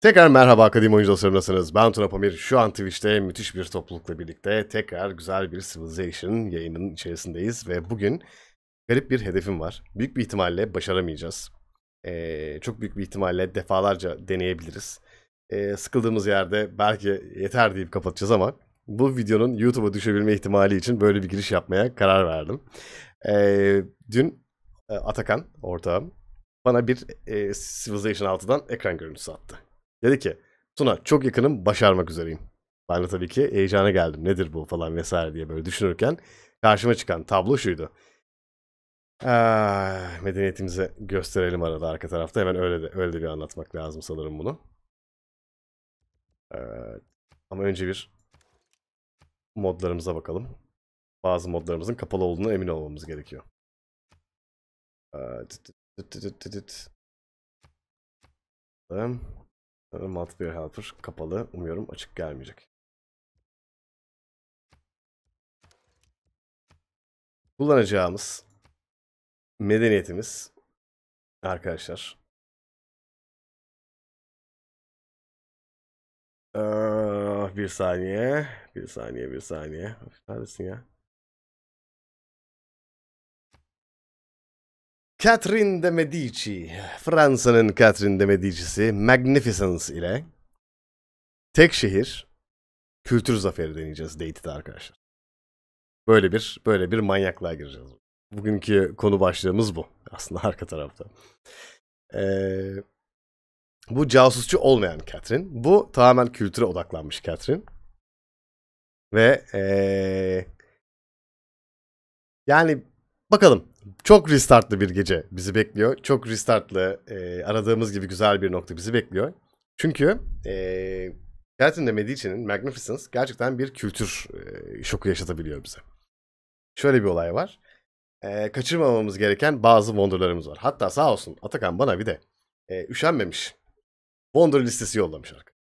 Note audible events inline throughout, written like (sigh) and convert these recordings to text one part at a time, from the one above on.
Tekrar merhaba Kadim Oyuncu Dostlarımdasınız. Ben Tuna Pamir. Şu an Twitch'te müthiş bir toplulukla birlikte tekrar güzel bir Civilization yayının içerisindeyiz. Ve bugün garip bir hedefim var. Büyük bir ihtimalle başaramayacağız. Ee, çok büyük bir ihtimalle defalarca deneyebiliriz. Ee, sıkıldığımız yerde belki yeter deyip kapatacağız ama bu videonun YouTube'a düşebilme ihtimali için böyle bir giriş yapmaya karar verdim. Ee, dün e, Atakan, ortağım, bana bir e, Civilization 6'dan ekran görüntüsü attı. Dedi ki, Tuna çok yakınım, başarmak üzereyim. Ben de tabii ki heyecana geldim. Nedir bu falan vesaire diye böyle düşünürken karşıma çıkan tablo şuydu. Ah, medeniyetimizi gösterelim arada arka tarafta. Hemen öyle de, öyle de bir anlatmak lazım sanırım bunu. Evet. Ama önce bir modlarımıza bakalım. Bazı modlarımızın kapalı olduğunu emin olmamız gerekiyor. Multiplayer Helper kapalı. Umuyorum açık gelmeyecek. Kullanacağımız medeniyetimiz arkadaşlar Ee, bir saniye. Bir saniye, bir saniye. Neredesin ya? Catherine de Medici, Fransa'nın Catherine de Medici'si Magnificence ile tek şehir kültür zaferi deneyeceğiz Date'de arkadaşlar. Böyle bir böyle bir manyaklığa gireceğiz. Bugünkü konu başlığımız bu aslında arka tarafta. Ee, bu casusçu olmayan Catherine. Bu tamamen kültüre odaklanmış Catherine. Ve ee, yani bakalım. Çok restartlı bir gece bizi bekliyor. Çok restartlı e, aradığımız gibi güzel bir nokta bizi bekliyor. Çünkü e, Catherine de Medici'nin Magnificence gerçekten bir kültür e, şoku yaşatabiliyor bize. Şöyle bir olay var. E, kaçırmamamız gereken bazı wonderlarımız var. Hatta sağ olsun Atakan bana bir de e, üşenmemiş Wonder listesi yollamış arkadaş.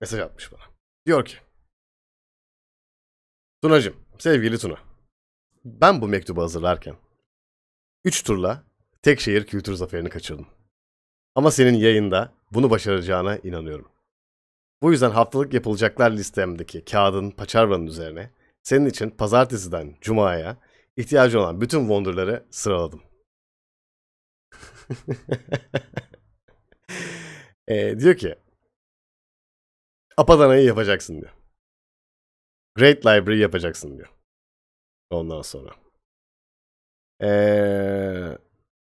Mesaj atmış bana. Diyor ki. Tunacım, sevgili Tuna. Ben bu mektubu hazırlarken 3 turla tek şehir kültür zaferini kaçırdım. Ama senin yayında bunu başaracağına inanıyorum. Bu yüzden haftalık yapılacaklar listemdeki kağıdın paçavranın üzerine senin için pazartesiden cumaya ihtiyacı olan bütün wonderları sıraladım. (laughs) E, diyor ki Apadana'yı yapacaksın diyor. Great Library yapacaksın diyor. Ondan sonra. Ee,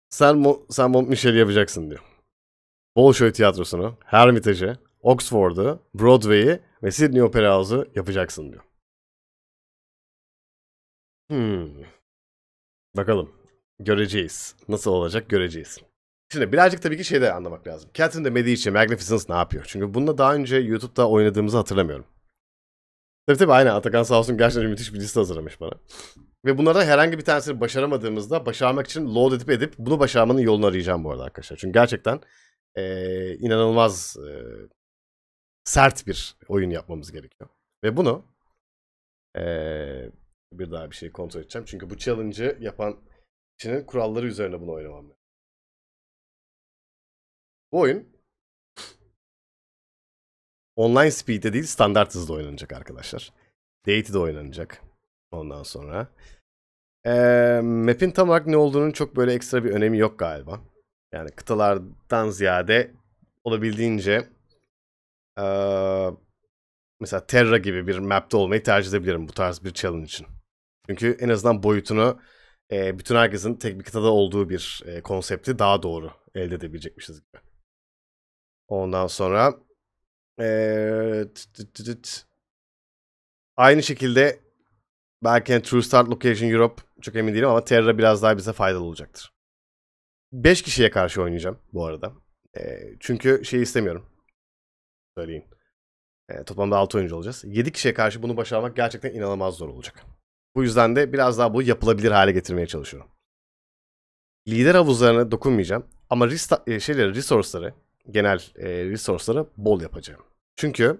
sen, Mo sen Mont Michel yapacaksın diyor. Bolşoy Tiyatrosu'nu, Hermitage'i, Oxford'u, Broadway'i ve Sydney Opera House'u yapacaksın diyor. Hmm. Bakalım. Göreceğiz. Nasıl olacak göreceğiz. Şimdi birazcık tabii ki şeyde anlamak lazım. Catherine de Medici, Magnificence ne yapıyor? Çünkü bununla daha önce YouTube'da oynadığımızı hatırlamıyorum. Tabii tabii aynen Atakan sağ olsun gerçekten müthiş bir liste hazırlamış bana. Ve bunlardan herhangi bir tanesini başaramadığımızda başarmak için load edip edip bunu başarmanın yolunu arayacağım bu arada arkadaşlar. Çünkü gerçekten ee, inanılmaz e, sert bir oyun yapmamız gerekiyor. Ve bunu ee, bir daha bir şey kontrol edeceğim. Çünkü bu challenge'ı yapan kişinin kuralları üzerine bunu oynamam lazım. Bu oyun online speed'de değil standart hızda oynanacak arkadaşlar. Date'de oynanacak ondan sonra. Ee, map'in tam olarak ne olduğunun çok böyle ekstra bir önemi yok galiba. Yani kıtalardan ziyade olabildiğince ee, mesela Terra gibi bir map'te olmayı tercih edebilirim bu tarz bir challenge için. Çünkü en azından boyutunu e, bütün herkesin tek bir kıtada olduğu bir e, konsepti daha doğru elde edebilecekmişiz gibi. Ondan sonra aynı şekilde belki True Start Location Europe çok emin değilim ama Terra biraz daha bize faydalı olacaktır. 5 kişiye karşı oynayacağım bu arada. çünkü şey istemiyorum. Söyleyin. toplamda 6 oyuncu olacağız. 7 kişiye karşı bunu başarmak gerçekten inanılmaz zor olacak. Bu yüzden de biraz daha bu yapılabilir hale getirmeye çalışıyorum. Lider havuzlarına dokunmayacağım. Ama şeyleri, resource'ları genel e, resource'ları bol yapacağım. Çünkü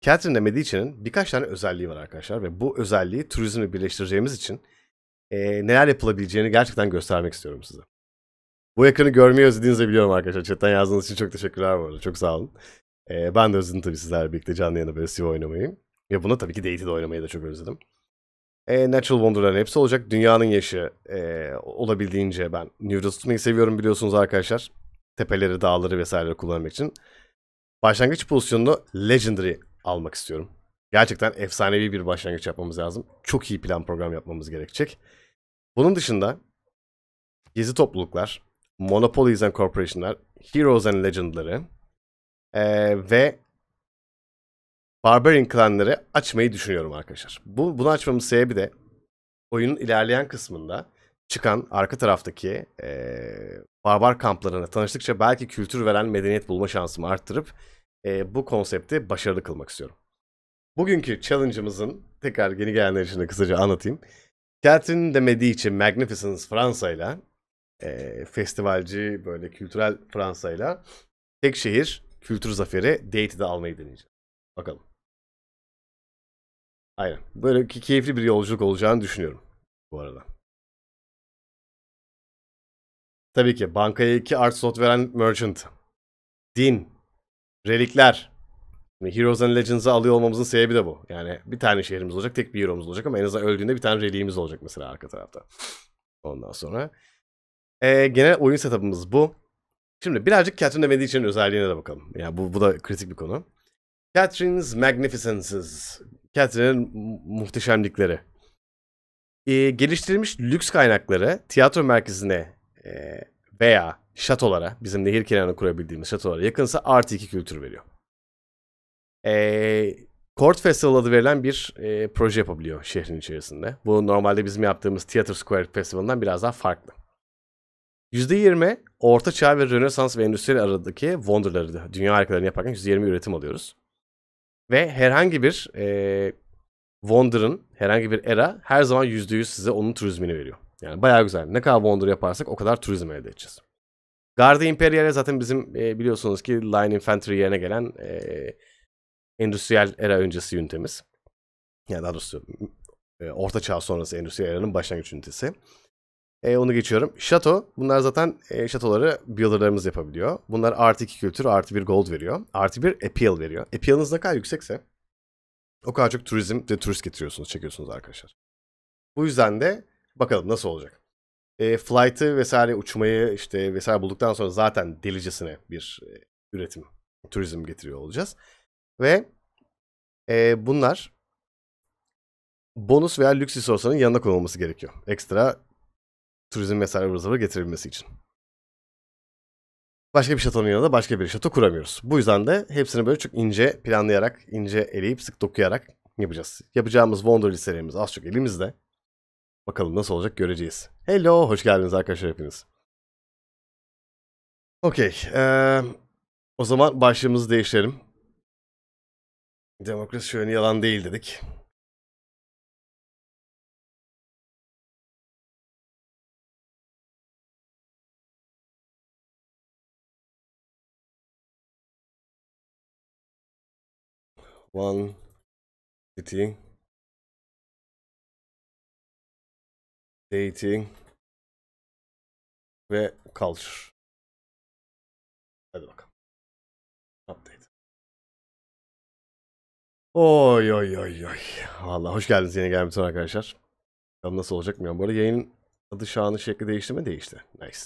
Catherine de Medici'nin birkaç tane özelliği var arkadaşlar ve bu özelliği turizmle birleştireceğimiz için e, neler yapılabileceğini gerçekten göstermek istiyorum size. Bu ekranı görmeyi özlediğinizi biliyorum arkadaşlar. Chatten yazdığınız için çok teşekkürler bu arada. Çok sağ olun. E, ben de özledim tabii sizlerle birlikte canlı yayında böyle CEO oynamayı. Ve buna tabii ki Deity'de oynamayı da çok özledim. E, Natural Wonder'ların hepsi olacak. Dünyanın yaşı e, olabildiğince ben Neural'ı tutmayı seviyorum biliyorsunuz arkadaşlar tepeleri, dağları vesaire kullanmak için. Başlangıç pozisyonunu Legendary almak istiyorum. Gerçekten efsanevi bir başlangıç yapmamız lazım. Çok iyi plan program yapmamız gerekecek. Bunun dışında gizli topluluklar, Monopolies and Corporation'lar, Heroes and Legend'ları ee, ve Barbarian klanları açmayı düşünüyorum arkadaşlar. Bu, bunu açmamın sebebi de oyunun ilerleyen kısmında çıkan arka taraftaki ee, barbar kamplarına tanıştıkça belki kültür veren medeniyet bulma şansımı arttırıp e, bu konsepti başarılı kılmak istiyorum. Bugünkü challenge'ımızın tekrar yeni gelenler için de kısaca anlatayım. Catherine de Medici Magnificence Fransa'yla ile e, festivalci böyle kültürel Fransa ile tek şehir kültür zaferi Deity'de almayı deneyeceğim. Bakalım. Aynen. Böyle keyifli bir yolculuk olacağını düşünüyorum bu arada. Tabii ki bankaya iki art slot veren merchant. Din. Relikler. Şimdi Heroes and Legends'ı alıyor olmamızın sebebi de bu. Yani bir tane şehrimiz olacak, tek bir hero'muz olacak ama en azından öldüğünde bir tane reliğimiz olacak mesela arka tarafta. Ondan sonra. Ee, genel oyun setup'ımız bu. Şimdi birazcık Catherine de Medici'nin özelliğine de bakalım. Yani bu, bu da kritik bir konu. Catherine's Magnificences. Catherine'in muhteşemlikleri. Ee, geliştirilmiş lüks kaynakları tiyatro merkezine veya şatolara, bizim nehir kenarına kurabildiğimiz şatolara yakınsa artı iki kültür veriyor. E, Court Festival adı verilen bir e, proje yapabiliyor şehrin içerisinde. Bu normalde bizim yaptığımız Theater Square Festivali'nden biraz daha farklı. %20 Orta Çağ ve Rönesans ve Endüstri aradaki Wonder'ları, dünya harikalarını yaparken %20 üretim alıyoruz. Ve herhangi bir e, Wonder'ın, herhangi bir era her zaman %100 size onun turizmini veriyor. Yani bayağı güzel. Ne kadar Wonder yaparsak o kadar turizm elde edeceğiz. Garda Imperiale zaten bizim e, biliyorsunuz ki Line Infantry yerine gelen e, endüstriyel era öncesi ünitemiz. Yani daha doğrusu e, Orta Çağ sonrası endüstriyel eranın başlangıç ünitesi. E, onu geçiyorum. Şato. Bunlar zaten e, şatoları builderlarımız yapabiliyor. Bunlar artı 2 kültür, artı 1 gold veriyor. Artı 1 appeal veriyor. Appeal'ınız ne kadar yüksekse o kadar çok turizm ve turist getiriyorsunuz, çekiyorsunuz arkadaşlar. Bu yüzden de Bakalım nasıl olacak. E, flight'ı vesaire uçmayı işte vesaire bulduktan sonra zaten delicesine bir e, üretim, turizm getiriyor olacağız. Ve e, bunlar bonus veya lüks resource'ların yanına konulması gerekiyor. Ekstra turizm vesaire rızavı getirilmesi için. Başka bir şatonun yanında başka bir şato kuramıyoruz. Bu yüzden de hepsini böyle çok ince planlayarak, ince eleyip sık dokuyarak yapacağız. Yapacağımız wonder listelerimiz az çok elimizde. Bakalım nasıl olacak göreceğiz. Hello, hoş geldiniz arkadaşlar hepiniz. Okey. Ee, o zaman başlığımızı değiştirelim. Demokrasi şöyle yalan değil dedik. One city Dating ve culture. Hadi bakalım. Update. Oy oy oy oy. Valla hoş geldiniz yeni gelen arkadaşlar. Bakalım nasıl olacak bilmiyorum. Bu arada yayın adı şanı şekli değişti mi? Değişti. Nice.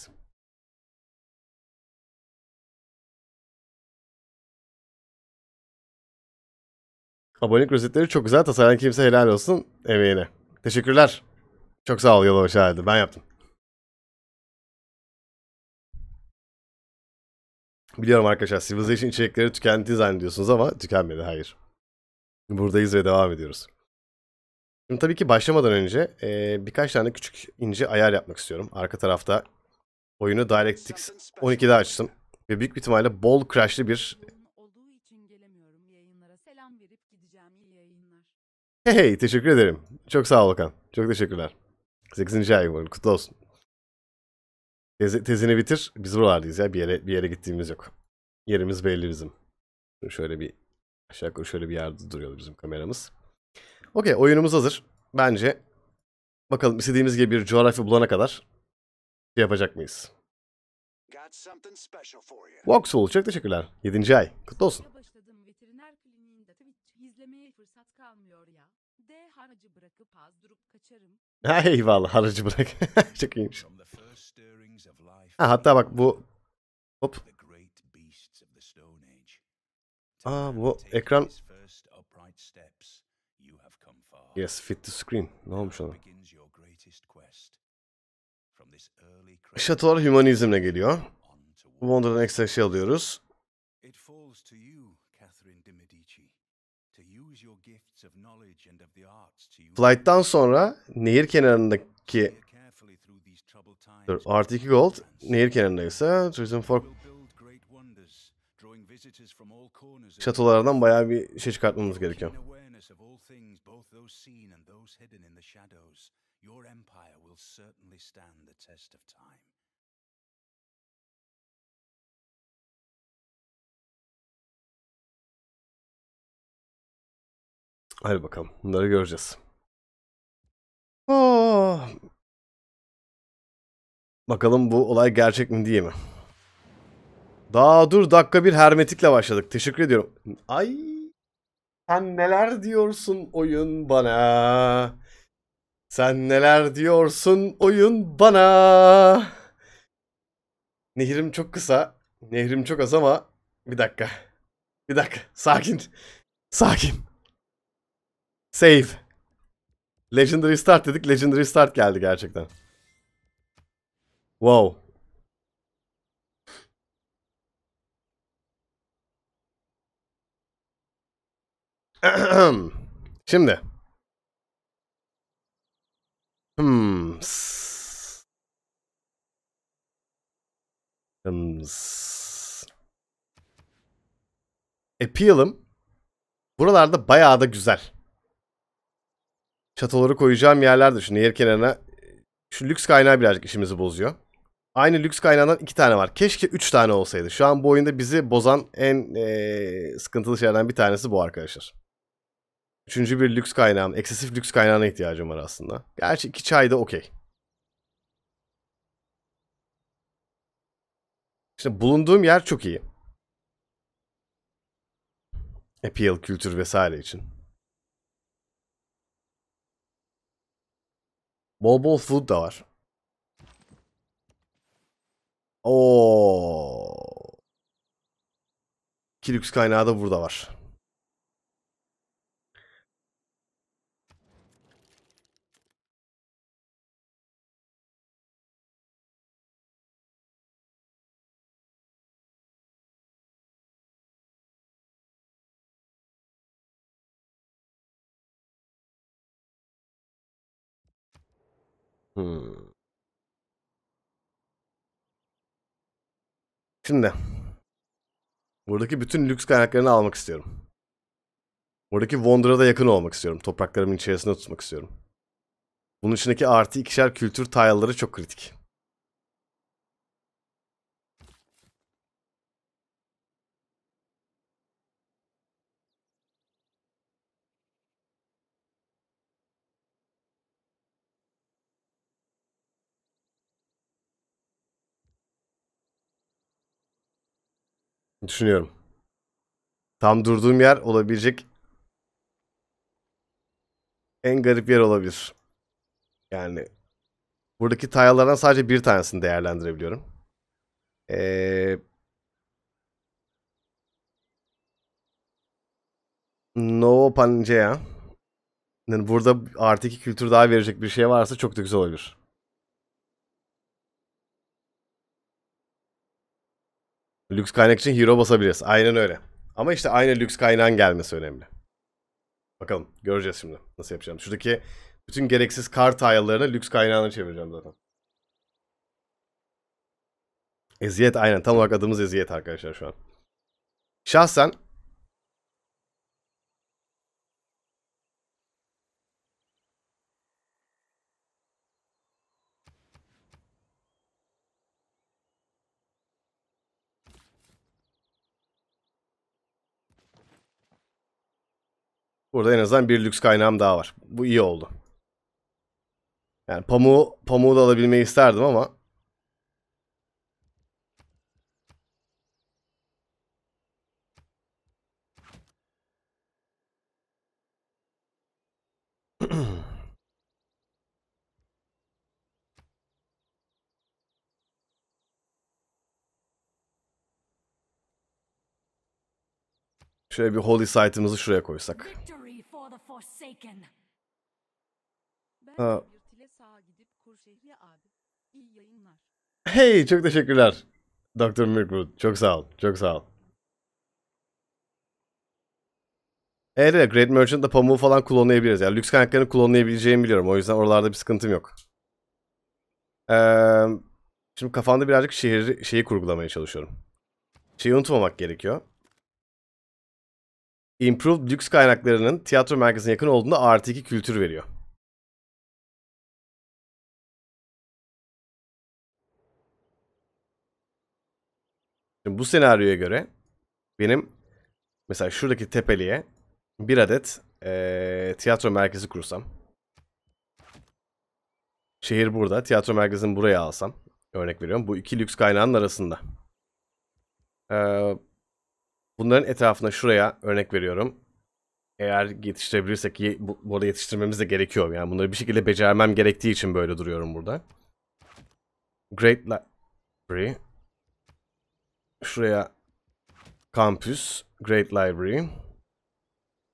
Abonelik rozetleri çok güzel tasarlayan kimse helal olsun emeğine. Teşekkürler. Çok sağ ol Yalova abi. Ben yaptım. Biliyorum arkadaşlar Civilization içerikleri tükendi zannediyorsunuz ama tükenmedi. Hayır. Buradayız ve devam ediyoruz. Şimdi tabii ki başlamadan önce e, birkaç tane küçük ince ayar yapmak istiyorum. Arka tarafta oyunu DirectX 12'de açtım. Ve büyük bir ihtimalle bol crashlı bir... Hey hey teşekkür ederim. Çok sağ ol Okan. Çok teşekkürler. 8. ay umarım. Kutlu olsun. Tezi, tezini bitir. Biz buralardayız ya. Bir yere, bir yere gittiğimiz yok. Yerimiz belli bizim. Şöyle bir aşağı yukarı şöyle bir yerde duruyor bizim kameramız. Okey oyunumuz hazır. Bence bakalım istediğimiz gibi bir coğrafya bulana kadar şey yapacak mıyız? Voxel çok teşekkürler. 7. ay. Kutlu olsun haracı bırakıp az durup kaçarım. (laughs) eyvallah haracı bırak. (laughs) Çok iyiymiş. Ha, hatta bak bu hop. Aa bu ekran Yes, fit the screen. Ne olmuş ona? Şatolar hümanizmle geliyor. Bu Wonder'dan ekstra şey alıyoruz. Flight'tan sonra nehir kenarındaki Dur, artı 2 gold. Nehir kenarında ise Turizm for Şatolardan bayağı bir şey çıkartmamız gerekiyor. Hadi bakalım. Bunları göreceğiz. Oh. Bakalım bu olay gerçek mi diye mi? Daha dur dakika bir hermetikle başladık. Teşekkür ediyorum. Ay sen neler diyorsun oyun bana? Sen neler diyorsun oyun bana? Nehrim çok kısa. Nehrim çok az ama bir dakika. Bir dakika. Sakin. Sakin. Save. Legendary Start dedik. Legendary Start geldi gerçekten. Wow. (clears throat) Şimdi. Hmm. Hmm. Appeal'ım buralarda bayağı da güzel çataları koyacağım yerler de şu nehir kenarına. Şu lüks kaynağı birazcık işimizi bozuyor. Aynı lüks kaynağından iki tane var. Keşke üç tane olsaydı. Şu an bu oyunda bizi bozan en ee, sıkıntılı şeylerden bir tanesi bu arkadaşlar. Üçüncü bir lüks kaynağım. Eksesif lüks kaynağına ihtiyacım var aslında. Gerçi iki çay da okey. Şimdi bulunduğum yer çok iyi. Appeal, kültür vesaire için. Bol bol food da var. Oo. İki lüks kaynağı da burada var. Hmm. Şimdi. Buradaki bütün lüks kaynaklarını almak istiyorum. Buradaki Wonder'a da yakın olmak istiyorum. Topraklarımın içerisinde tutmak istiyorum. Bunun içindeki artı ikişer kültür tile'ları çok kritik. Düşünüyorum. Tam durduğum yer olabilecek en garip yer olabilir. Yani buradaki tayalardan sadece bir tanesini değerlendirebiliyorum. Ee, Novo Pangea. Yani burada artık kültür daha verecek bir şey varsa çok da güzel olabilir. Lüks kaynak için hero basabiliriz. Aynen öyle. Ama işte aynı lüks kaynağın gelmesi önemli. Bakalım göreceğiz şimdi nasıl yapacağım. Şuradaki bütün gereksiz kar tayalarını lüks kaynağına çevireceğim zaten. Eziyet aynen tam olarak adımız eziyet arkadaşlar şu an. Şahsen Burada en azından bir lüks kaynağım daha var. Bu iyi oldu. Yani pamuğu, pamuğu da alabilmeyi isterdim ama. (clears throat) Şöyle bir holy site'ımızı şuraya koysak forsaken. Hey çok teşekkürler. Dr. Mirkwood çok sağ ol. Çok sağ ol. Evet Great Merchant'da pamuğu falan kullanabiliriz Yani lüks kaynaklarını kullanabileceğimi biliyorum. O yüzden oralarda bir sıkıntım yok. Ee, şimdi kafamda birazcık şehir, şeyi kurgulamaya çalışıyorum. Şeyi unutmamak gerekiyor. Improved lüks kaynaklarının tiyatro merkezine yakın olduğunda artı 2 kültür veriyor. Şimdi bu senaryoya göre benim mesela şuradaki tepeliğe bir adet ee, tiyatro merkezi kursam. Şehir burada. Tiyatro merkezini buraya alsam. Örnek veriyorum. Bu iki lüks kaynağın arasında. Ee, Bunların etrafına şuraya örnek veriyorum. Eğer yetiştirebilirsek bu, bu arada yetiştirmemiz de gerekiyor. Yani bunları bir şekilde becermem gerektiği için böyle duruyorum burada. Great Library. Şuraya Campus. Great Library.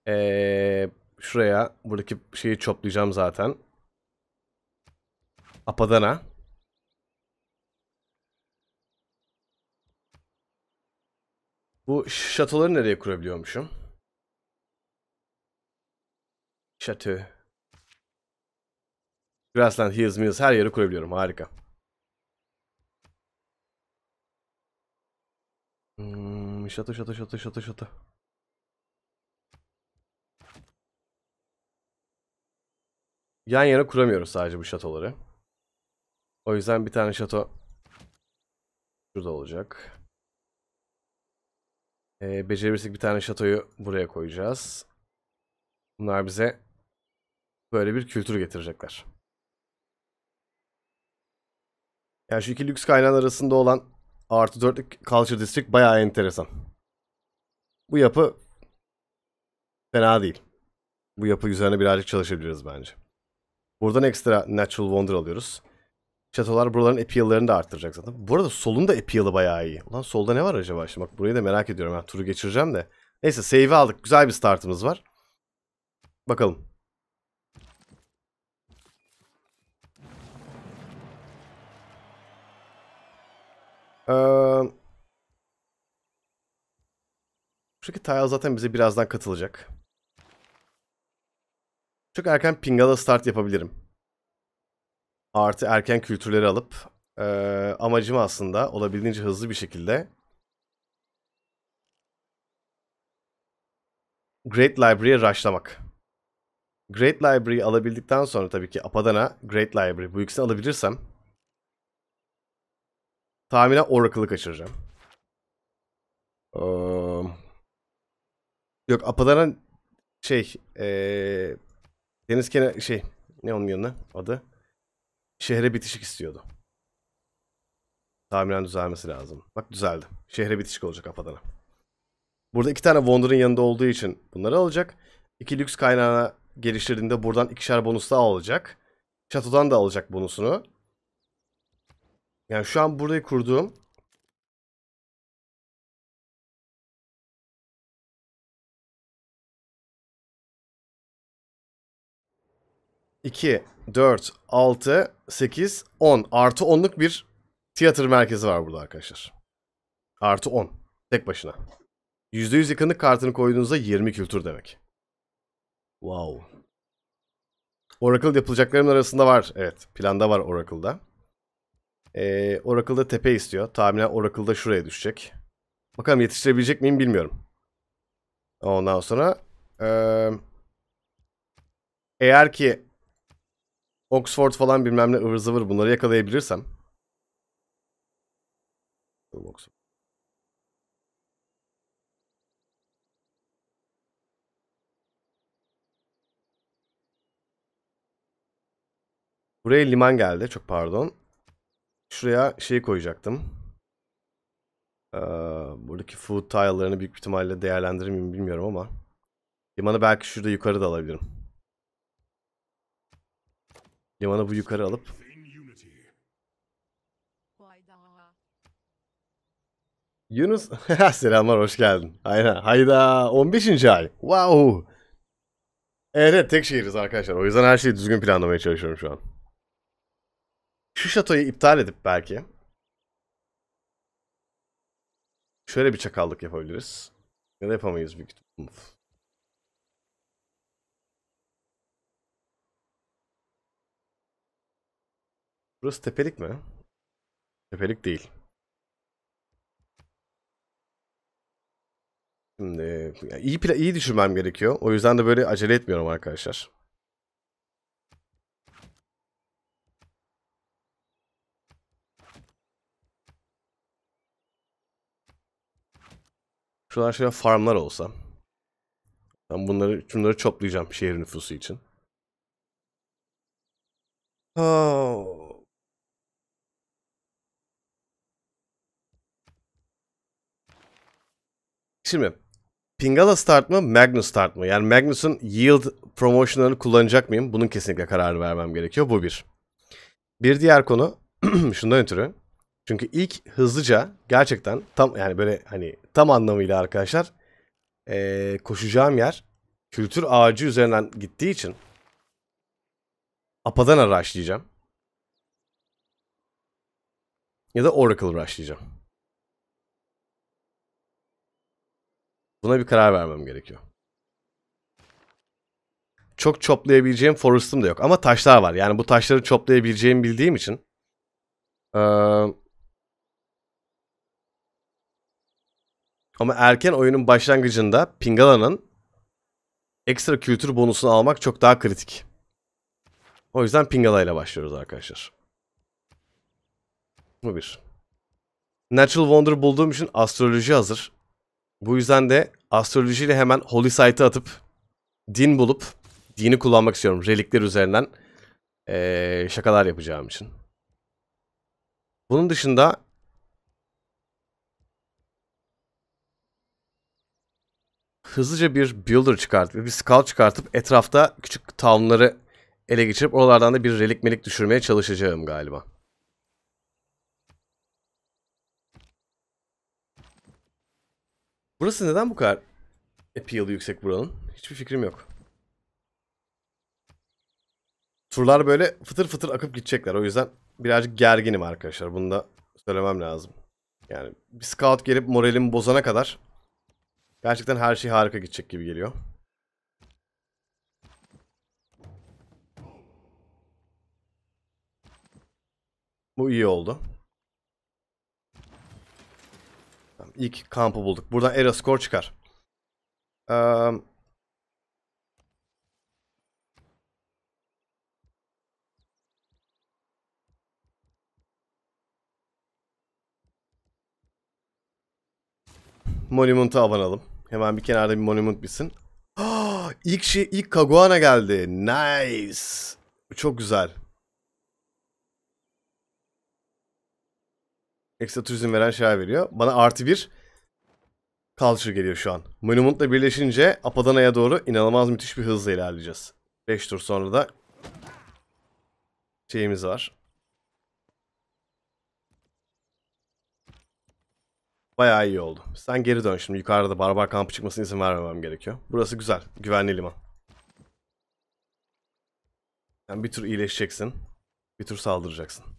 Ee, şuraya buradaki şeyi çoplayacağım zaten. Apadana. Bu şatoları nereye kurabiliyormuşum? Şatö. Grassland, Hills, Mills her yere kurabiliyorum. Harika. Hmm, şato şato şato şato şato. Yan yana kuramıyoruz sadece bu şatoları. O yüzden bir tane şato şurada olacak. E, becerebilirsek bir tane şatoyu buraya koyacağız. Bunlar bize böyle bir kültür getirecekler. Yani şu iki lüks kaynağın arasında olan artı dörtlük Culture District bayağı enteresan. Bu yapı fena değil. Bu yapı üzerine birazcık çalışabiliriz bence. Buradan ekstra Natural Wonder alıyoruz. Çatolar buraların appeal'larını da arttıracak zaten. Bu arada solun da appeal'ı bayağı iyi. Ulan solda ne var acaba şimdi? Bak burayı da merak ediyorum. Ben turu geçireceğim de. Neyse save'i aldık. Güzel bir startımız var. Bakalım. Ee, Şuradaki Tile zaten bize birazdan katılacak. Çok erken Pingala start yapabilirim artı erken kültürleri alıp e, amacım aslında olabildiğince hızlı bir şekilde Great Library'e rushlamak. Great Library'i alabildikten sonra tabii ki Apadana, Great Library bu ikisini alabilirsem tahminen Oracle'ı kaçıracağım. Ee, yok Apadana şey ee, deniz kenar şey ne onun yanına adı? Şehre bitişik istiyordu. Tahminen düzelmesi lazım. Bak düzeldi. Şehre bitişik olacak Apadan'a. Burada iki tane Wonder'ın yanında olduğu için bunları alacak. İki lüks kaynağına geliştirdiğinde buradan ikişer bonus da alacak. Çatodan da alacak bonusunu. Yani şu an burayı kurduğum 2, 4, 6, 8, 10. Artı 10'luk bir tiyatro merkezi var burada arkadaşlar. Artı 10. Tek başına. %100 yakınlık kartını koyduğunuzda 20 kültür demek. Wow. Oracle yapılacakların arasında var. Evet. Planda var Oracle'da. Ee, Oracle'da tepe istiyor. Tahminen Oracle'da şuraya düşecek. Bakalım yetiştirebilecek miyim bilmiyorum. Ondan sonra... Ee, eğer ki Oxford falan bilmem ne ıvır zıvır bunları yakalayabilirsem. Buraya liman geldi. Çok pardon. Şuraya şeyi koyacaktım. Ee, buradaki food tile'larını büyük ihtimalle değerlendirir miyim bilmiyorum ama. Limanı belki şurada yukarıda alabilirim. Yaman'a bu yukarı alıp Yunus (laughs) selamlar hoş geldin. Aynen. Hayda 15. ay. Wow. Evet, evet tek şehiriz arkadaşlar. O yüzden her şeyi düzgün planlamaya çalışıyorum şu an. Şu şatoyu iptal edip belki şöyle bir çakallık yapabiliriz. Ya da yapamayız büyük ihtimalle. Burası tepelik mi? Tepelik değil. Şimdi yani iyi pla iyi düşünmem gerekiyor. O yüzden de böyle acele etmiyorum arkadaşlar. Şuralar şöyle farmlar olsa. Ben bunları şunları çoplayacağım şehir nüfusu için. Oh. Şimdi Pingala start mı Magnus start mı? Yani Magnus'un yield promotionlarını kullanacak mıyım? Bunun kesinlikle kararını vermem gerekiyor. Bu bir. Bir diğer konu (clears throat) şundan ötürü. Çünkü ilk hızlıca gerçekten tam yani böyle hani tam anlamıyla arkadaşlar ee, koşacağım yer kültür ağacı üzerinden gittiği için Apadan araçlayacağım. Ya da Oracle araçlayacağım. Buna bir karar vermem gerekiyor. Çok çoplayabileceğim forest'ım da yok. Ama taşlar var. Yani bu taşları çoplayabileceğimi bildiğim için. Ee, ama erken oyunun başlangıcında Pingala'nın ekstra kültür bonusunu almak çok daha kritik. O yüzden Pingala ile başlıyoruz arkadaşlar. Bu bir. Natural Wonder bulduğum için astroloji hazır. Bu yüzden de astrolojiyle hemen Holy Site'ı atıp din bulup dini kullanmak istiyorum. Relikler üzerinden ee, şakalar yapacağım için. Bunun dışında hızlıca bir builder çıkartıp, bir scout çıkartıp etrafta küçük townları ele geçirip oralardan da bir relik melik düşürmeye çalışacağım galiba. Burası neden bu kadar appeal yüksek buranın? Hiçbir fikrim yok. Turlar böyle fıtır fıtır akıp gidecekler. O yüzden birazcık gerginim arkadaşlar. Bunu da söylemem lazım. Yani bir scout gelip moralimi bozana kadar gerçekten her şey harika gidecek gibi geliyor. Bu iyi oldu. ilk kampı bulduk. Buradan era skor çıkar. Ee, Monument'a abanalım. Hemen bir kenarda bir monument bitsin. (gasps) İlk şey ilk Kaguana geldi. Nice. Çok güzel. Ekstra turizm veren şeyler veriyor. Bana artı bir culture geliyor şu an. Monument'la birleşince Apadana'ya doğru inanılmaz müthiş bir hızla ilerleyeceğiz. 5 tur sonra da şeyimiz var. Bayağı iyi oldu. Sen geri dön şimdi. Yukarıda barbar kampı çıkmasına izin vermemem gerekiyor. Burası güzel. Güvenli liman. Sen bir tur iyileşeceksin. Bir tur saldıracaksın.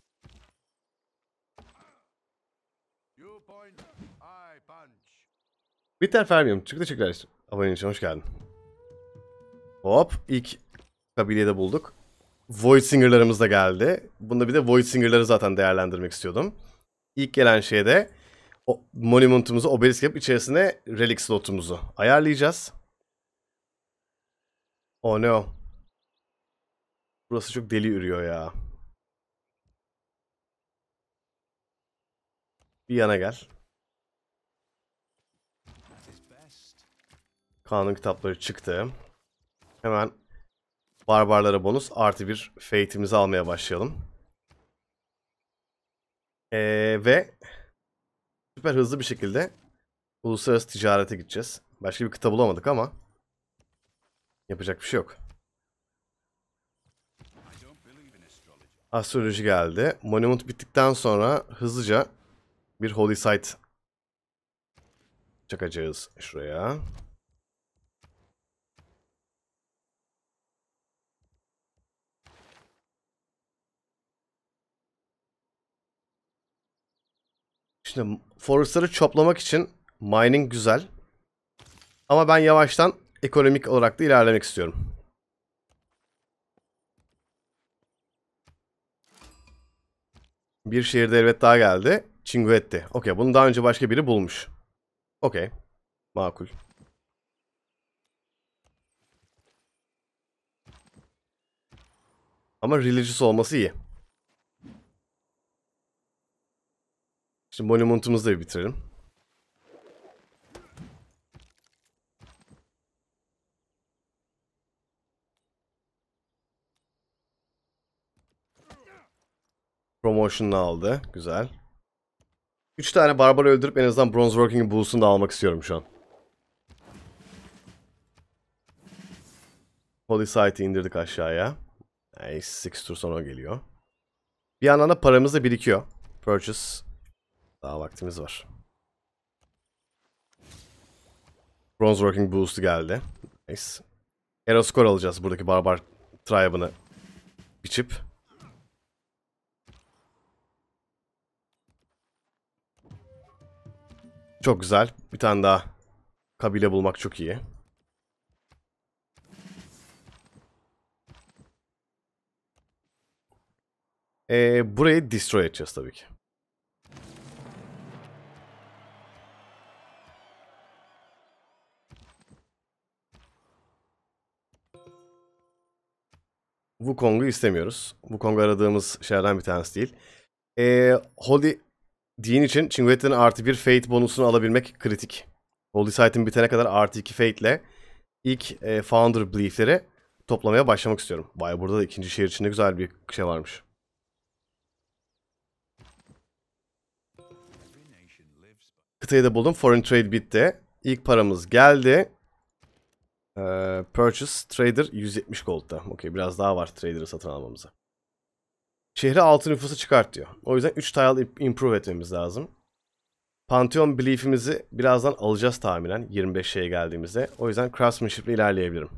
Bitter Fermium. Çıktı teşekkürler. İşte. Abone için hoş geldin. Hop. ilk kabileyi de bulduk. Void Singer'larımız da geldi. Bunda bir de Void Singer'ları zaten değerlendirmek istiyordum. İlk gelen şey de o monumentumuzu obelisk yapıp içerisine relic slotumuzu ayarlayacağız. Oh no. Burası çok deli ürüyor ya. Bir yana gel. Kanun kitapları çıktı. Hemen barbarlara bonus artı bir fate'imizi almaya başlayalım. Ee, ve süper hızlı bir şekilde uluslararası ticarete gideceğiz. Başka bir kıta bulamadık ama yapacak bir şey yok. Astroloji geldi. Monument bittikten sonra hızlıca bir Holy Site çakacağız şuraya. Şimdi forester'ı çoplamak için mining güzel. Ama ben yavaştan ekonomik olarak da ilerlemek istiyorum. Bir şehirde elbet daha geldi. Cinguetti. Okey bunu daha önce başka biri bulmuş. Okey. Makul. Ama religious olması iyi. Şimdi monumentumuzu da bir bitirelim. Promotion'ını aldı. Güzel. 3 tane barbar öldürüp en azından Bronze Working Bulls'unu da almak istiyorum şu an. Polysight'i indirdik aşağıya. Nice. 6 tur sonra geliyor. Bir yandan da paramız da birikiyor. Purchase daha vaktimiz var. Bronze Working Boost geldi. Nice. Aeroskor alacağız buradaki Barbar Tribe'ını biçip. Çok güzel. Bir tane daha kabile bulmak çok iyi. Ee, burayı destroy edeceğiz tabii ki. Wukong'u istemiyoruz. Wukong aradığımız şeylerden bir tanesi değil. Ee, Holy Dean için Chinguetta'nın artı bir Fate bonusunu alabilmek kritik. Holy Sight'in bitene kadar artı iki Fate ile ilk e, Founder Belief'leri toplamaya başlamak istiyorum. Baya burada da ikinci şehir içinde güzel bir şey varmış. Kıtayı da buldum. Foreign Trade bitti. İlk paramız geldi. Ee, purchase Trader 170 Gold'da. Okey biraz daha var Trader'ı satın almamıza. Şehri 6 nüfusu çıkart diyor. O yüzden 3 tile improve etmemiz lazım. Pantheon Belief'imizi birazdan alacağız tahminen 25 şeye geldiğimizde. O yüzden Craftsmanship ile ilerleyebilirim.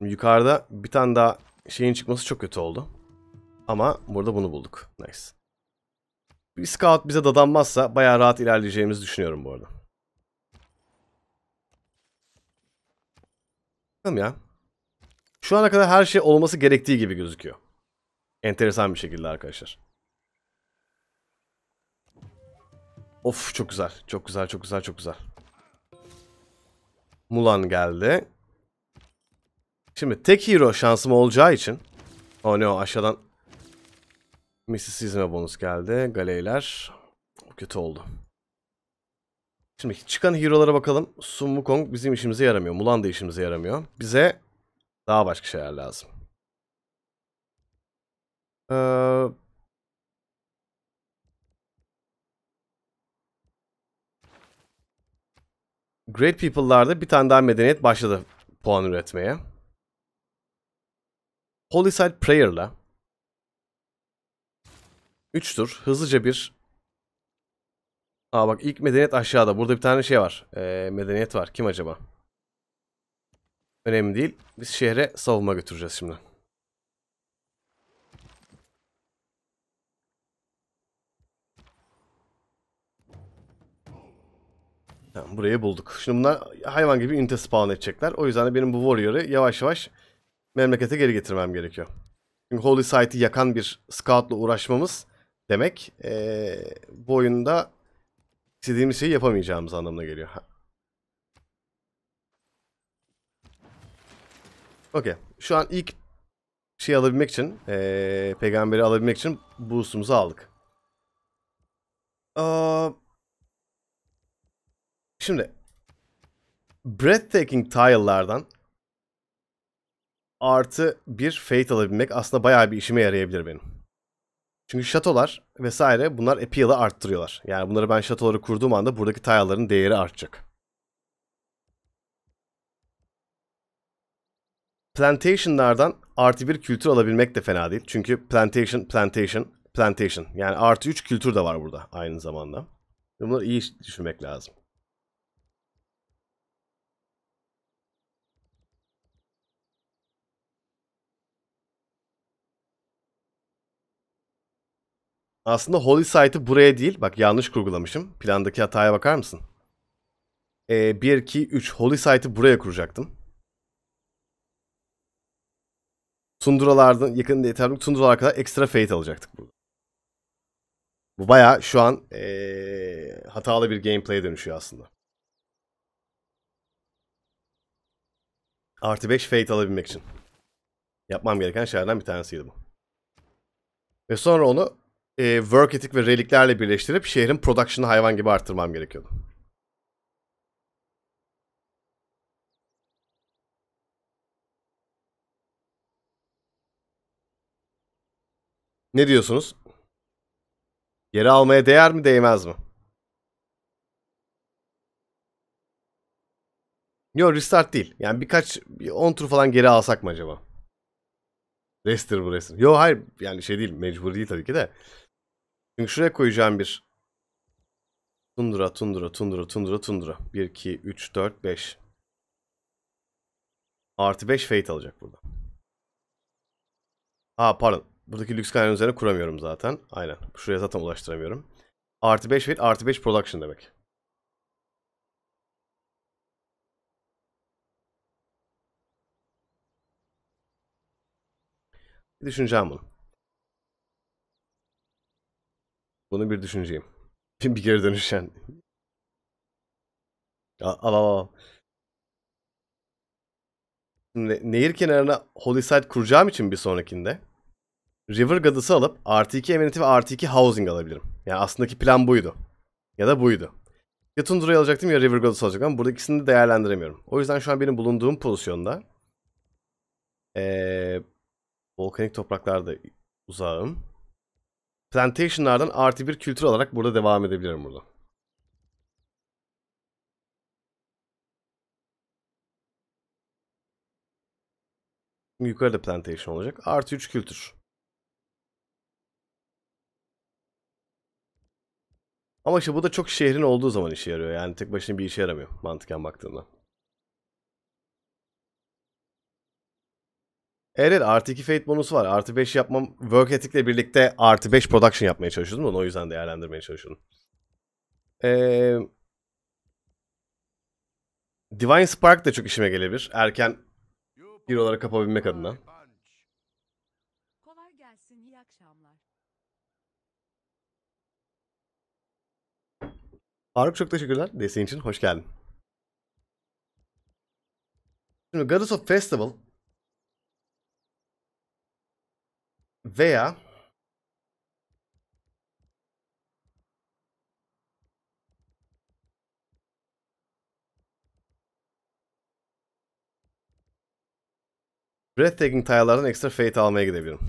Yukarıda bir tane daha şeyin çıkması çok kötü oldu. Ama burada bunu bulduk. Nice. Bir scout bize dadanmazsa bayağı rahat ilerleyeceğimizi düşünüyorum bu arada. Bakalım ya. Şu ana kadar her şey olması gerektiği gibi gözüküyor. Enteresan bir şekilde arkadaşlar. Of çok güzel. Çok güzel, çok güzel, çok güzel. Mulan geldi. Şimdi tek hero şansım olacağı için. O ne o aşağıdan Mistisizme bonus geldi. Galeyler. O kötü oldu. Şimdi çıkan hero'lara bakalım. Sun Wukong bizim işimize yaramıyor. Mulan da işimize yaramıyor. Bize daha başka şeyler lazım. Ee, Great People'larda bir tane daha medeniyet başladı puan üretmeye. Holy Side Prayer'la 3 tur hızlıca bir... Aa bak ilk medeniyet aşağıda. Burada bir tane şey var. Ee, medeniyet var. Kim acaba? Önemli değil. Biz şehre savunma götüreceğiz şimdi. Tamam, burayı bulduk. Şimdi bunlar hayvan gibi ünite spawn edecekler. O yüzden de benim bu warrior'ı yavaş yavaş memlekete geri getirmem gerekiyor. Çünkü Holy Site'i yakan bir scout'la uğraşmamız demek e, bu oyunda istediğimiz şeyi yapamayacağımız anlamına geliyor. Okey. Şu an ilk şey alabilmek için, e, peygamberi alabilmek için boost'umuzu aldık. Aa, şimdi breathtaking tile'lardan artı bir fate alabilmek aslında bayağı bir işime yarayabilir benim. Çünkü şatolar vesaire bunlar appeal'ı arttırıyorlar. Yani bunları ben şatoları kurduğum anda buradaki tile'ların değeri artacak. Plantation'lardan artı bir kültür alabilmek de fena değil. Çünkü plantation, plantation, plantation. Yani artı üç kültür de var burada aynı zamanda. Bunları iyi düşünmek lazım. Aslında Holy Site'ı buraya değil. Bak yanlış kurgulamışım. Plandaki hataya bakar mısın? Ee, 1, 2, 3 Holy Site'ı buraya kuracaktım. Sunduralardan yakın yeterlik Sunduralar kadar ekstra fate alacaktık burada. Bu baya şu an ee, hatalı bir gameplay'e dönüşüyor aslında. Artı 5 fate alabilmek için. Yapmam gereken şeylerden bir tanesiydi bu. Ve sonra onu e, work ethic ve reliklerle birleştirip şehrin production'ı hayvan gibi arttırmam gerekiyordu. Ne diyorsunuz? Yeri almaya değer mi değmez mi? Yok restart değil. Yani birkaç 10 bir tur falan geri alsak mı acaba? Rester bu resim. Yo hayır yani şey değil mecbur değil tabii ki de. Çünkü şuraya koyacağım bir tundura tundura tundura tundura tundura. 1, 2, 3, 4, 5. Artı 5 fate alacak burada. Ha pardon. Buradaki lüks kaynağın üzerine kuramıyorum zaten. Aynen. Şuraya zaten ulaştıramıyorum. Artı 5 fate artı 5 production demek. Bir düşüneceğim bunu. Bunu bir düşüneceğim. (laughs) Bir geri dönüşen. Al al al. Şimdi nehir kenarına Holy Site kuracağım için bir sonrakinde River Goddess'ı alıp artı 2 Amenity ve artı 2 Housing alabilirim. Yani aslındaki plan buydu. Ya da buydu. Ya Tundra'yı alacaktım ya River Goddess alacaktım ama burada ikisini de değerlendiremiyorum. O yüzden şu an benim bulunduğum pozisyonda ee, Volkanik topraklarda uzağım. Plantation'lardan artı bir kültür olarak burada devam edebilirim burada. Yukarıda plantation olacak. Artı 3 kültür. Ama işte bu da çok şehrin olduğu zaman işe yarıyor. Yani tek başına bir işe yaramıyor mantıken baktığında. Evet artı 2 fate bonusu var. Artı 5 yapmam work ethic'le birlikte artı 5 production yapmaya çalışıyordum. Onu o yüzden değerlendirmeye çalışıyordum. Ee, Divine Spark da çok işime gelebilir. Erken bir olarak kapabilmek adına. Kolay gelsin, iyi akşamlar. Faruk çok teşekkürler. Desteğin için hoş geldin. Şimdi Goddess of Festival veya Breathtaking tile'lardan ekstra fate almaya gidebilirim.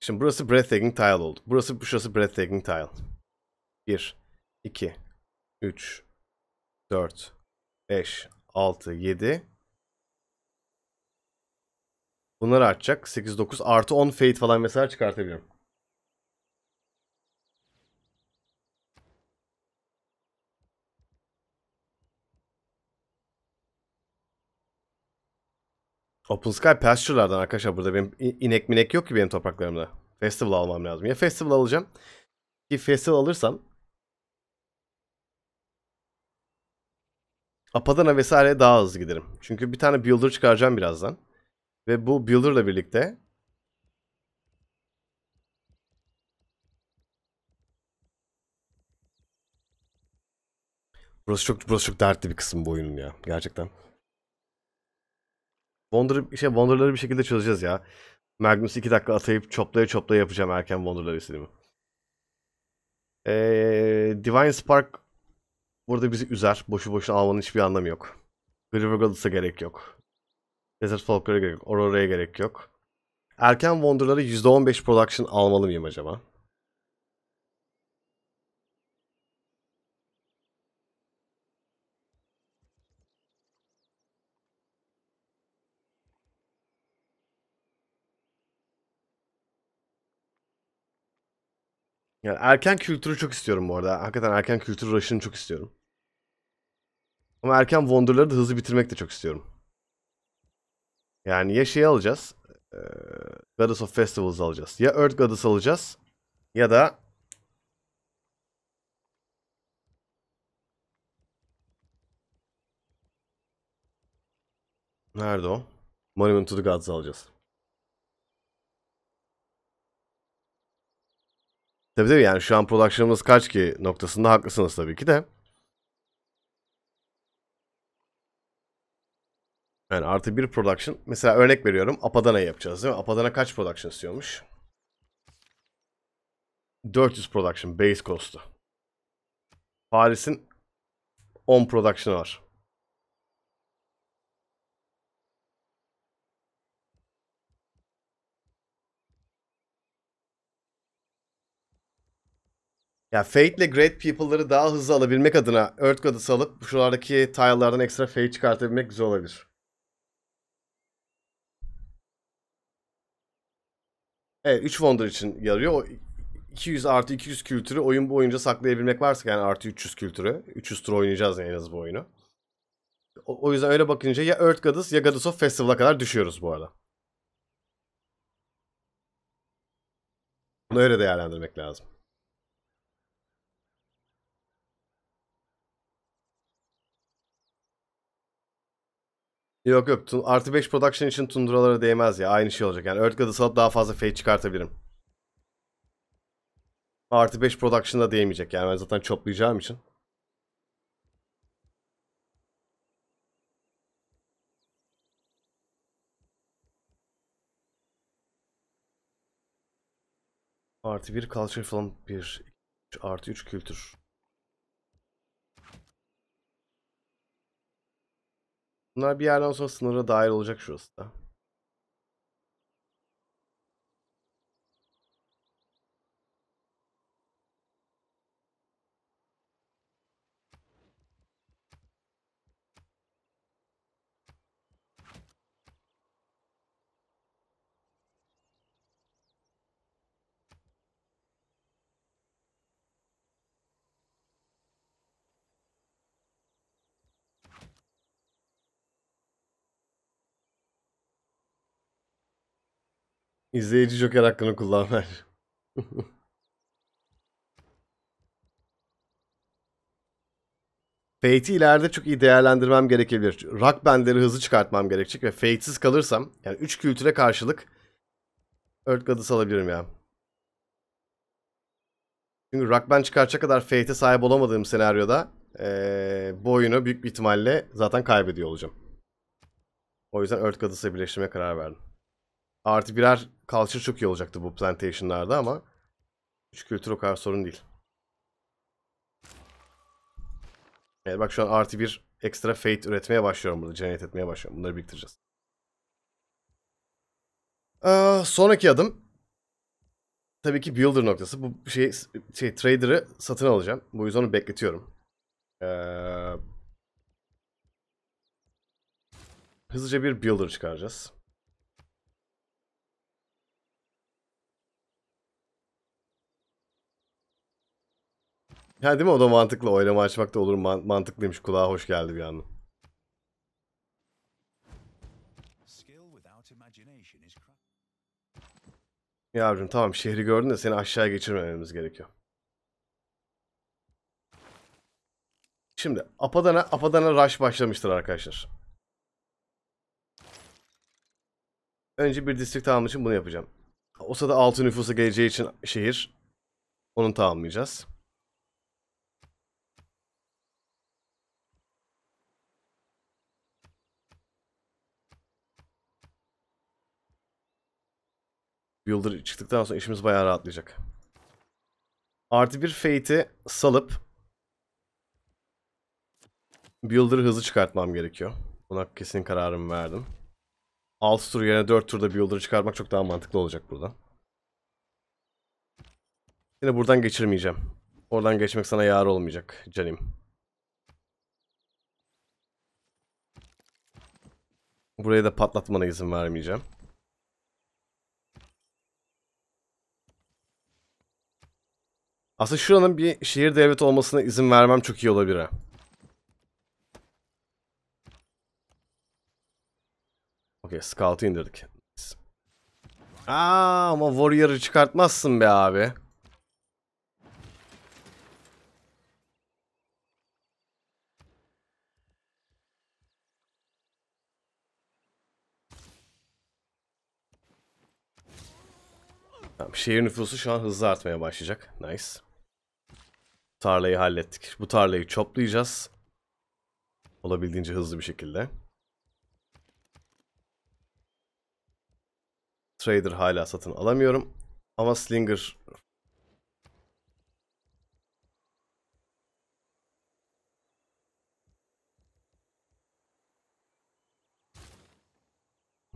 Şimdi burası breathtaking tile oldu. Burası şurası breathtaking tile. 1 2 3 4 5 6 7 Bunlar artacak. 8, 9 artı 10 Fate falan mesela çıkartabiliyorum. Open Sky Pasture'lardan arkadaşlar burada benim inek minek yok ki benim topraklarımda. Festival almam lazım. Ya festival alacağım. Ki festival alırsam Apadana vesaire daha hızlı giderim. Çünkü bir tane builder çıkaracağım birazdan. Ve bu Builder'la birlikte Burası çok burası çok dertli bir kısım bu oyunun ya gerçekten. Wonder şey Wonder'ları bir şekilde çözeceğiz ya. Magnus 2 dakika atayıp çoplaya çoplaya yapacağım erken Wonder'ları istediğimi. Ee, Divine Spark burada bizi üzer. Boşu boşuna almanın hiçbir anlamı yok. River Goddess'a gerek yok. Desert Folklore'a gerek yok. Aurora'ya gerek yok. Erken Wonder'ları %15 production almalı mıyım acaba? Yani erken kültürü çok istiyorum bu arada. Hakikaten erken kültür rush'ını çok istiyorum. Ama erken Wonder'ları da hızlı bitirmek de çok istiyorum. Yani ya şey alacağız. E, Goddess of Festivals alacağız. Ya Earth Goddess alacağız. Ya da Nerede o? Monument to the Gods alacağız. Tabii tabii yani şu an production'ımız kaç ki noktasında haklısınız tabii ki de. Yani artı bir production. Mesela örnek veriyorum. Apadana yapacağız değil mi? Apadana kaç production istiyormuş? 400 production base cost'u. Paris'in 10 production'ı var. Ya Fate ile Great People'ları daha hızlı alabilmek adına Earth Goddess'ı alıp şuralardaki tile'lardan ekstra Fate çıkartabilmek güzel olabilir. Evet 3 Wonder için yarıyor. O 200 artı 200 kültürü oyun boyunca saklayabilmek varsa yani artı 300 kültürü. 300 tur oynayacağız yani en az bu oyunu. O, o yüzden öyle bakınca ya Earth Goddess ya Goddess of Festival'a kadar düşüyoruz bu arada. Bunu öyle değerlendirmek lazım. Yok yok. Artı 5 production için tunduralara değmez ya. Aynı şey olacak. Yani Earth God'ı daha fazla fade çıkartabilirim. Artı 5 production'da değmeyecek. Yani ben zaten çoplayacağım için. Artı 1 culture falan 1. Artı 3 kültür. Bunlar bir yerden sonra sınıra dair olacak şurası da. İzleyici Joker hakkını kullan ver. (laughs) Fate'i ileride çok iyi değerlendirmem gerekebilir. Rock bandleri hızlı çıkartmam gerekecek ve Fate'siz kalırsam yani 3 kültüre karşılık Earth Goddess alabilirim ya. Çünkü Rock Band çıkartacak kadar Fate'e sahip olamadığım senaryoda ee, bu oyunu büyük bir ihtimalle zaten kaybediyor olacağım. O yüzden Earth Goddess'la birleştirmeye karar verdim. Artı birer culture çok iyi olacaktı bu plantation'larda ama üç kültür o kadar sorun değil. Evet bak şu an artı bir ekstra fate üretmeye başlıyorum burada. Generate etmeye başlıyorum. Bunları biriktireceğiz. Ee, sonraki adım tabii ki builder noktası. Bu şey, şey trader'ı satın alacağım. Bu yüzden onu bekletiyorum. Ee, hızlıca bir builder çıkaracağız. Ha değil mi? O da mantıklı. Oylama açmak da olur. Man mantıklıymış. Kulağa hoş geldi bir anda. Yavrum tamam şehri gördün de seni aşağıya geçirmememiz gerekiyor. Şimdi Apadana, Apadana rush başlamıştır arkadaşlar. Önce bir district tamam için bunu yapacağım. Osa'da 6 nüfusa geleceği için şehir. Onu tamamlayacağız. Builder çıktıktan sonra işimiz bayağı rahatlayacak. Artı bir Fate'i salıp Builder'ı hızlı çıkartmam gerekiyor. Buna kesin kararımı verdim. 6 tur yerine 4 turda Builder'ı çıkartmak çok daha mantıklı olacak burada. Yine buradan geçirmeyeceğim. Oradan geçmek sana yar olmayacak canim. Burayı da patlatmana izin vermeyeceğim. Aslında şuranın bir şehir devleti olmasına izin vermem çok iyi olabilir ha. Okey scout'u indirdik. Aa, ama warrior'ı çıkartmazsın be abi. Tamam, şehir nüfusu şu an hızlı artmaya başlayacak. Nice tarlayı hallettik. Bu tarlayı çoplayacağız. Olabildiğince hızlı bir şekilde. Trader hala satın alamıyorum. Ama Slinger...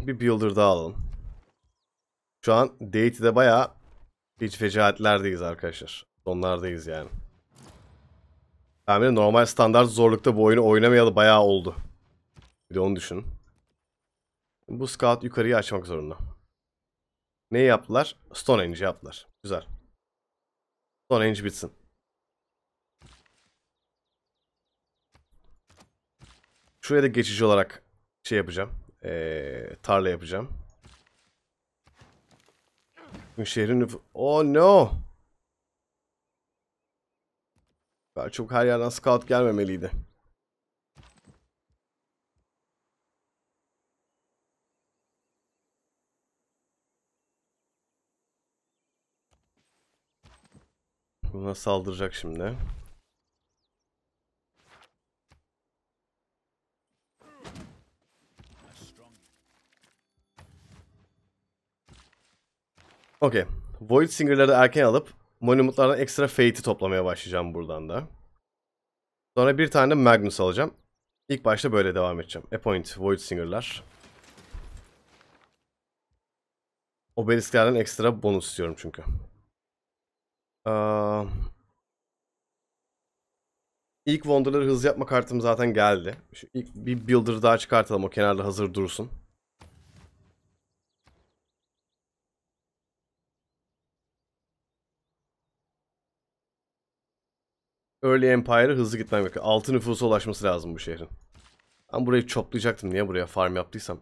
Bir Builder daha alalım. Şu an Deity'de bayağı hiç fecaatlerdeyiz arkadaşlar. Sonlardayız yani. Tahmin normal standart zorlukta bu oyunu oynamayalı bayağı oldu. Bir de onu düşünün. Bu scout yukarıyı açmak zorunda. Ne yaptılar? Stonehenge yaptılar. Güzel. Stonehenge bitsin. Şuraya da geçici olarak şey yapacağım. Ee, tarla yapacağım. Şehrin nüfus... Oh no! Daha çok her yerden scout gelmemeliydi. Buna saldıracak şimdi. Okey. Void Singer'ları erken alıp Monumentlardan ekstra Fate'i toplamaya başlayacağım buradan da. Sonra bir tane de Magnus alacağım. İlk başta böyle devam edeceğim. Appoint, Void Singer'lar. Obelisklerden ekstra bonus istiyorum çünkü. Ee, ilk Wonder'ları hızlı yapma kartım zaten geldi. Şu ilk bir Builder daha çıkartalım o kenarda hazır dursun. Early Empire'ı hızlı gitmem gerekiyor. Altı nüfusa ulaşması lazım bu şehrin. Ben burayı çoplayacaktım. Niye buraya farm yaptıysam.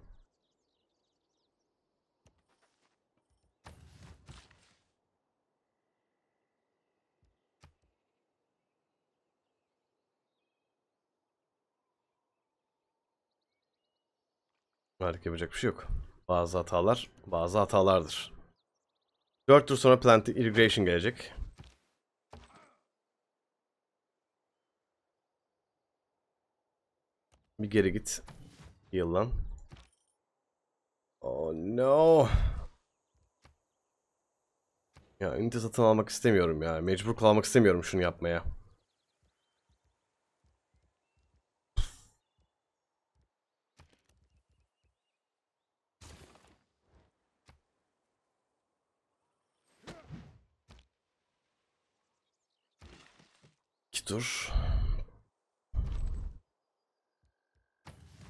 Artık yapacak bir şey yok. Bazı hatalar, bazı hatalardır. 4 tur sonra Plant Irrigation gelecek. Bir geri git. Yılan. Oh no. Ya ünite satın almak istemiyorum ya. Mecbur kalmak istemiyorum şunu yapmaya. İki tur.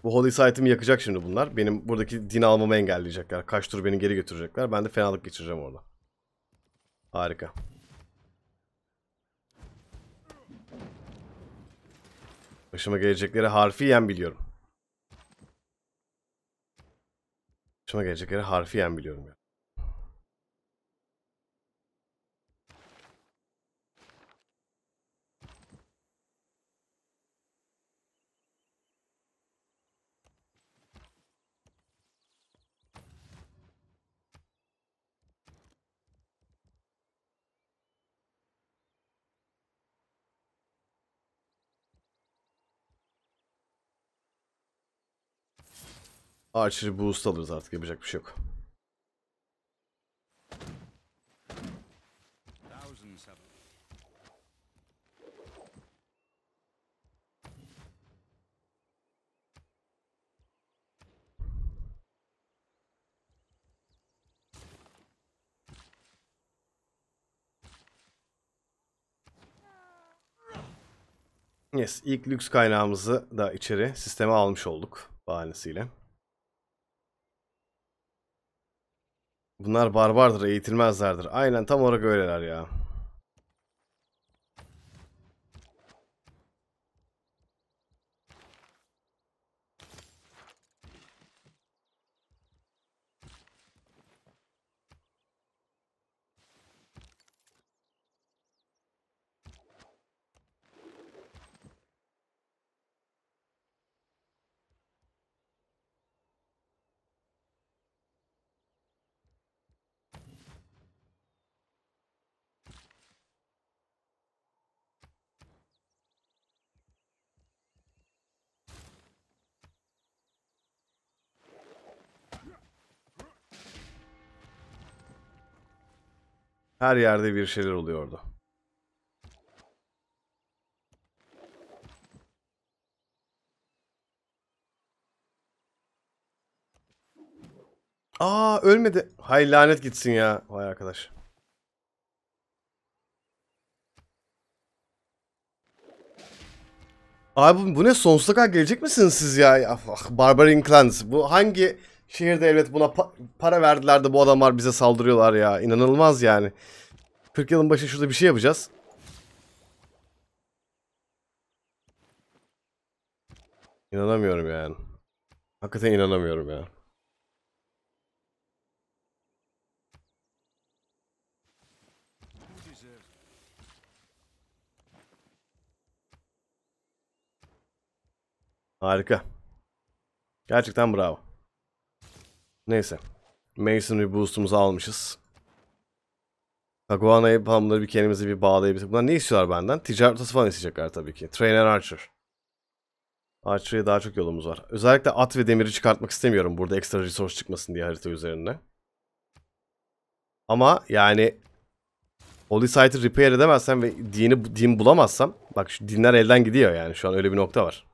Bu Holy Sight'imi yakacak şimdi bunlar. Benim buradaki din almamı engelleyecekler. Kaç tur beni geri götürecekler. Ben de fenalık geçireceğim orada. Harika. Başıma gelecekleri harfiyen biliyorum. Başıma gelecekleri harfiyen biliyorum ya. Yani. Archer'ı boost alırız artık yapacak bir şey yok. Yes, ilk lüks kaynağımızı da içeri sisteme almış olduk bahanesiyle. Bunlar barbardır, eğitilmezlerdir. Aynen tam olarak öyleler ya. Her yerde bir şeyler oluyordu. Aa ölmedi. Hay lanet gitsin ya. Vay arkadaş. Abi bu ne sonsuza kadar gelecek misiniz siz ya? Ah, Barbarian Clans. Bu hangi Şehirde elbet buna pa para verdiler de bu adamlar bize saldırıyorlar ya. İnanılmaz yani. 40 yılın başı şurada bir şey yapacağız. İnanamıyorum yani. Hakikaten inanamıyorum ya. Harika. Gerçekten bravo. Neyse. Mason bir boost'umuzu almışız. Taguana'yı hamları bir kendimizi bir bağlayabiliriz. Bunlar ne istiyorlar benden? Ticaret otası falan isteyecekler tabii ki. Trainer Archer. Archer'e daha çok yolumuz var. Özellikle at ve demiri çıkartmak istemiyorum burada ekstra resource çıkmasın diye harita üzerinde. Ama yani Holy Site'ı repair edemezsem ve dini, din bulamazsam bak şu dinler elden gidiyor yani şu an öyle bir nokta var.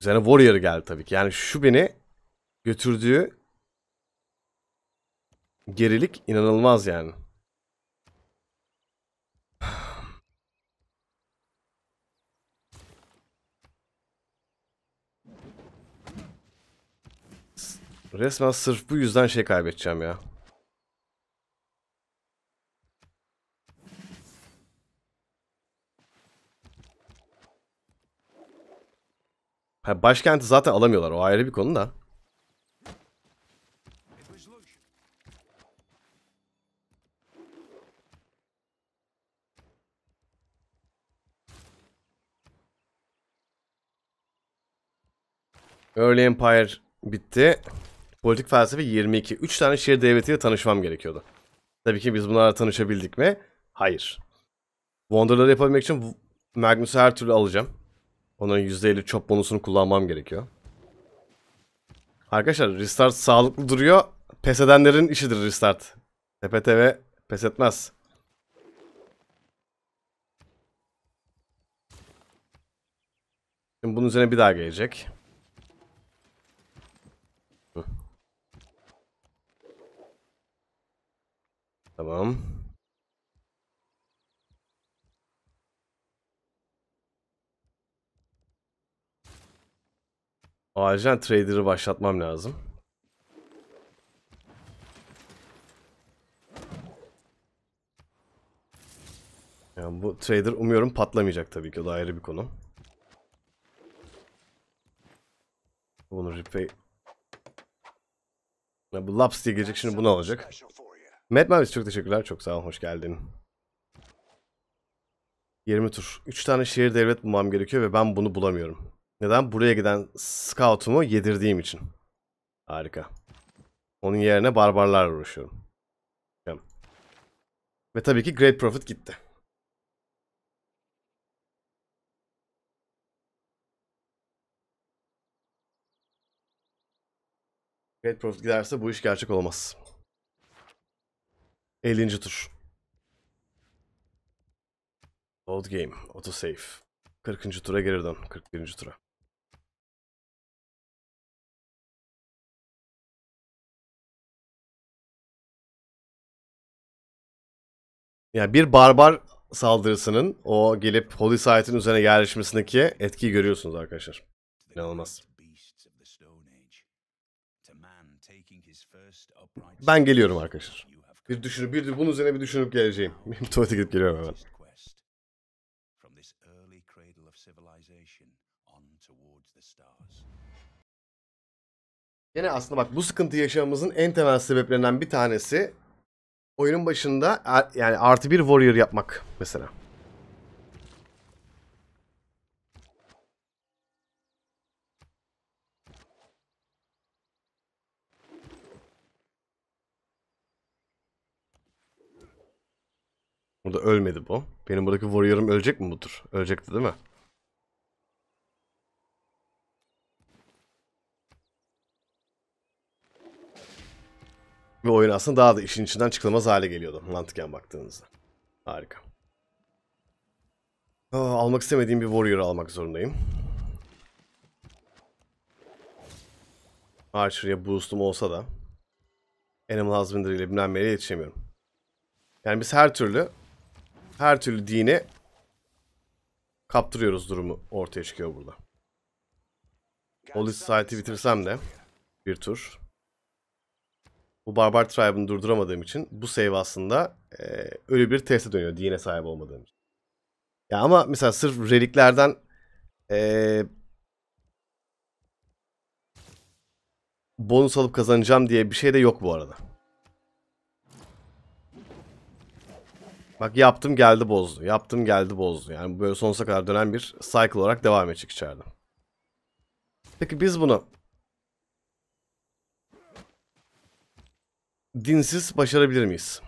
Üzerine Warrior geldi tabii ki. Yani şu beni götürdüğü gerilik inanılmaz yani. Resmen sırf bu yüzden şey kaybedeceğim ya. Ha, başkenti zaten alamıyorlar. O ayrı bir konu da. Early Empire bitti. Politik felsefe 22. 3 tane şehir devletiyle tanışmam gerekiyordu. Tabii ki biz bunlarla tanışabildik mi? Hayır. Wonder'ları yapabilmek için Magnus'u her türlü alacağım. Onların %50 çöp bonusunu kullanmam gerekiyor. Arkadaşlar restart sağlıklı duruyor. Pes edenlerin işidir restart. TPTV pes etmez. Şimdi bunun üzerine bir daha gelecek. Tamam. Acilen trader'ı başlatmam lazım. Yani bu trader umuyorum patlamayacak tabii ki. O da ayrı bir konu. Bunu repay... Ya bu laps diye gelecek şimdi bunu alacak. Matt Mavis çok teşekkürler. Çok sağ ol. Hoş geldin. 20 tur. 3 tane şehir devlet bulmam gerekiyor ve ben bunu bulamıyorum. Neden? Buraya giden scout'umu yedirdiğim için. Harika. Onun yerine barbarlarla uğraşıyorum. Ve tabii ki Great Profit gitti. Great Profit giderse bu iş gerçek olmaz. 50. tur. Old game. Auto save. 40. tura geri dön. 41. tura. Yani bir barbar saldırısının o gelip Holy Site'in üzerine yerleşmesindeki etkiyi görüyorsunuz arkadaşlar. İnanılmaz. Ben geliyorum arkadaşlar. Bir düşünüp bir de bunun üzerine bir düşünüp geleceğim. (laughs) Benim tuvalete gidip geliyorum hemen. Yine aslında bak bu sıkıntı yaşamamızın en temel sebeplerinden bir tanesi oyunun başında er, yani artı bir warrior yapmak mesela. Burada ölmedi bu. Benim buradaki warrior'ım ölecek mi budur? Ölecekti değil mi? Bu oyun aslında daha da işin içinden çıkılmaz hale geliyordu mantıken baktığınızda. Harika. Aa, almak istemediğim bir warrior almak zorundayım. Archer'ya boost'um olsa da Animal Husbandry ile bilmem yetişemiyorum. Yani biz her türlü her türlü dine kaptırıyoruz durumu ortaya çıkıyor burada. Holy Society bitirsem de bir tur. Bu Barbar Tribe'ını durduramadığım için bu save aslında e, ölü bir teste dönüyor dine sahip olmadığım için. Ya ama mesela sırf reliklerden e, bonus alıp kazanacağım diye bir şey de yok bu arada. Bak yaptım geldi bozdu. Yaptım geldi bozdu. Yani böyle sonsuza kadar dönen bir cycle olarak devam edecek içeride. Peki biz bunu dinsiz başarabilir miyiz?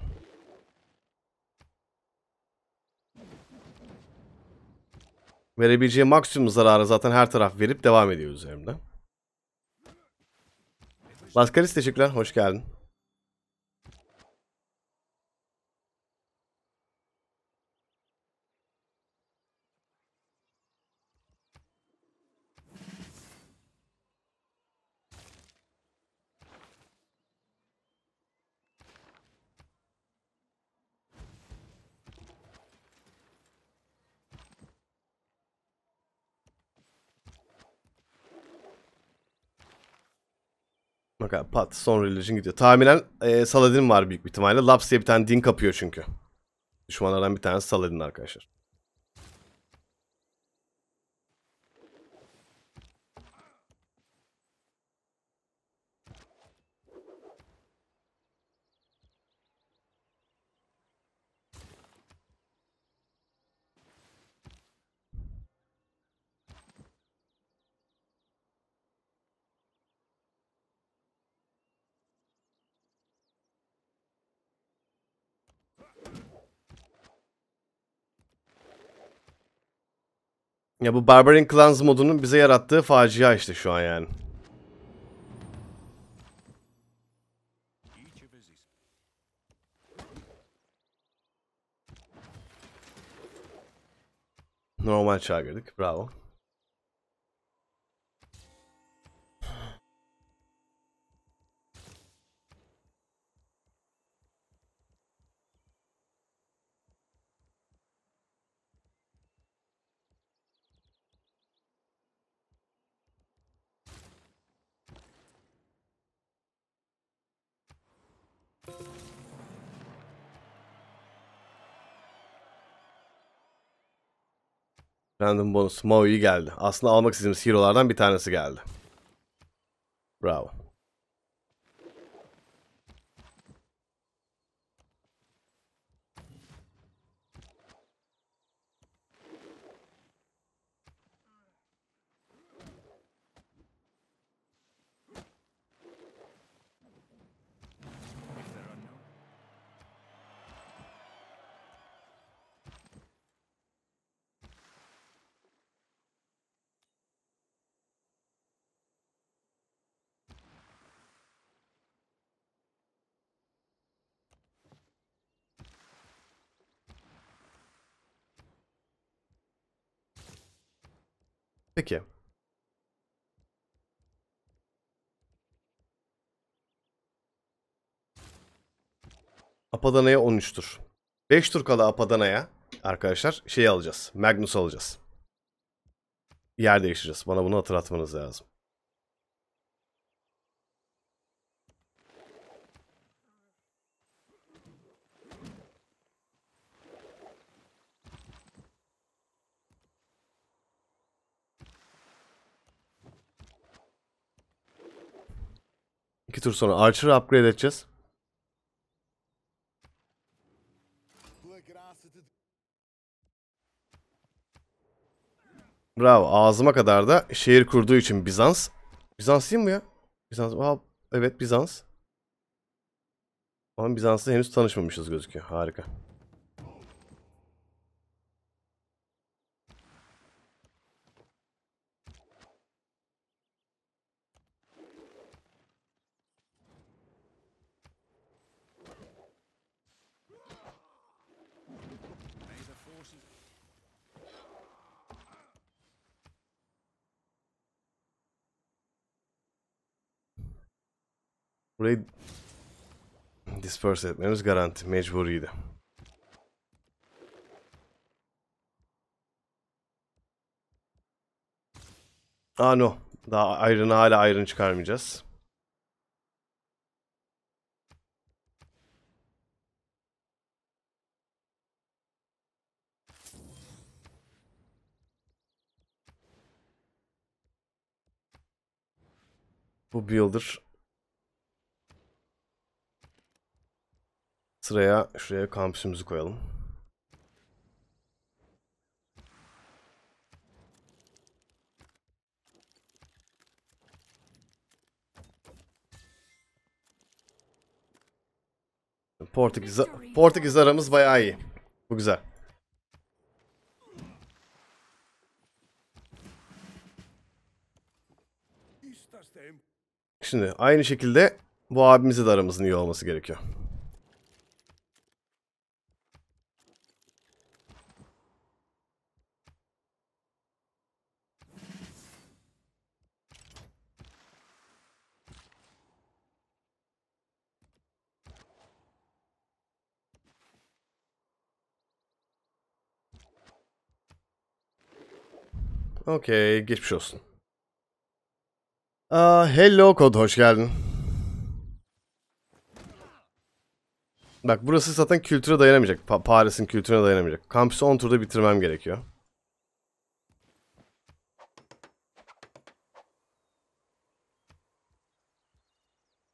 Verebileceği maksimum zararı zaten her taraf verip devam ediyor üzerimde. Laskaris teşekkürler. Hoş geldin. Bakın pat son religion gidiyor. Tahminen e, Saladin var büyük bir ihtimalle. Laps diye bir tane din kapıyor çünkü. Düşmanlardan bir tanesi Saladin arkadaşlar. Ya bu Barbarian Clans modunun bize yarattığı facia işte şu an yani. Normal çağ Bravo. Random bonus Maui geldi. Aslında almak istediğimiz hero'lardan bir tanesi geldi. Bravo. Peki. Apadana'ya 13 tur. 5 tur kala Apadana'ya arkadaşlar şey alacağız. Magnus alacağız. Yer değiştireceğiz. Bana bunu hatırlatmanız lazım. İki tur sonra Archer'ı upgrade edeceğiz. Bravo. Ağzıma kadar da şehir kurduğu için Bizans. Bizans değil mi ya? Bizans. Aa, evet Bizans. Ama Bizans'la henüz tanışmamışız gözüküyor. Harika. Burayı disperse etmemiz garanti. Mecburiydi. Aa no. Daha ayrını hala ayrın çıkarmayacağız. Bu builder Sıraya şuraya kampüsümüzü koyalım. Portekiz, Portekiz aramız bayağı iyi. Bu güzel. Şimdi aynı şekilde bu abimizin de aramızın iyi olması gerekiyor. Okey, geçmiş olsun. Aa, hello kod hoş geldin. Bak burası zaten kültüre dayanamayacak. Pa Paris'in kültürüne dayanamayacak. Kampüsü 10 turda bitirmem gerekiyor.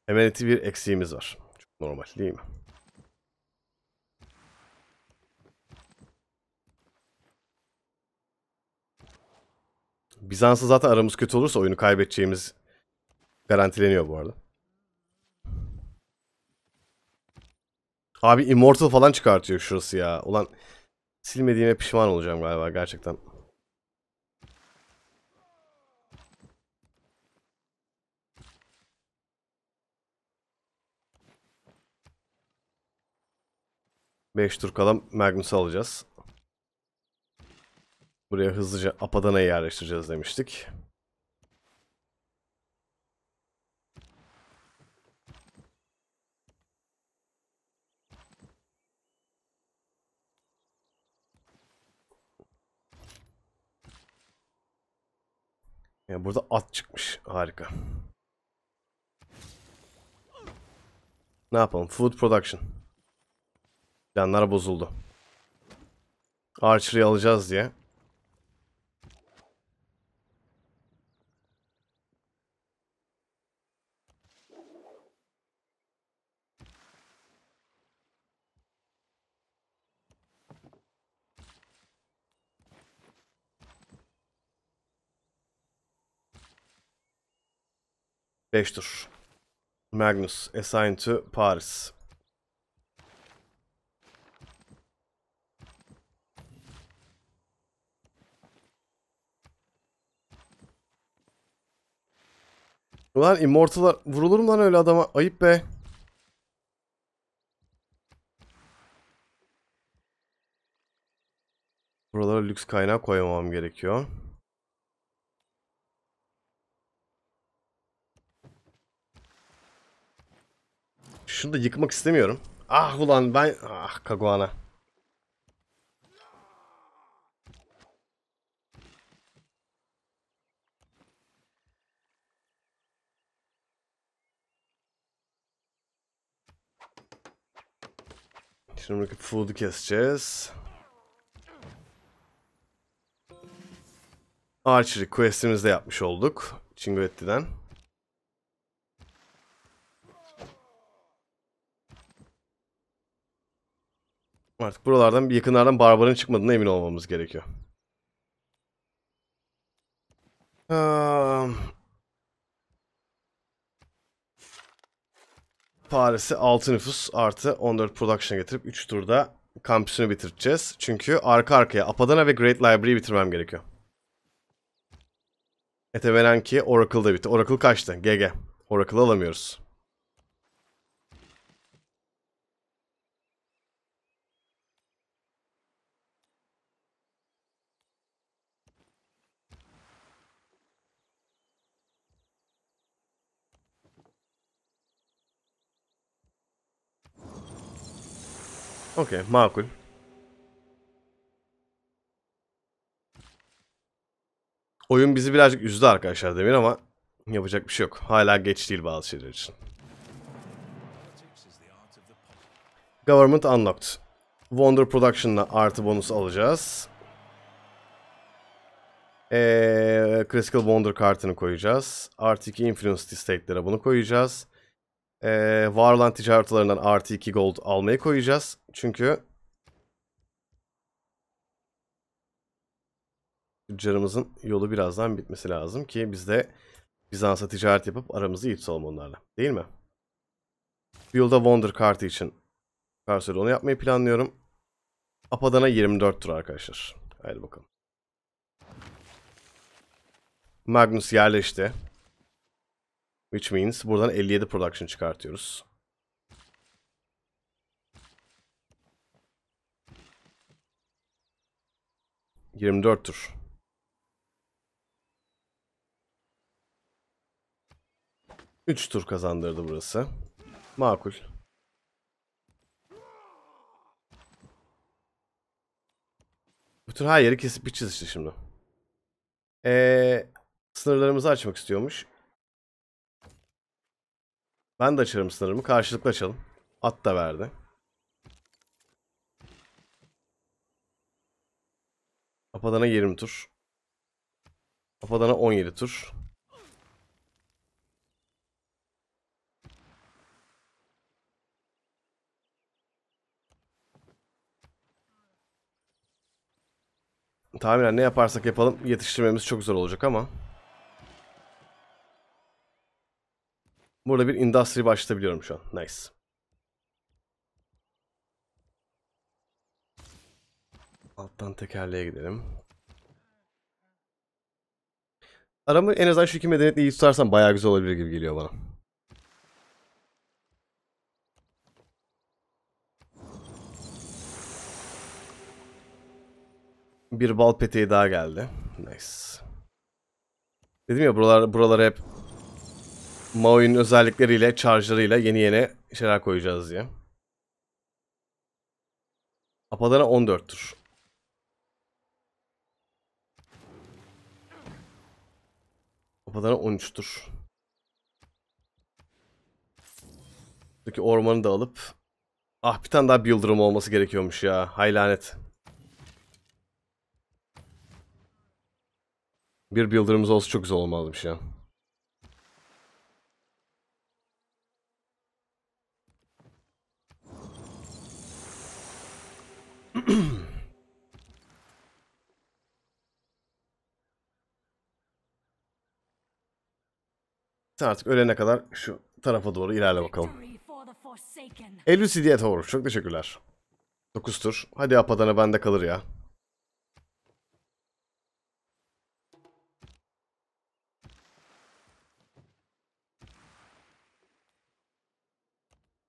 Emaneti bir eksiğimiz var. Çok normal değil mi? Bizans'la zaten aramız kötü olursa oyunu kaybedeceğimiz garantileniyor bu arada. Abi Immortal falan çıkartıyor şurası ya. Ulan silmediğime pişman olacağım galiba gerçekten. Beş tur kala Magnus'u alacağız. Buraya hızlıca Apadana'yı yerleştireceğiz demiştik. Ya burada at çıkmış. Harika. Ne yapalım? Food production. Planlar bozuldu. Archery alacağız diye. 5 tur. Magnus assigned to Paris. Ulan immortalar vurulur mu lan öyle adama? Ayıp be. Buralara lüks kaynağı koymamam gerekiyor. Şunu da yıkmak istemiyorum. Ah ulan ben... Ah Kaguana. Şimdi buradaki keseceğiz. Archery quest'imizi de yapmış olduk. Chinguetti'den. Artık buralardan yakınlardan barbarın çıkmadığına emin olmamız gerekiyor. Um, Paris'i 6 nüfus artı 14 production getirip 3 turda kampüsünü bitireceğiz. Çünkü arka arkaya Apadana ve Great Library'i bitirmem gerekiyor. Etemelen ki da bitti. Oracle kaçtı? GG. Oracle'ı alamıyoruz. Okey makul. Oyun bizi birazcık üzdü arkadaşlar demin ama yapacak bir şey yok. Hala geç değil bazı şeyler için. Government Unlocked. Wonder Production'la artı bonus alacağız. Ee, Critical Wonder kartını koyacağız. Artı 2 Influence Distate'lere bunu koyacağız e, var olan ticaret odalarından artı 2 gold almaya koyacağız. Çünkü tüccarımızın yolu birazdan bitmesi lazım ki biz de Bizans'a ticaret yapıp aramızı iyi tutalım onlarla. Değil mi? Bu yılda Wonder kartı için Karsör'ü onu yapmayı planlıyorum. Apadan'a 24 tur arkadaşlar. Haydi bakalım. Magnus yerleşti. Which means buradan 57 production çıkartıyoruz. Yirmi dört tur. Üç tur kazandırdı burası. Makul. Bütün her yeri kesip biçeceğiz işte şimdi. Ee, sınırlarımızı açmak istiyormuş. Ben de açarım sınırımı. Karşılıklı açalım. At da verdi. Apadana 20 tur. Apadana 17 tur. Tahminen ne yaparsak yapalım yetiştirmemiz çok zor olacak ama... Burada bir industry başlatabiliyorum şu an. Nice. Alttan tekerleğe gidelim. Aramı en azından şu iki medeniyetle iyi tutarsam bayağı güzel olabilir gibi geliyor bana. Bir bal peteği daha geldi. Nice. Dedim ya buralar, buralar hep Mao'nun özellikleriyle, charge'larıyla yeni yeni şeyler koyacağız diye. Apadana 14'tür. Apadana 13'tür. Buradaki ormanı da alıp... Ah bir tane daha bir olması gerekiyormuş ya. Hay lanet. Bir yıldırımız olsa çok güzel olmazmış ya. (clears throat) Sen artık ölene kadar şu tarafa doğru ilerle bakalım. Elusi diye Çok teşekkürler. 9 tur. Hadi apadana bende kalır ya.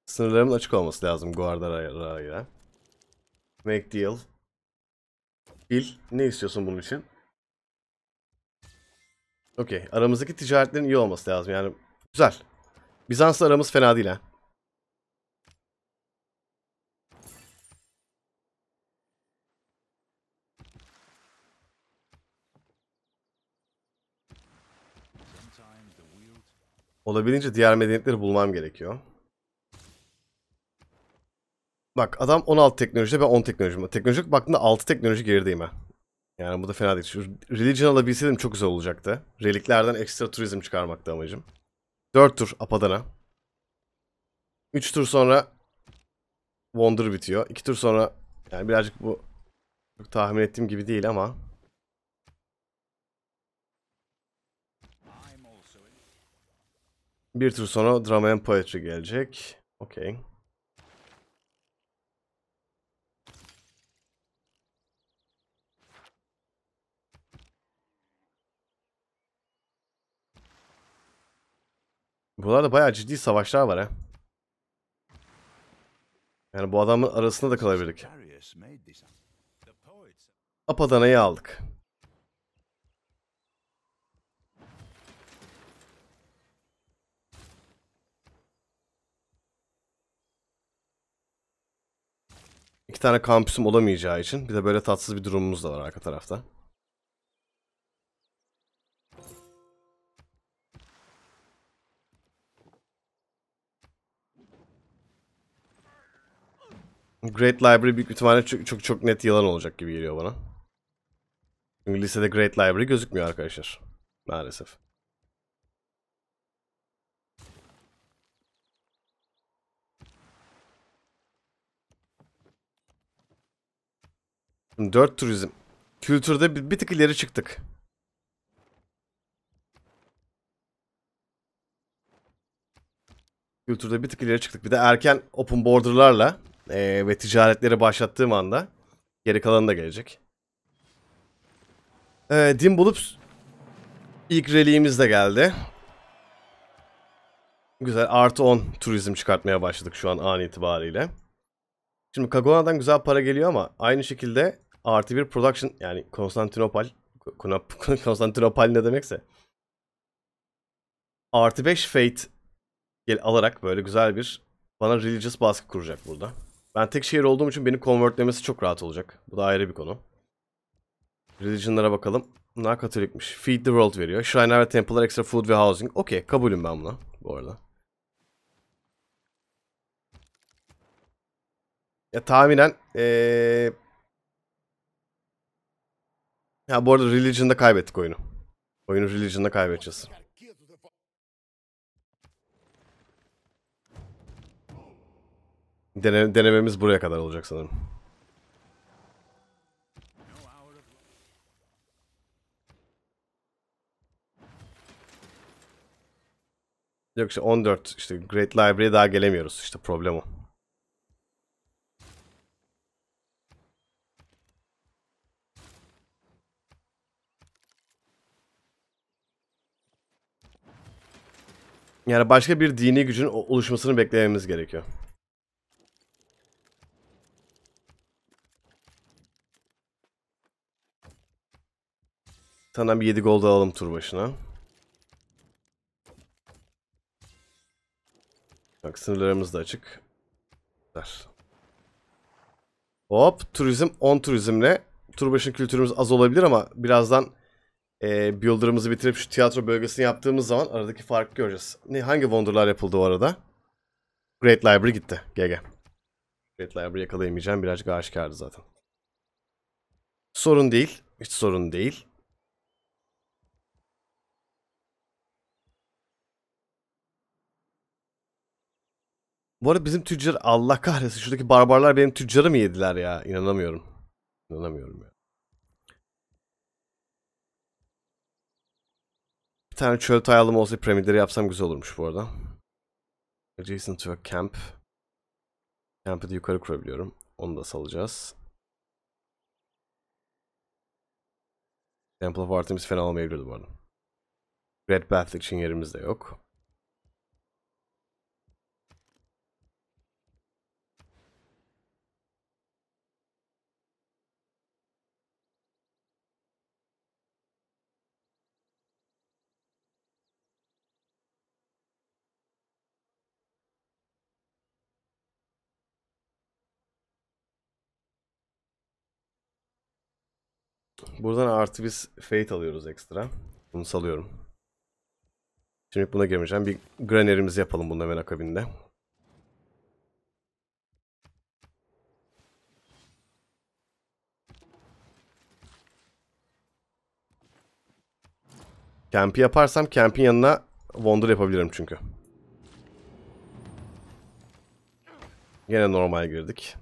Sınırlarımın açık olması lazım Guardara'ya. Make deal. Bil. Ne istiyorsun bunun için? Okey. Aramızdaki ticaretlerin iyi olması lazım. Yani güzel. Bizans'la aramız fena değil ha. Olabildiğince diğer medeniyetleri bulmam gerekiyor. Bak adam 16 teknolojide ben 10 teknolojim. Teknolojik baktığında 6 teknoloji gerideyim ben. Yani bu da fena değil. Şu religion alabilseydim çok güzel olacaktı. Reliklerden ekstra turizm çıkarmakta amacım. 4 tur Apadana. 3 tur sonra Wonder bitiyor. 2 tur sonra yani birazcık bu çok tahmin ettiğim gibi değil ama Bir tur sonra Drama and Poetry gelecek. Okey. Buralarda bayağı ciddi savaşlar var ha. Yani bu adamın arasında da kalabildik. Apadana'yı aldık. İki tane kampüsüm olamayacağı için bir de böyle tatsız bir durumumuz da var arka tarafta. Great Library büyük ihtimalle çok çok, çok net yılan olacak gibi geliyor bana. Çünkü listede Great Library gözükmüyor arkadaşlar. Maalesef. Dört turizm. Kültürde bir, bir tık ileri çıktık. Kültürde bir tık ileri çıktık. Bir de erken open borderlarla e, ve ticaretleri başlattığım anda geri kalanı da gelecek. E, dim bulup ilk reliğimiz de geldi. Güzel artı 10 turizm çıkartmaya başladık şu an an itibariyle. Şimdi Kagona'dan güzel para geliyor ama aynı şekilde artı bir production yani Konstantinopol (laughs) Konstantinopol ne demekse artı 5 fate gel alarak böyle güzel bir bana religious baskı kuracak burada. Ben tek şehir olduğum için beni convertlemesi çok rahat olacak. Bu da ayrı bir konu. Religion'lara bakalım. Bunlar Katolikmiş. Feed the World veriyor. Shriner ve Temple'lar extra food ve housing. Okey kabulüm ben buna bu arada. Ya tahminen ee... Ya bu arada Religion'da kaybettik oyunu. Oyunu Religion'da kaybedeceğiz. Dene, denememiz buraya kadar olacak sanırım. Yok işte 14 işte Great Library'e daha gelemiyoruz işte problem o. Yani başka bir dini gücün oluşmasını beklememiz gerekiyor. Senden bir 7 gol da alalım tur başına. Bak sınırlarımız da açık. Güzel. Hop turizm 10 turizmle. Tur başına kültürümüz az olabilir ama birazdan e, builder'ımızı bitirip şu tiyatro bölgesini yaptığımız zaman aradaki farkı göreceğiz. Ne, hangi wonder'lar yapıldı o arada? Great Library gitti. GG. Great Library yakalayamayacağım. Birazcık aşikardı zaten. Sorun değil. Hiç sorun değil. Bu arada bizim tüccar Allah kahretsin şuradaki barbarlar benim tüccarı mı yediler ya? inanamıyorum İnanamıyorum ya. Bir tane çöl tayalım olsa piramitleri yapsam güzel olurmuş bu arada. Adjacent to a camp. Camp'ı da yukarı kurabiliyorum. Onu da salacağız. Temple of Artemis fena olmayabilirdi bu arada. Red Bath için yerimiz de yok. Buradan artı biz Fate alıyoruz ekstra. Bunu salıyorum. Şimdi buna girmeyeceğim. Bir granerimizi yapalım bunun hemen akabinde. Camp'i yaparsam Camp'in yanına Wonder yapabilirim çünkü. Yine normal girdik.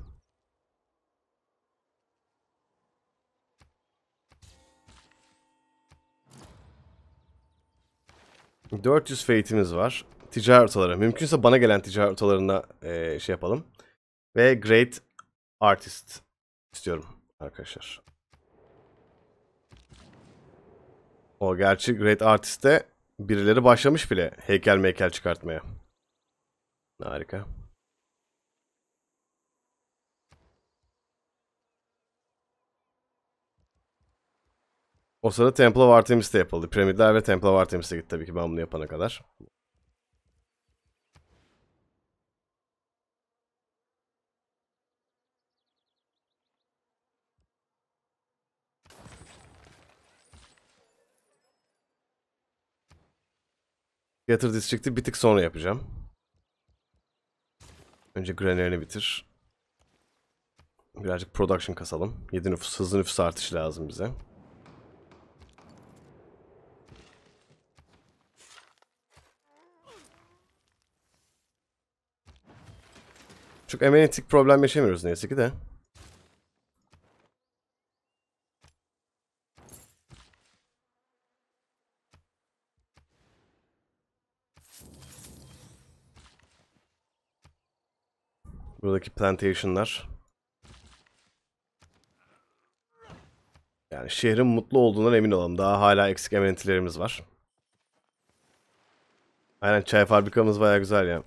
400 fate'imiz var. Ticaret otaları. Mümkünse bana gelen ticaret otalarına e, şey yapalım. Ve Great Artist istiyorum arkadaşlar. O gerçi Great Artist'te birileri başlamış bile heykel meykel çıkartmaya. Harika. O sırada Temple of Artemis de yapıldı. Piramitler ve Temple of Artemis'e gitti tabii ki ben bunu yapana kadar. Theater District'i bir tık sonra yapacağım. Önce Granary bitir. Birazcık production kasalım. 7 nüfus, hızlı nüfus artışı lazım bize. Çok emenetik problem yaşamıyoruz neyse ki de. Buradaki plantation'lar. Yani şehrin mutlu olduğundan emin olalım. Daha hala eksik eminentilerimiz var. Aynen çay fabrikamız baya güzel ya.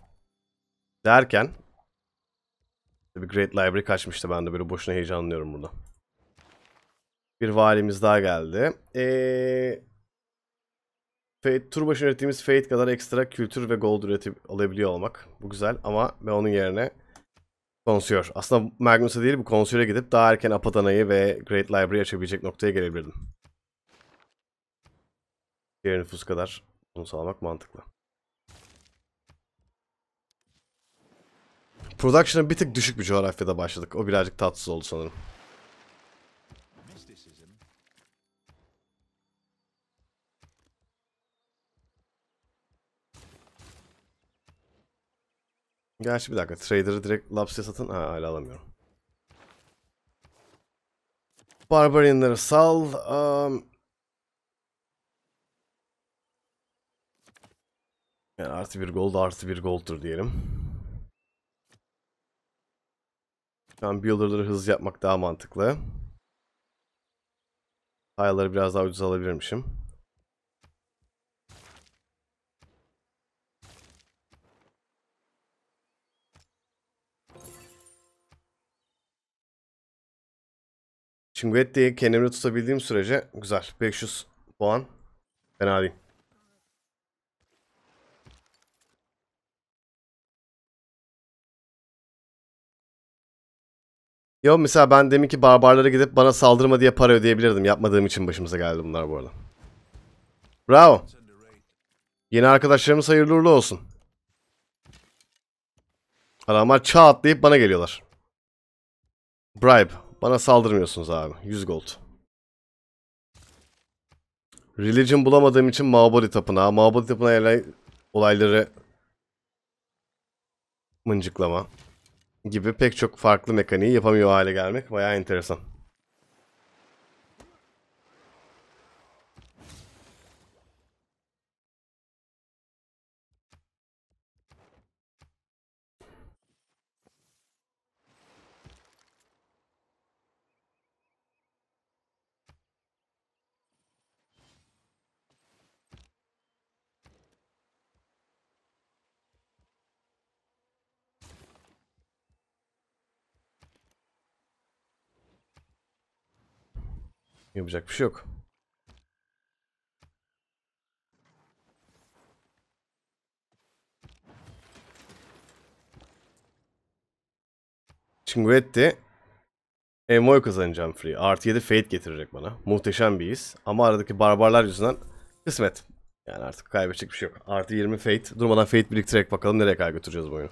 Derken bir Great Library kaçmıştı ben de böyle boşuna heyecanlıyorum burada. Bir valimiz daha geldi. Ee, Fate, tur başı ürettiğimiz Fate kadar ekstra kültür ve gold üretip alabiliyor olmak. Bu güzel ama ben onun yerine Konsör. Aslında Magnus'a değil bu konsöre gidip daha erken Apadana'yı ve Great Library açabilecek noktaya gelebilirdim. Diğer nüfus kadar bunu sağlamak mantıklı. Production'a bir tık düşük bir coğrafyada başladık. O birazcık tatsız oldu sanırım. Gerçi bir dakika. Trader'ı direkt Laps'e satın. Ha hala alamıyorum. Barbarian'ları sal. Um... Yani artı bir gold artı bir gold'dur diyelim. Ben an builder'ları hız yapmak daha mantıklı. Tile'ları biraz daha ucuz alabilirmişim. Çinguette'yi kendimde tutabildiğim sürece güzel. 500 puan fena değil. Ya mesela ben demin ki barbarlara gidip bana saldırma diye para ödeyebilirdim. Yapmadığım için başımıza geldi bunlar bu arada. Bravo. Yeni arkadaşlarımız hayırlı uğurlu olsun. Adamlar çağ atlayıp bana geliyorlar. Bribe. Bana saldırmıyorsunuz abi. 100 gold. Religion bulamadığım için Maabadi Tapınağı. Maabadi Tapınağı olayları mıncıklama gibi pek çok farklı mekaniği yapamıyor hale gelmek bayağı enteresan. Yapacak bir şey yok. Chinguetti Emo'yu kazanacağım free. Artı 7 Fate getirecek bana. Muhteşem bir his. Ama aradaki barbarlar yüzünden kısmet. Yani artık kaybedecek bir şey yok. Artı 20 Fate. Durmadan Fate biriktirerek bakalım nereye kadar götüreceğiz bu oyunu.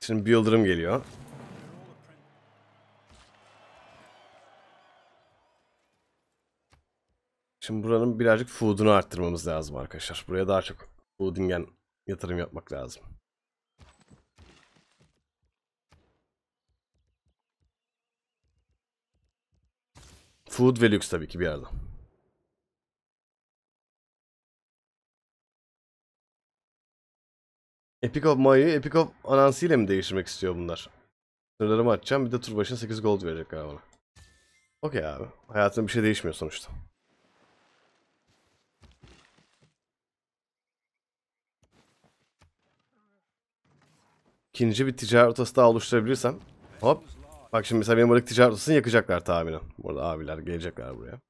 Şimdi bir yıldırım geliyor. Şimdi buranın birazcık food'unu arttırmamız lazım arkadaşlar. Buraya daha çok foodingen yatırım yapmak lazım. Food ve lüks tabii ki bir yerde. Epic of Mayı Epic of Anansi ile mi değiştirmek istiyor bunlar? Sınırlarımı açacağım bir de tur başına 8 gold verecek galiba bana. Okey abi. Hayatında bir şey değişmiyor sonuçta. İkinci bir ticaret odası daha oluşturabilirsem. Hop. Bak şimdi mesela benim buradaki ticaret odasını yakacaklar tahminen. Burada abiler gelecekler buraya.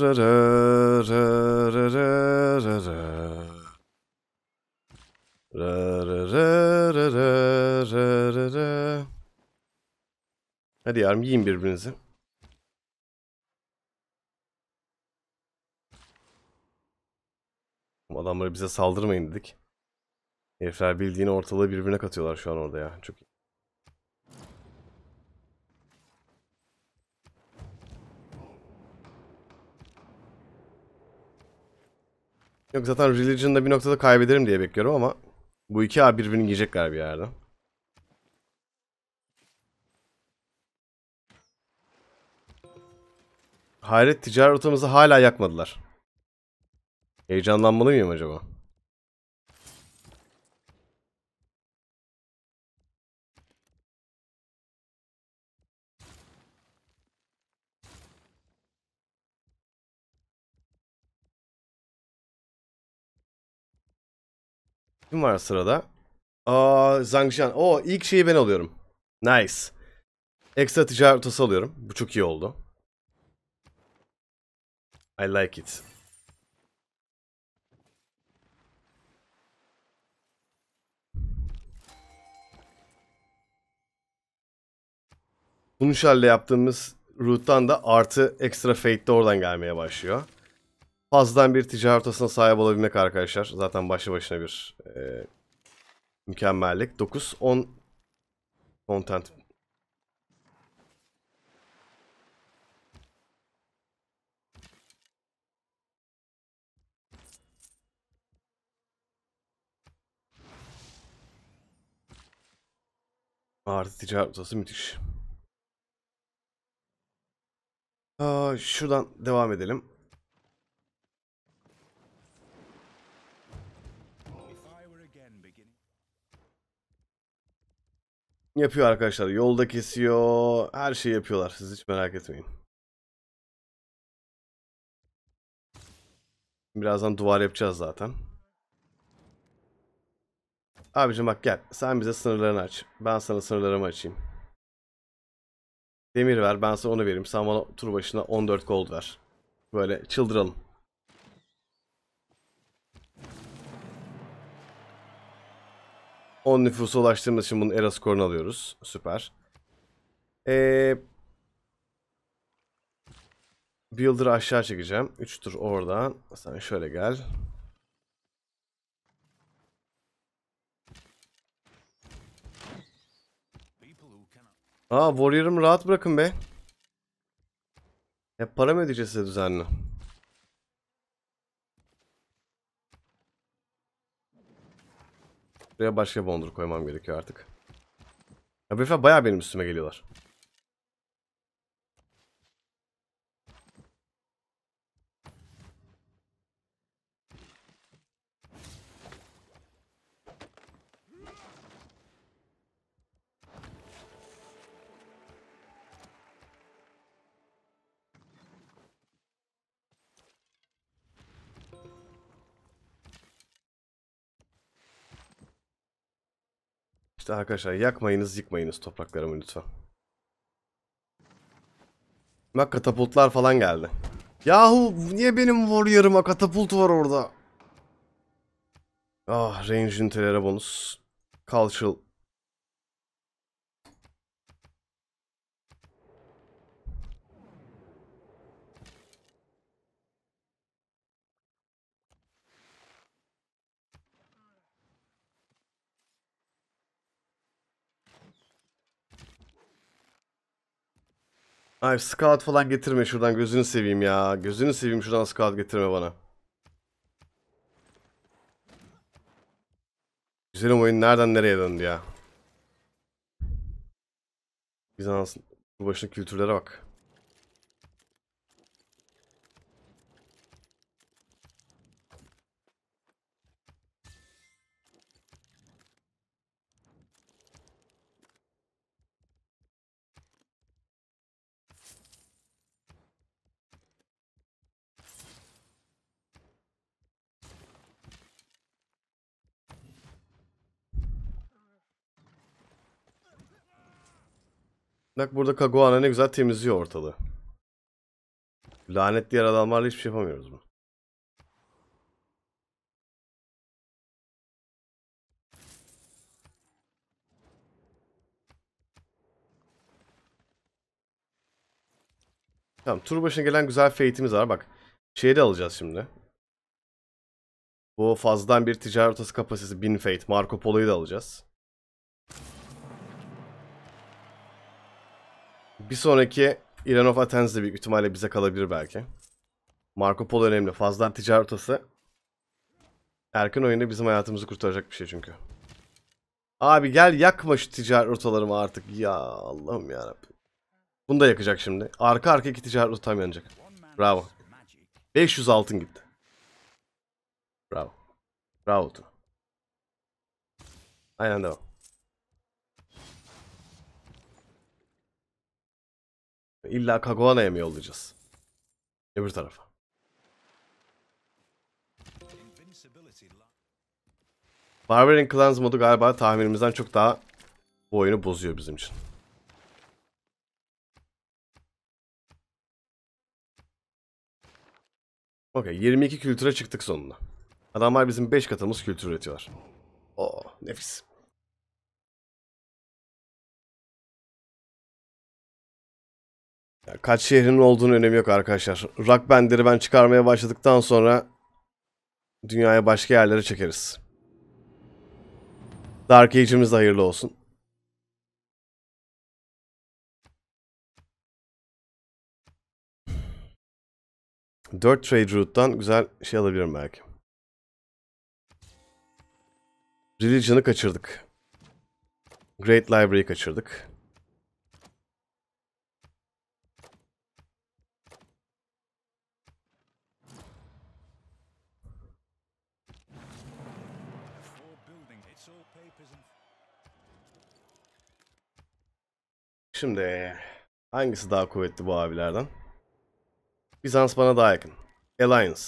Ra ra ra ra ra ra ra Hadi yarım giyin birbirinizi. Adamları bize saldırmayın dedik. Herifler bildiğini ortalığı birbirine katıyorlar şu an orada ya. Çok iyi. Yok zaten Religion'da bir noktada kaybederim diye bekliyorum ama bu iki a birbirini yiyecek galiba bir yerde. Hayret ticaret rotamızı hala yakmadılar. Heyecanlanmalı mıyım acaba? Kim var sırada? Aa, Zangshan. O ilk şeyi ben alıyorum. Nice. Ekstra ticaret otası alıyorum. Bu çok iyi oldu. I like it. Bunun şerle yaptığımız route'dan da artı ekstra fate de oradan gelmeye başlıyor fazladan bir ticaret odasına sahip olabilmek arkadaşlar. Zaten başlı başına bir e, mükemmellik. 9, 10 content. Artı ticaret odası müthiş. Aa, şuradan devam edelim. yapıyor arkadaşlar. Yolda kesiyor. Her şeyi yapıyorlar. Siz hiç merak etmeyin. Birazdan duvar yapacağız zaten. Abicim bak gel. Sen bize sınırlarını aç. Ben sana sınırlarımı açayım. Demir ver. Ben sana onu vereyim. Sen bana tur başına 14 gold ver. Böyle çıldıralım. 10 nüfusa ulaştığımız için bunun era skorunu alıyoruz. Süper. Ee, Builder'ı aşağı çekeceğim. 3 tur oradan. Sen şöyle gel. Aa Warrior'ımı rahat bırakın be. Hep para mı ödeyeceğiz size düzenli? Buraya başka bondur koymam gerekiyor artık. Ya bu herifler bayağı benim üstüme geliyorlar. İşte arkadaşlar yakmayınız yıkmayınız topraklarımı lütfen. Bak katapultlar falan geldi. Yahu niye benim warrior'ıma katapult var orada? Ah range ünitelere bonus. Cultural Ay scout falan getirme şuradan gözünü seveyim ya. Gözünü seveyim şuradan scout getirme bana. Güzelim oyun nereden nereye döndü ya. Bizans başına kültürlere bak. Bak burada Kaguana ne güzel temizliyor ortalığı. Lanet diğer adamlarla hiçbir şey yapamıyoruz mu? Tamam tur başına gelen güzel fate'imiz var bak. Şeyi de alacağız şimdi. Bu fazladan bir ticaret otası kapasitesi 1000 fate Marco Polo'yu da alacağız. Bir sonraki İran of Athens de büyük ihtimalle bize kalabilir belki. Marco Polo önemli. Fazla ticaretası. otası. Erken oyunda bizim hayatımızı kurtaracak bir şey çünkü. Abi gel yakma şu ticaret rotalarımı artık. Ya Allah'ım yarabbim. Bunu da yakacak şimdi. Arka arka iki ticaret rotam yanacak. Bravo. 500 altın gitti. Bravo. Bravo. Aynen devam. İlla Kagoana'ya mı yollayacağız? Öbür tarafa. Barbarian Clans modu galiba tahminimizden çok daha bu oyunu bozuyor bizim için. Okey 22 kültüre çıktık sonunda. Adamlar bizim 5 katımız kültür üretiyorlar. Oo nefis. kaç şehrin olduğunu önemi yok arkadaşlar. Rock Bander'ı ben çıkarmaya başladıktan sonra dünyaya başka yerlere çekeriz. Dark Age'imiz de hayırlı olsun. Dört trade route'dan güzel şey alabilirim belki. Religion'ı kaçırdık. Great Library'i kaçırdık. Şimdi hangisi daha kuvvetli bu abilerden? Bizans bana daha yakın. Alliance.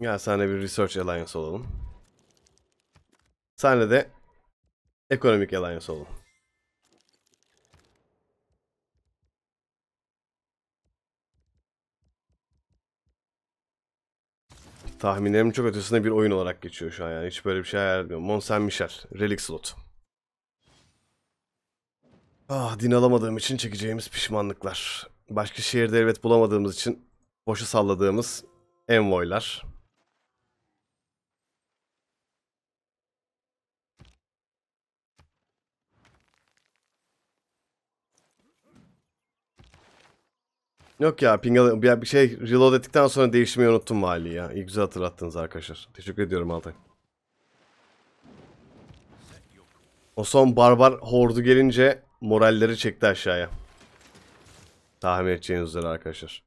Ya senle bir Research Alliance olalım. Senle de Ekonomik Alliance olalım. Tahminlerim çok ötesinde bir oyun olarak geçiyor şu an yani. Hiç böyle bir şey hayal etmiyorum. Mont Saint Michel. Relic Slot. Ah din alamadığım için çekeceğimiz pişmanlıklar. Başka şehirde elbet bulamadığımız için boşa salladığımız envoylar. Yok ya pingal bir şey reload ettikten sonra değiştirmeyi unuttum vali ya. İyi güzel hatırlattınız arkadaşlar. Teşekkür ediyorum Altay. O son barbar hordu gelince moralleri çekti aşağıya. Tahmin edeceğiniz üzere arkadaşlar.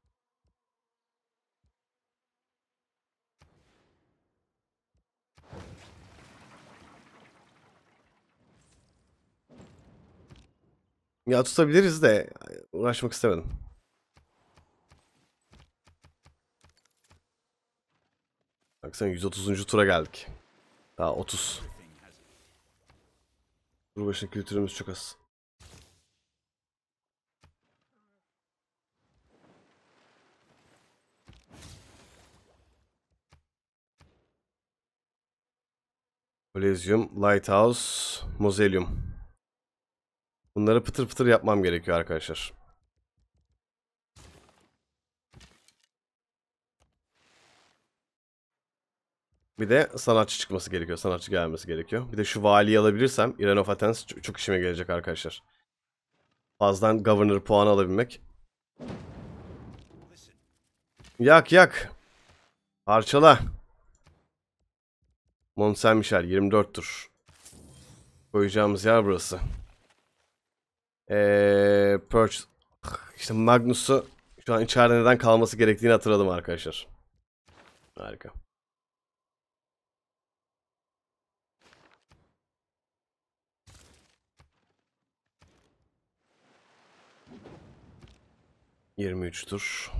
Ya tutabiliriz de uğraşmak istemedim. Baksana 130. tura geldik. Daha 30. Tur başına kültürümüz çok az. Kolezyum, Lighthouse, Mozelyum. Bunları pıtır pıtır yapmam gerekiyor arkadaşlar. Bir de sanatçı çıkması gerekiyor. Sanatçı gelmesi gerekiyor. Bir de şu valiyi alabilirsem İran of Athens çok, işime gelecek arkadaşlar. Fazlan governor puanı alabilmek. Yak yak. Parçala. Mont Saint Michel 24 tur. Koyacağımız yer burası. Ee, Perch. İşte Magnus'u şu an içeride neden kalması gerektiğini hatırladım arkadaşlar. Harika. 23'tür.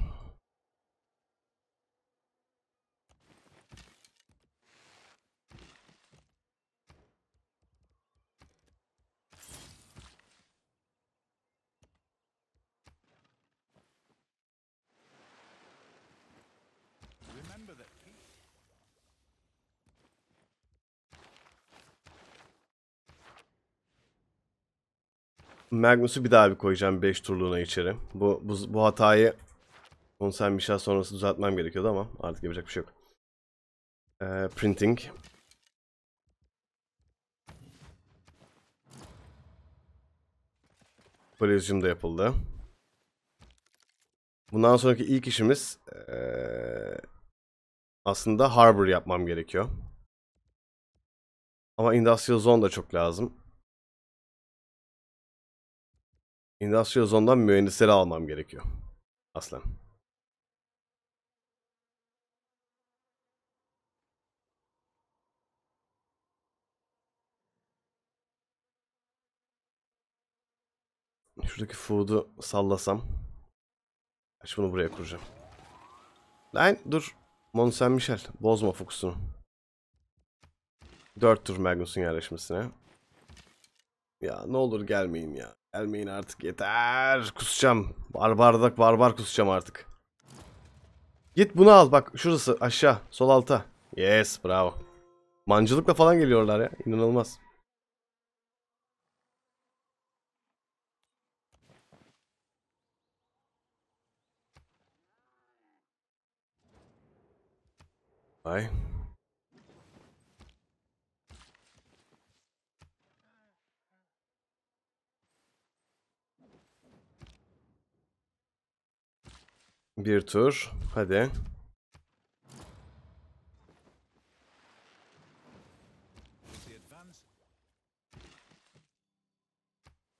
Magnus'u bir daha bir koyacağım 5 turluğuna içeri. Bu, bu, bu hatayı konser bir sonrası düzeltmem gerekiyordu ama artık yapacak bir şey yok. Ee, printing. Kolezyum da yapıldı. Bundan sonraki ilk işimiz ee, aslında harbor yapmam gerekiyor. Ama industrial zone da çok lazım. Industrial Zone'dan mühendisleri almam gerekiyor. Aslan. Şuradaki food'u sallasam. Aç bunu buraya kuracağım. Lan dur. Monsen Michel. Bozma fokusunu. 4 tur Magnus'un yerleşmesine. Ya ne olur gelmeyin ya. Gelmeyin artık yeter. Kusacağım. Barbardak barbar kusacağım artık. Git bunu al bak şurası aşağı sol alta. Yes bravo. Mancılıkla falan geliyorlar ya inanılmaz. Bye. Bir tur. Hadi.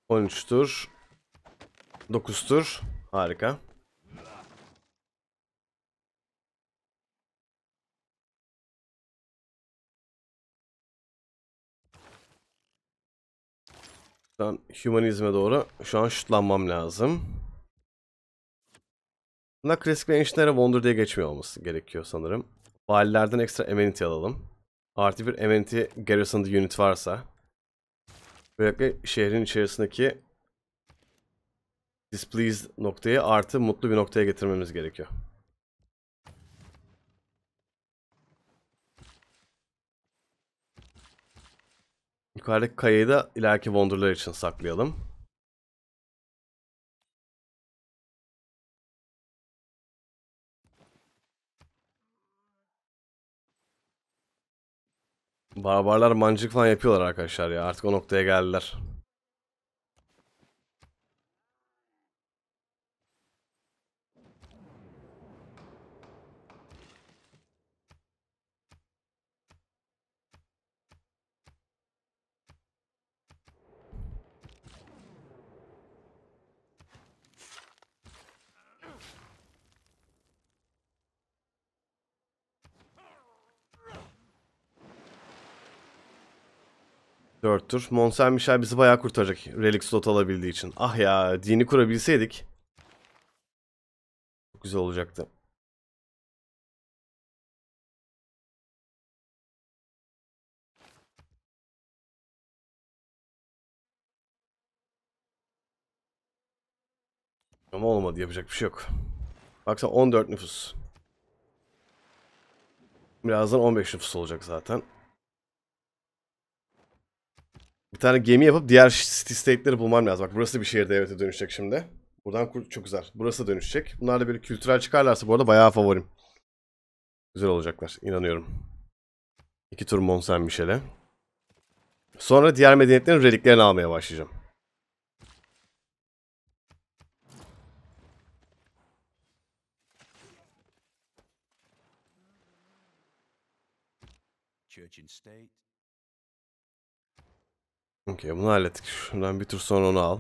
On üç tur. Dokuz tur. Harika. Humanizme doğru şu an şutlanmam lazım. Buna klasik ve engineer'e wonder diye geçmiyor olması gerekiyor sanırım. Valilerden ekstra amenity alalım. Artı bir amenity garrison'da unit varsa. Böylelikle şehrin içerisindeki displeased noktayı artı mutlu bir noktaya getirmemiz gerekiyor. Yukarıdaki kayayı da ileriki Wander'lar için saklayalım. Barbarlar mancık falan yapıyorlar arkadaşlar ya. Artık o noktaya geldiler. 4 tur. Monser Michel bizi bayağı kurtaracak. Relic slot alabildiği için. Ah ya dini kurabilseydik. Çok güzel olacaktı. Ama olmadı yapacak bir şey yok. Baksana 14 nüfus. Birazdan 15 nüfus olacak zaten. Bir tane gemi yapıp diğer state'leri bulmam lazım. Bak burası bir şehir devleti dönüşecek şimdi. Buradan çok güzel. Burası dönüşecek. Bunlar da böyle kültürel çıkarlarsa bu arada bayağı favorim. Güzel olacaklar. inanıyorum. İki tur Mont Michel'e. Sonra diğer medeniyetlerin reliklerini almaya başlayacağım. Church and state. Okey bunu hallettik. Şundan bir tur sonra onu al.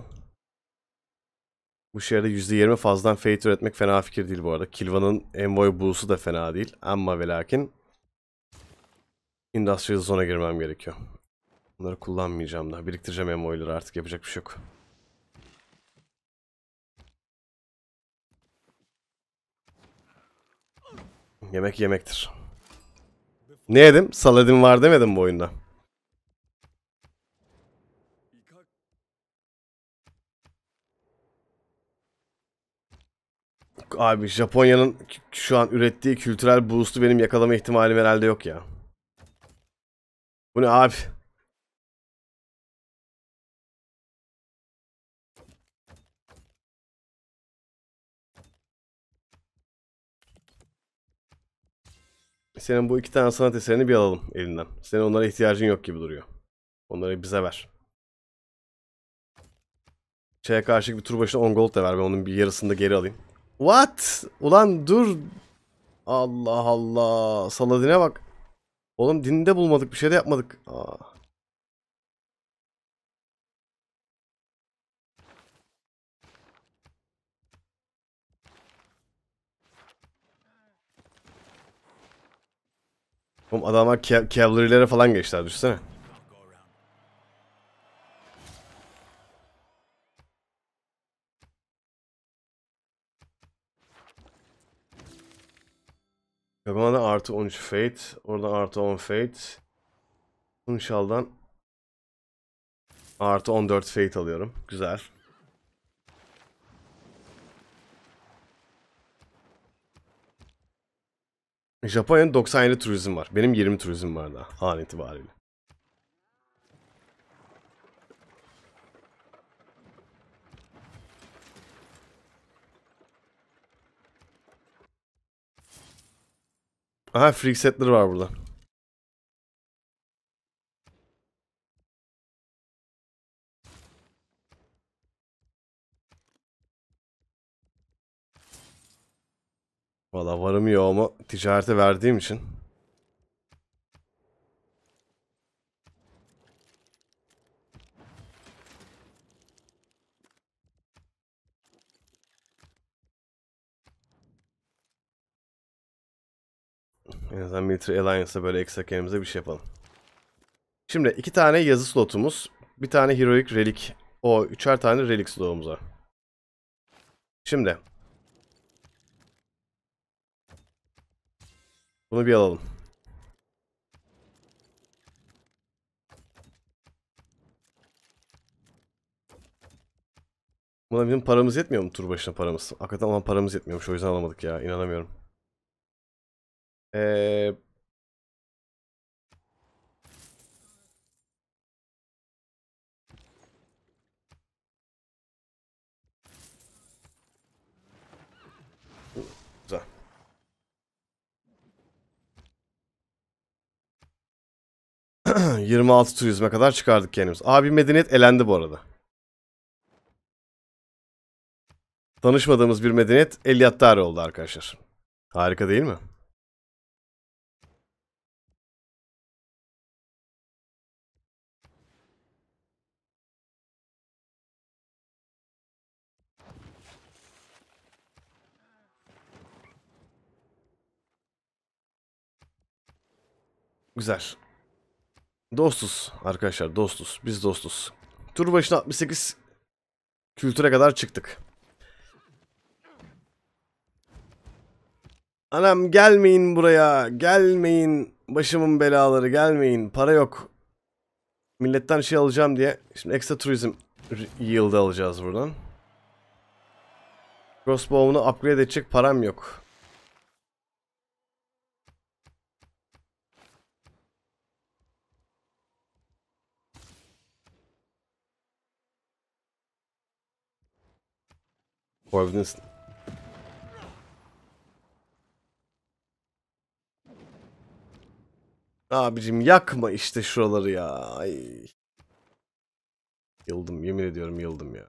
Bu şehirde %20 fazladan Fate üretmek fena fikir değil bu arada. Kilva'nın Envoy Bulls'u da fena değil. Ama ve lakin Industrial Zone'a girmem gerekiyor. Bunları kullanmayacağım daha. Biriktireceğim Envoy'ları artık yapacak bir şey yok. Yemek yemektir. Ne yedim? Saladim var demedim bu oyunda. abi Japonya'nın şu an ürettiği kültürel boost'u benim yakalama ihtimalim herhalde yok ya. Bu ne abi? Senin bu iki tane sanat eserini bir alalım elinden. Senin onlara ihtiyacın yok gibi duruyor. Onları bize ver. Çaya karşı bir tur başına 10 gold de ver. Ben onun bir yarısını da geri alayım. What? Ulan dur. Allah Allah. Saladin'e bak. Oğlum dinde bulmadık. Bir şey de yapmadık. Aa. Oğlum adamlar cavalry'lere falan geçtiler. düşsene. Kagamadan artı 13 Fate. orada artı 10 Fate. Tunşal'dan artı 14 Fate alıyorum. Güzel. Japonya'nın 97 turizm var. Benim 20 turizm var daha an itibariyle. Aha free setler var burada. Valla varım ama ticarete verdiğim için En azından Military Alliance'da böyle eksak kendimize bir şey yapalım. Şimdi iki tane yazı slotumuz. Bir tane Heroic Relic. O üçer tane Relic slotumuz var. Şimdi. Bunu bir alalım. Buna bizim paramız yetmiyor mu tur başına paramız? Hakikaten olan paramız yetmiyormuş o yüzden alamadık ya inanamıyorum. Ee, Güzel. ...26 (clears throat) turizme kadar çıkardık kendimiz. Abi medeniyet elendi bu arada. Tanışmadığımız bir medeniyet eliyattar oldu arkadaşlar. Harika değil mi? Güzel. Dostuz arkadaşlar dostuz. Biz dostuz. Tur başına 68 kültüre kadar çıktık. Anam gelmeyin buraya. Gelmeyin. Başımın belaları gelmeyin. Para yok. Milletten şey alacağım diye. Şimdi extra turizm yield'ı alacağız buradan. Crossbow'unu upgrade edecek param yok. Providence Abicim yakma işte şuraları ya. Ay. Yıldım yemin ediyorum yıldım ya.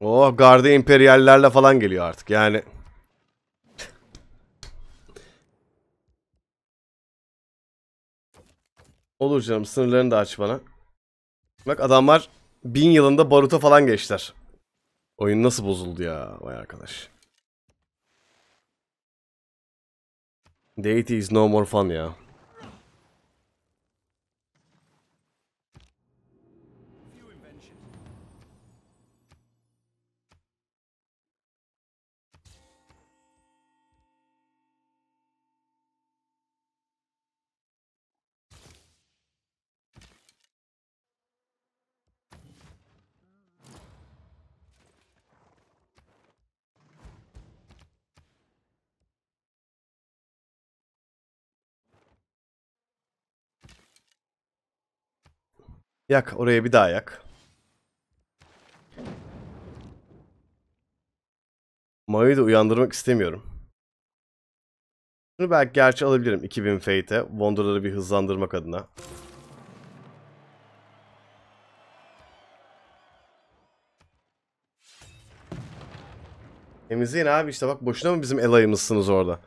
Oh garda imperiallerle falan geliyor artık yani. Olur canım sınırlarını da aç bana. Bak adamlar bin yılında baruta falan geçtiler. Oyun nasıl bozuldu ya vay arkadaş. Deity is no more fun ya. Yak oraya bir daha yak. Mavi'yi de uyandırmak istemiyorum. Bunu belki gerçi alabilirim 2000 Fate'e. Wanderer'ı bir hızlandırmak adına. Temizleyin abi işte bak boşuna mı bizim elayımızsınız orada.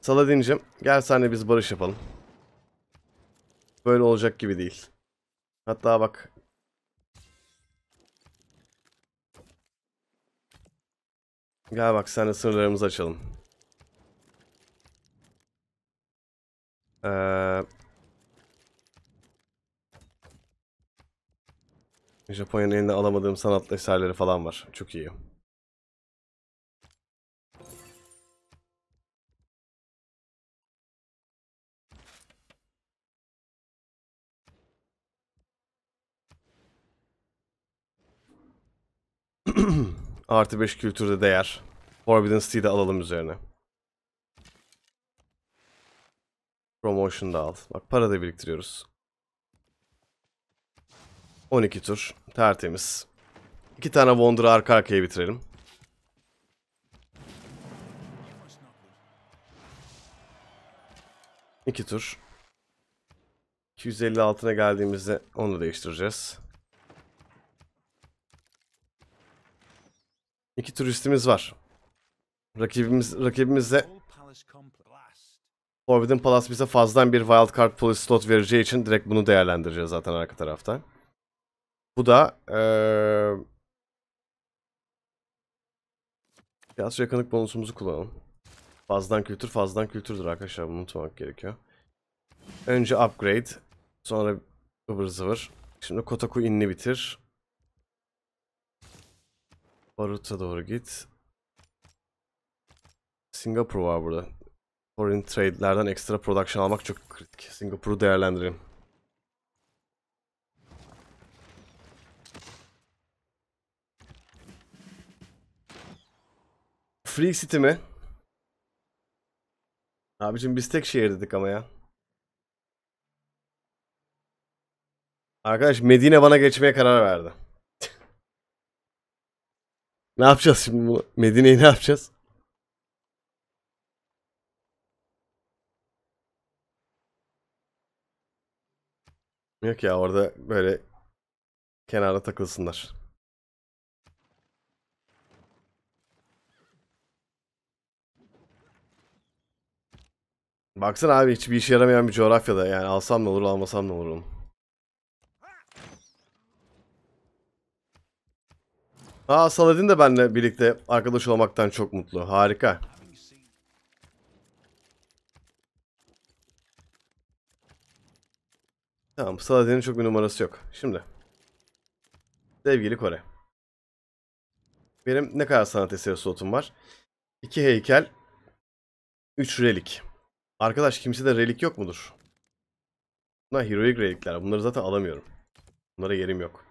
Saladin'cim gel senle biz barış yapalım. Böyle olacak gibi değil. Hatta bak. Gel bak sen de sınırlarımızı açalım. Ee, Japonya'nın elinde alamadığım sanat eserleri falan var. Çok iyi. (clears throat) Artı 5 kültürde değer. Forbidden City'de alalım üzerine. Promotion da al. Bak para da biriktiriyoruz. 12 tur. Tertemiz. İki tane Wander'ı arka arkaya bitirelim. İki tur. 250 altına geldiğimizde onu da değiştireceğiz. İki turistimiz var. Rakibimiz rakibimize Forbidden Palace bize fazladan bir wildcard police slot vereceği için direkt bunu değerlendireceğiz zaten arka tarafta. Bu da ee, Biraz yakınlık bonusumuzu kullanalım. Fazladan kültür fazladan kültürdür arkadaşlar. Bunu unutmamak gerekiyor. Önce upgrade. Sonra ıvır zıvır. Şimdi Kotaku inni bitir. Barut'a doğru git. Singapur var burada. Foreign trade'lerden ekstra production almak çok kritik. Singapur'u değerlendirelim. Free City mi? Abicim biz tek şehir dedik ama ya. Arkadaş Medine bana geçmeye karar verdi. Ne yapacağız şimdi bunu? Medine'yi ne yapacağız? Yok ya orada böyle kenara takılsınlar. Baksana abi hiçbir işe yaramayan bir coğrafyada yani alsam ne olur almasam ne olur onu. Aa Saladin de benimle birlikte arkadaş olmaktan çok mutlu. Harika. Tamam Saladin'in çok bir numarası yok. Şimdi. Sevgili Kore. Benim ne kadar sanat eseri slotum var? İki heykel. Üç relik. Arkadaş kimse de relik yok mudur? Bunlar Heroic relikler. Bunları zaten alamıyorum. Bunlara yerim yok.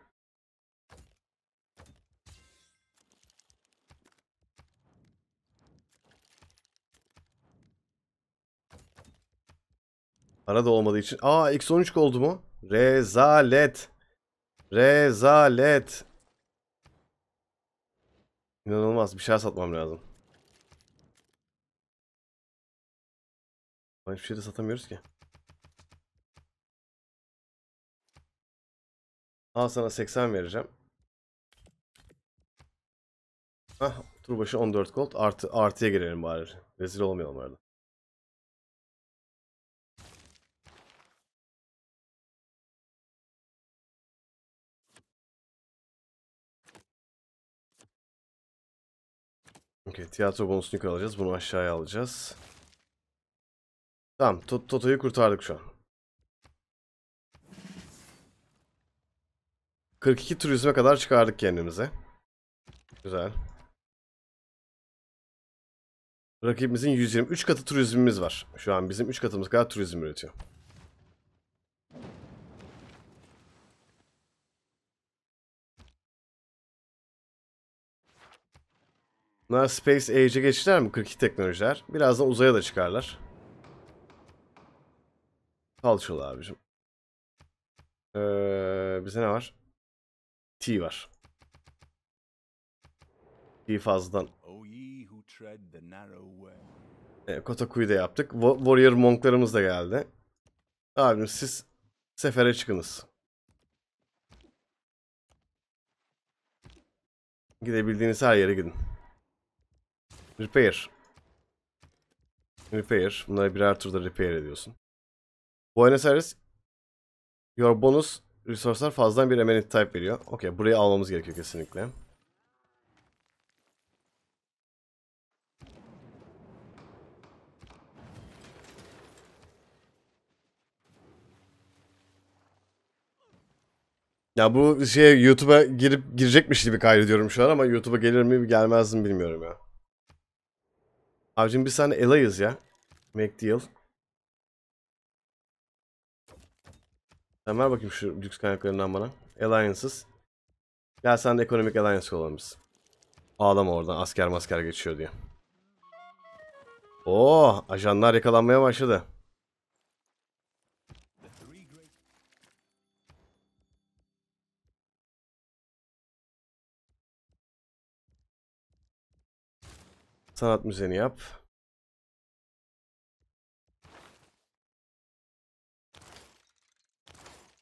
Para da olmadığı için. Aa eksi 13 oldu mu? Rezalet. Rezalet. İnanılmaz bir şeyler satmam lazım. Hiçbir şey de satamıyoruz ki. Al sana 80 vereceğim. Hah, tur 14 gold. Artı, artıya girelim bari. Rezil olmayalım arada. Okey tiyatro bonusunu yukarı alacağız. Bunu aşağıya alacağız. Tamam Tot Toto'yu kurtardık şu an. 42 turizme kadar çıkardık kendimize. Güzel. Rakibimizin 123 katı turizmimiz var. Şu an bizim 3 katımız kadar turizm üretiyor. Bunlar Space Age'e geçtiler mi? 42 teknolojiler. Birazdan uzaya da çıkarlar. Falçalı abicim. Ee, bize ne var? T var. T fazladan. Evet, e, Kotaku'yu da yaptık. Warrior Monklarımız da geldi. Abim siz sefere çıkınız. Gidebildiğiniz her yere gidin. Repair. Repair. Bunları birer turda repair ediyorsun. Buenos Aires Your bonus resource'lar fazladan bir amenity type veriyor. Okey burayı almamız gerekiyor kesinlikle. Ya bu şey YouTube'a girip girecekmiş gibi kaydediyorum şu an ama YouTube'a gelir mi gelmez mi bilmiyorum ya. Abicim biz seninle Elias ya. McDeal. Sen ver bakayım şu lüks kaynaklarından bana. Alliances. Gel sen de ekonomik alliance olalım Ağlama oradan asker masker geçiyor diye. Oo, ajanlar yakalanmaya başladı. Sanat müzeni yap.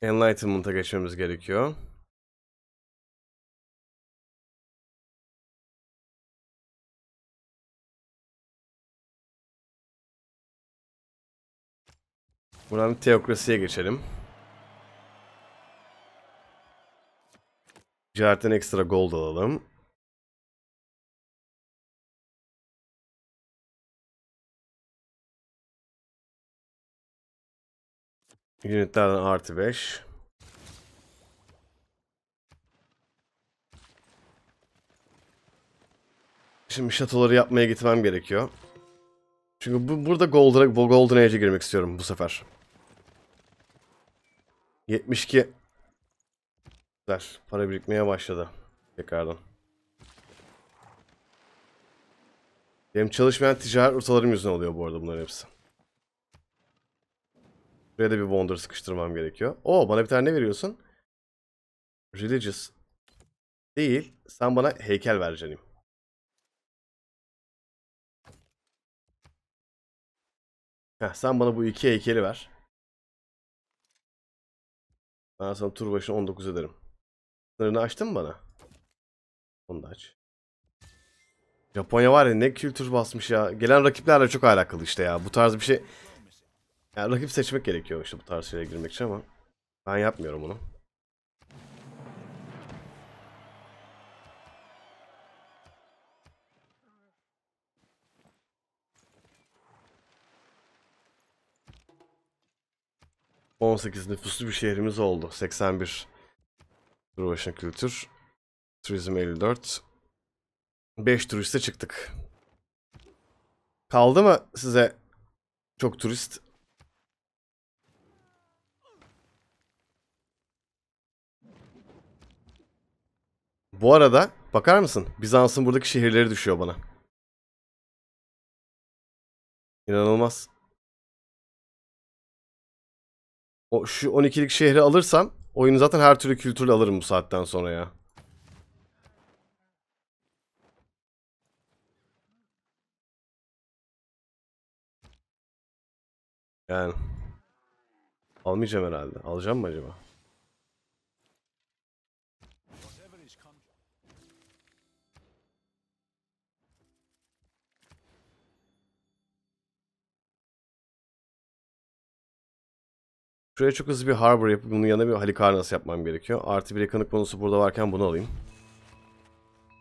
Enlightenment'a geçmemiz gerekiyor. Buradan teokrasiye geçelim. Ticaretten ekstra gold alalım. Unitlerden artı 5. Şimdi şatoları yapmaya gitmem gerekiyor. Çünkü bu, burada Golden, Golden Age'e girmek istiyorum bu sefer. 72 Güzel. Para birikmeye başladı. Tekrardan. Benim çalışmayan ticaret ortalarım yüzünden oluyor bu arada bunların hepsi. Buraya da bir Wonder sıkıştırmam gerekiyor. Oo bana bir tane ne veriyorsun? Religious. Değil. Sen bana heykel ver canım. Heh, sen bana bu iki heykeli ver. Ben sana tur başına 19 ederim. Sınırını açtın mı bana? Onu da aç. Japonya var ya ne kültür basmış ya. Gelen rakiplerle çok alakalı işte ya. Bu tarz bir şey yani rakip seçmek gerekiyor işte bu tarz şeylere girmek için ama ben yapmıyorum bunu. ...18 nüfuslu bir şehrimiz oldu. 81. Durbaşına kültür. Turizm 54. 5 turiste çıktık. Kaldı mı size çok turist? Bu arada bakar mısın? Bizans'ın buradaki şehirleri düşüyor bana. İnanılmaz. O şu 12'lik şehri alırsam oyunu zaten her türlü kültürle alırım bu saatten sonra ya. Yani. Almayacağım herhalde. Alacağım mı acaba? Şuraya çok hızlı bir harbor yapıp bunun yanına bir halikarnas yapmam gerekiyor. Artı bir yakınlık bonusu burada varken bunu alayım.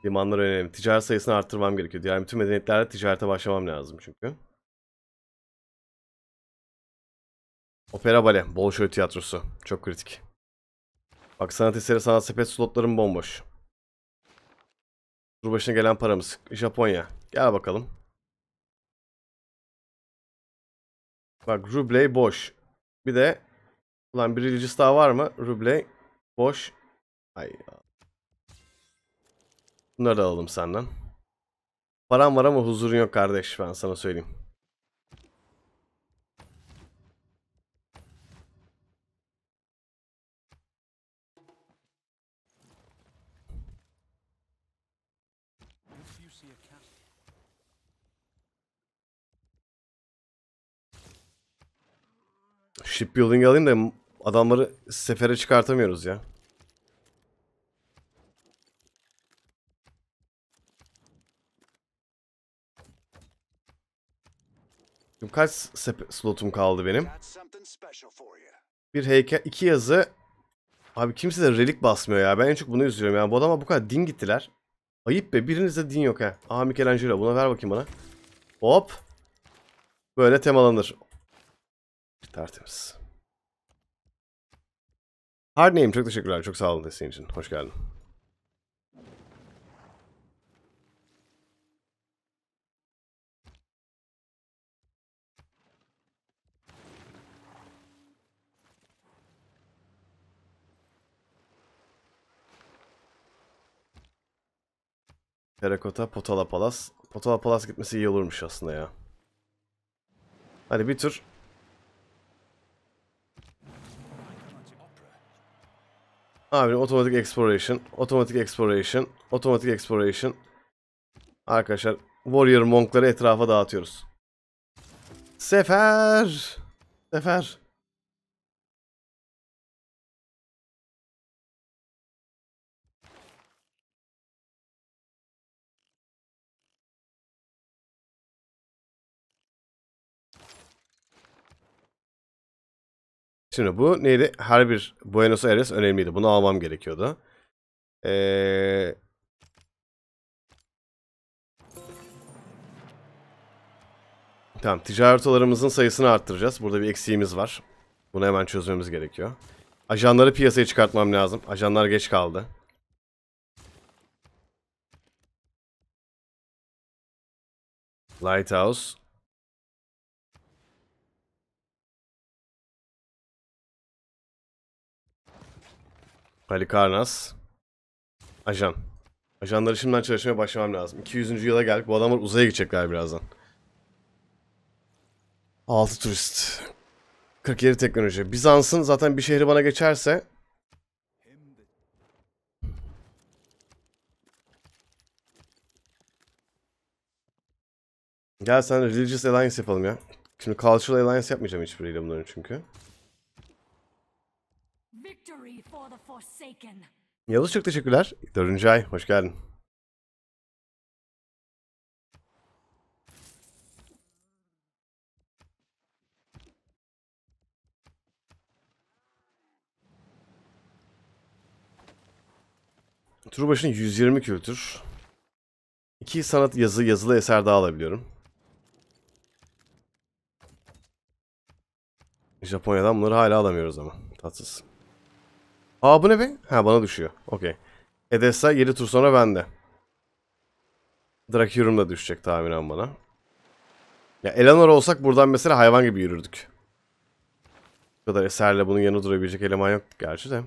Limanlar önemli. Ticaret sayısını arttırmam gerekiyor. Diğer bütün medeniyetlerle ticarete başlamam lazım çünkü. Opera bale. Bolşoy tiyatrosu. Çok kritik. Bak sanat eseri sanat sepet slotlarım bomboş. Tur başına gelen paramız. Japonya. Gel bakalım. Bak ruble boş. Bir de Ulan bir religious daha var mı? Ruble. Boş. Ay ya. Bunları da alalım senden. Param var ama huzurun yok kardeş ben sana söyleyeyim. Shipbuilding alayım da Adamları sefere çıkartamıyoruz ya. kaç slotum kaldı benim? Bir heykel, iki yazı. Abi kimse de relik basmıyor ya. Ben en çok bunu üzülüyorum ya. Bu adama bu kadar din gittiler. Ayıp be. Birinizde din yok ha. Aha Michelangelo. Buna ver bakayım bana. Hop. Böyle temalanır. Tertemiz. Hard name çok teşekkürler. Çok sağ olun desteğin için. Hoş geldin. Terakota, Potala Palas. Potala Palas gitmesi iyi olurmuş aslında ya. Hadi bir tur Abi otomatik exploration, otomatik exploration, otomatik exploration. Arkadaşlar warrior monkları etrafa dağıtıyoruz. Sefer! Sefer! Şimdi bu neydi? Her bir Buenos Aires önemliydi. Bunu almam gerekiyordu. Ee... Tamam. Ticaret olarımızın sayısını arttıracağız. Burada bir eksiğimiz var. Bunu hemen çözmemiz gerekiyor. Ajanları piyasaya çıkartmam lazım. Ajanlar geç kaldı. Lighthouse. Halikarnas. Ajan. Ajanları şimdiden çalışmaya başlamam lazım. 200. yıla geldik. Bu adamlar uzaya gidecekler birazdan. 6 turist. 47 teknoloji. Bizans'ın zaten bir şehri bana geçerse Gel sen Religious Alliance yapalım ya. Şimdi Cultural Alliance yapmayacağım hiçbiriyle bunların çünkü. Victory. Yavuz çok teşekkürler. Dördüncü ay. Hoş geldin. Tur başına 120 kültür. 2 sanat yazı yazılı eser daha alabiliyorum. Japonya'dan bunları hala alamıyoruz ama. Tatsız. Aa bu ne be? Ha bana düşüyor. Okey. Edessa 7 tur sonra bende. Drakyurum da düşecek tahminen bana. Ya Eleanor olsak buradan mesela hayvan gibi yürürdük. Bu kadar eserle bunun yanı durabilecek eleman yok gerçi de.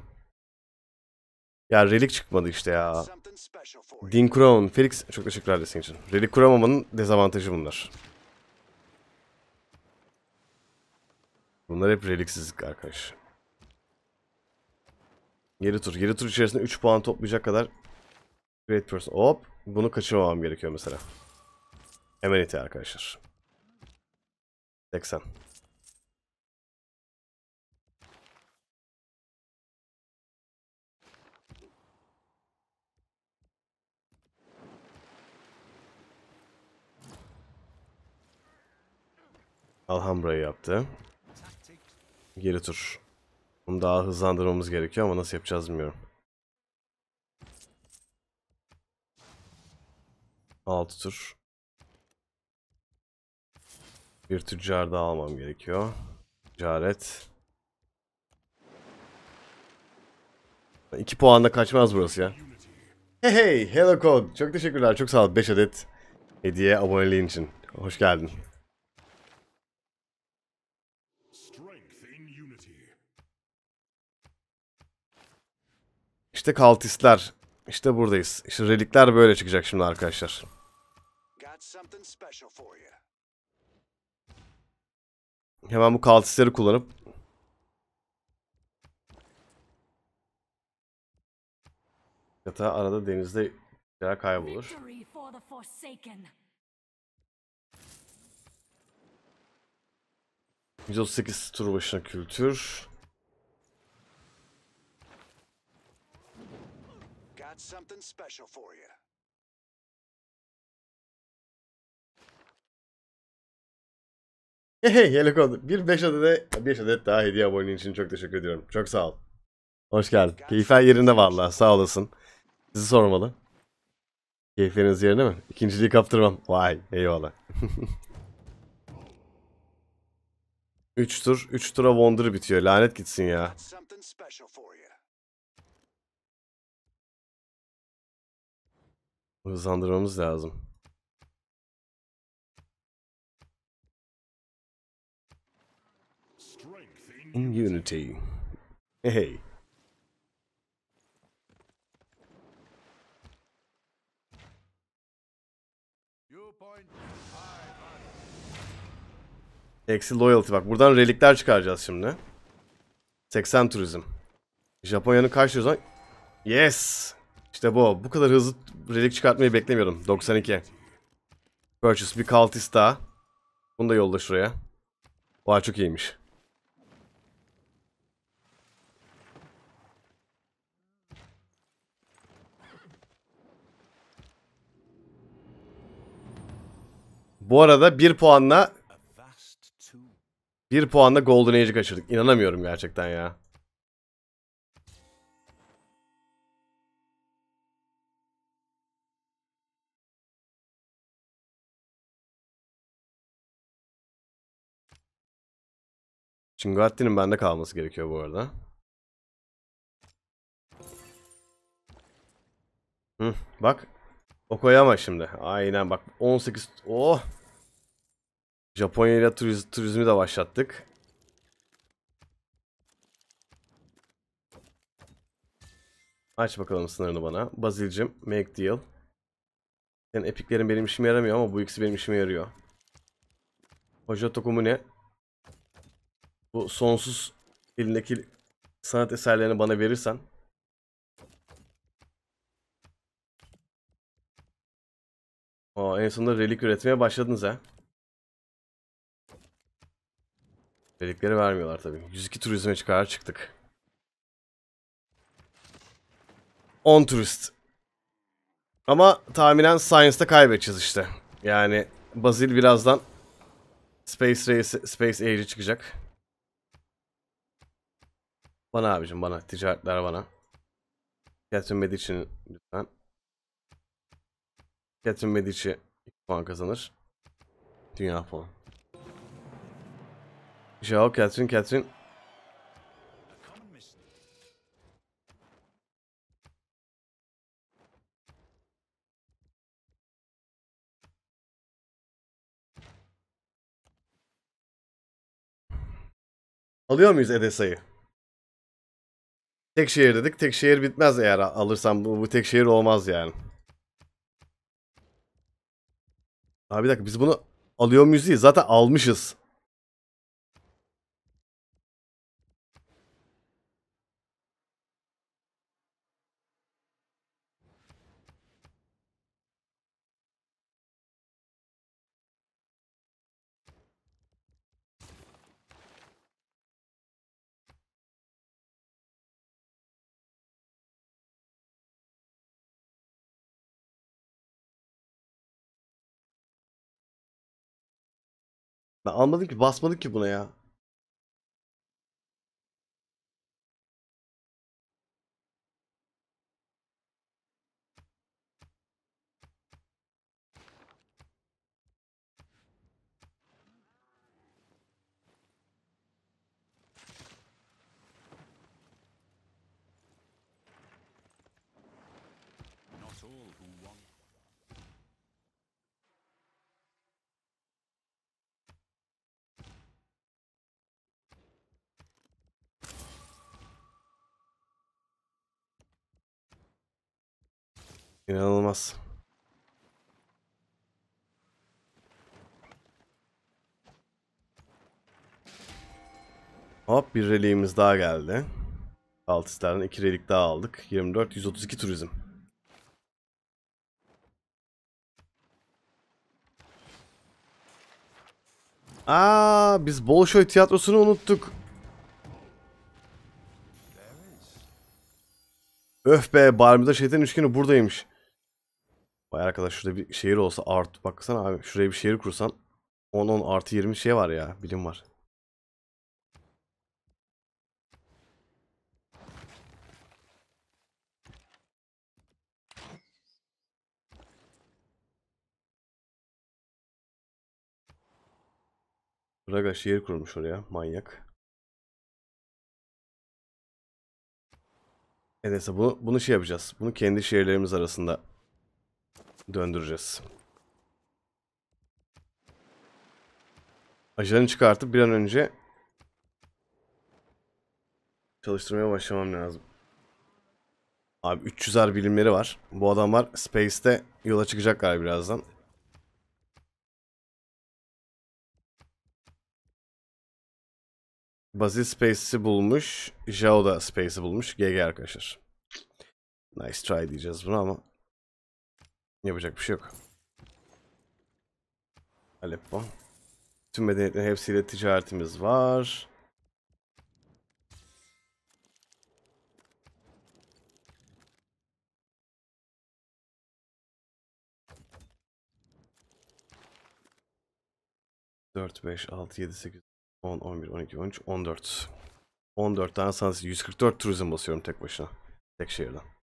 Ya relik çıkmadı işte ya. Din Crown, Felix çok teşekkürler de senin için. Relik kuramamanın dezavantajı bunlar. Bunlar hep reliksizlik arkadaşlar. 7 tur. 7 tur içerisinde 3 puan toplayacak kadar Great Person. Hop. Bunu kaçırmamam gerekiyor mesela. Hemen arkadaşlar. 80. Alhambra'yı yaptı. Geri tur. Bunu daha hızlandırmamız gerekiyor ama nasıl yapacağız bilmiyorum. 6 tur. Bir tüccar daha almam gerekiyor. Ticaret. 2 puanla kaçmaz burası ya. Hey hey, Hello Code. Çok teşekkürler. Çok sağ ol. 5 adet hediye aboneliğin için. Hoş geldin. İşte kaltistler. İşte buradayız. İşte relikler böyle çıkacak şimdi arkadaşlar. Hemen bu kaltistleri kullanıp Yatağı arada denizde yara kaybolur. %38 tur başına kültür. Got something special for you. Hey yelek oldu. Bir beş adet, beş adet daha hediye aboneliğin için çok teşekkür ediyorum. Çok sağ ol. Hoş geldin. Keyifler yerinde vallahi sağ olasın. Sizi sormalı. Keyifleriniz yerinde mi? İkinciliği kaptırmam. Vay eyvallah. 3 (laughs) tur, 3 tura Wonder bitiyor. Lanet gitsin ya. Hızlandırmamız lazım. In unity. Hey. Eksi loyalty bak. Buradan relikler çıkaracağız şimdi. 80 turizm. Japonya'nın kaç turizm? Yes. İşte bu. Bu kadar hızlı relik çıkartmayı beklemiyordum. 92. Purchase bir kaltis daha. Bunu da yolla şuraya. O çok iyiymiş. Bu arada bir puanla bir puanla Golden Age'i kaçırdık. İnanamıyorum gerçekten ya. Çingatti'nin bende kalması gerekiyor bu arada. Hı, bak. Okoyama şimdi. Aynen bak 18... Oh! Japonya ile turiz, turizmi de başlattık. Aç bakalım sınırını bana. Bazilcim, make deal. Senin epiklerin benim işime yaramıyor ama bu ikisi benim işime yarıyor. Hoca tokumu ne? bu sonsuz elindeki sanat eserlerini bana verirsen Aa, en sonunda relik üretmeye başladınız ha. Relikleri vermiyorlar tabii. 102 turizme çıkar çıktık. 10 turist. Ama tahminen Science'da kaybedeceğiz işte. Yani basil birazdan Space Race, Space Age'i çıkacak. Bana abicim bana. Ticaretler bana. Catherine Medici lütfen. Catherine Medici 2 puan kazanır. Dünya puan. Jao Catherine Catherine. Alıyor muyuz Edesa'yı? Tek şehir dedik. Tek şehir bitmez eğer alırsam. Bu, bu tek şehir olmaz yani. Abi bir dakika biz bunu alıyor muyuz değil. Zaten almışız. Ben almadım ki basmadık ki buna ya. İnanılmaz. Hop bir reliğimiz daha geldi. Altislerden iki relik daha aldık. 24 132 turizm. Aa, biz Bolşoy tiyatrosunu unuttuk. Öf be, Barmida şeytan üçgeni buradaymış. Vay arkadaş şurada bir şehir olsa art baksana abi şuraya bir şehir kursan 10-10 artı 20 şey var ya bilim var. Raga şehir kurmuş oraya manyak. E neyse bunu, bunu şey yapacağız. Bunu kendi şehirlerimiz arasında döndüreceğiz. Ajanı çıkartıp bir an önce çalıştırmaya başlamam lazım. Abi 300'er bilimleri var. Bu adamlar Space'te yola çıkacaklar birazdan. Basil Space'i bulmuş. Jao da Space'i bulmuş. GG arkadaşlar. Nice try diyeceğiz bunu ama Yapacak bir şey yok. Aleppo. Tüm medeniyetlerin hepsiyle ticaretimiz var. Dört, beş, altı, yedi, sekiz, on, on bir, on iki, on üç, on dört. On dört tane sanatçı, dört turizm basıyorum tek başına. Tek şehirden.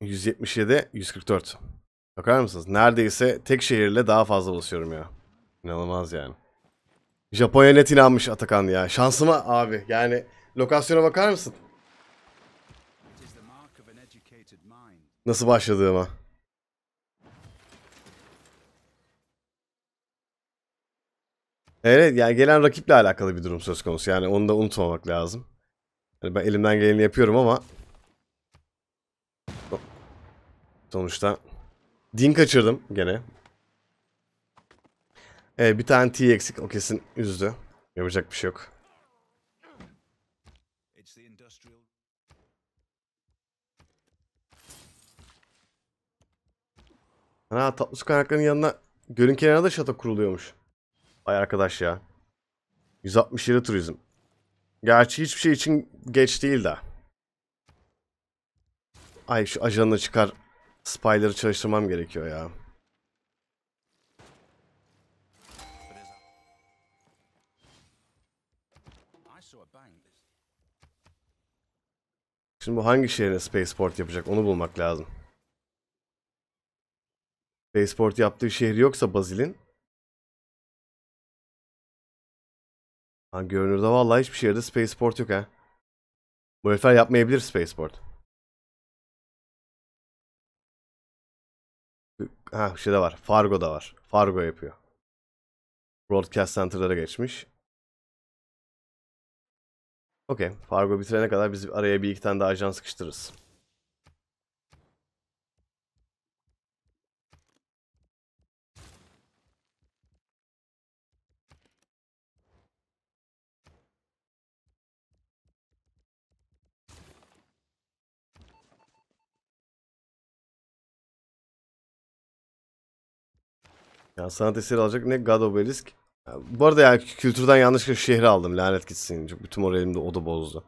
177, 144. Bakar mısınız? Neredeyse tek şehirle daha fazla basıyorum ya. İnanılmaz yani. Japonya net inanmış Atakan ya. Şansıma abi. Yani lokasyona bakar mısın? Nasıl başladığıma. Evet yani gelen rakiple alakalı bir durum söz konusu. Yani onu da unutmamak lazım. Yani ben elimden geleni yapıyorum ama Sonuçta. Din kaçırdım gene. Evet bir tane T eksik. O kesin üzdü. Yapacak bir şey yok. Ha tatlı su kaynaklarının yanına gölün kenarına da şato kuruluyormuş. Ay arkadaş ya. 160 167 turizm. Gerçi hiçbir şey için geç değil de. Ay şu ajanını çıkar. Spy'ları çalıştırmam gerekiyor ya. Şimdi bu hangi şehrine spaceport yapacak onu bulmak lazım. Spaceport yaptığı şehir yoksa Bazil'in. Ha görünürde vallahi hiçbir şehirde spaceport yok ha. Bu sefer yapmayabilir spaceport. ha şey de var. Fargo da var. Fargo yapıyor. Broadcast Center'lara geçmiş. Okey. Fargo bitirene kadar biz araya bir iki tane daha ajan sıkıştırırız. Ya sanat eseri alacak ne God Obelisk. Ya, bu arada yani kültürden yanlışlıkla şehri aldım. Lanet gitsin. Çünkü bütün moralimde o da bozdu.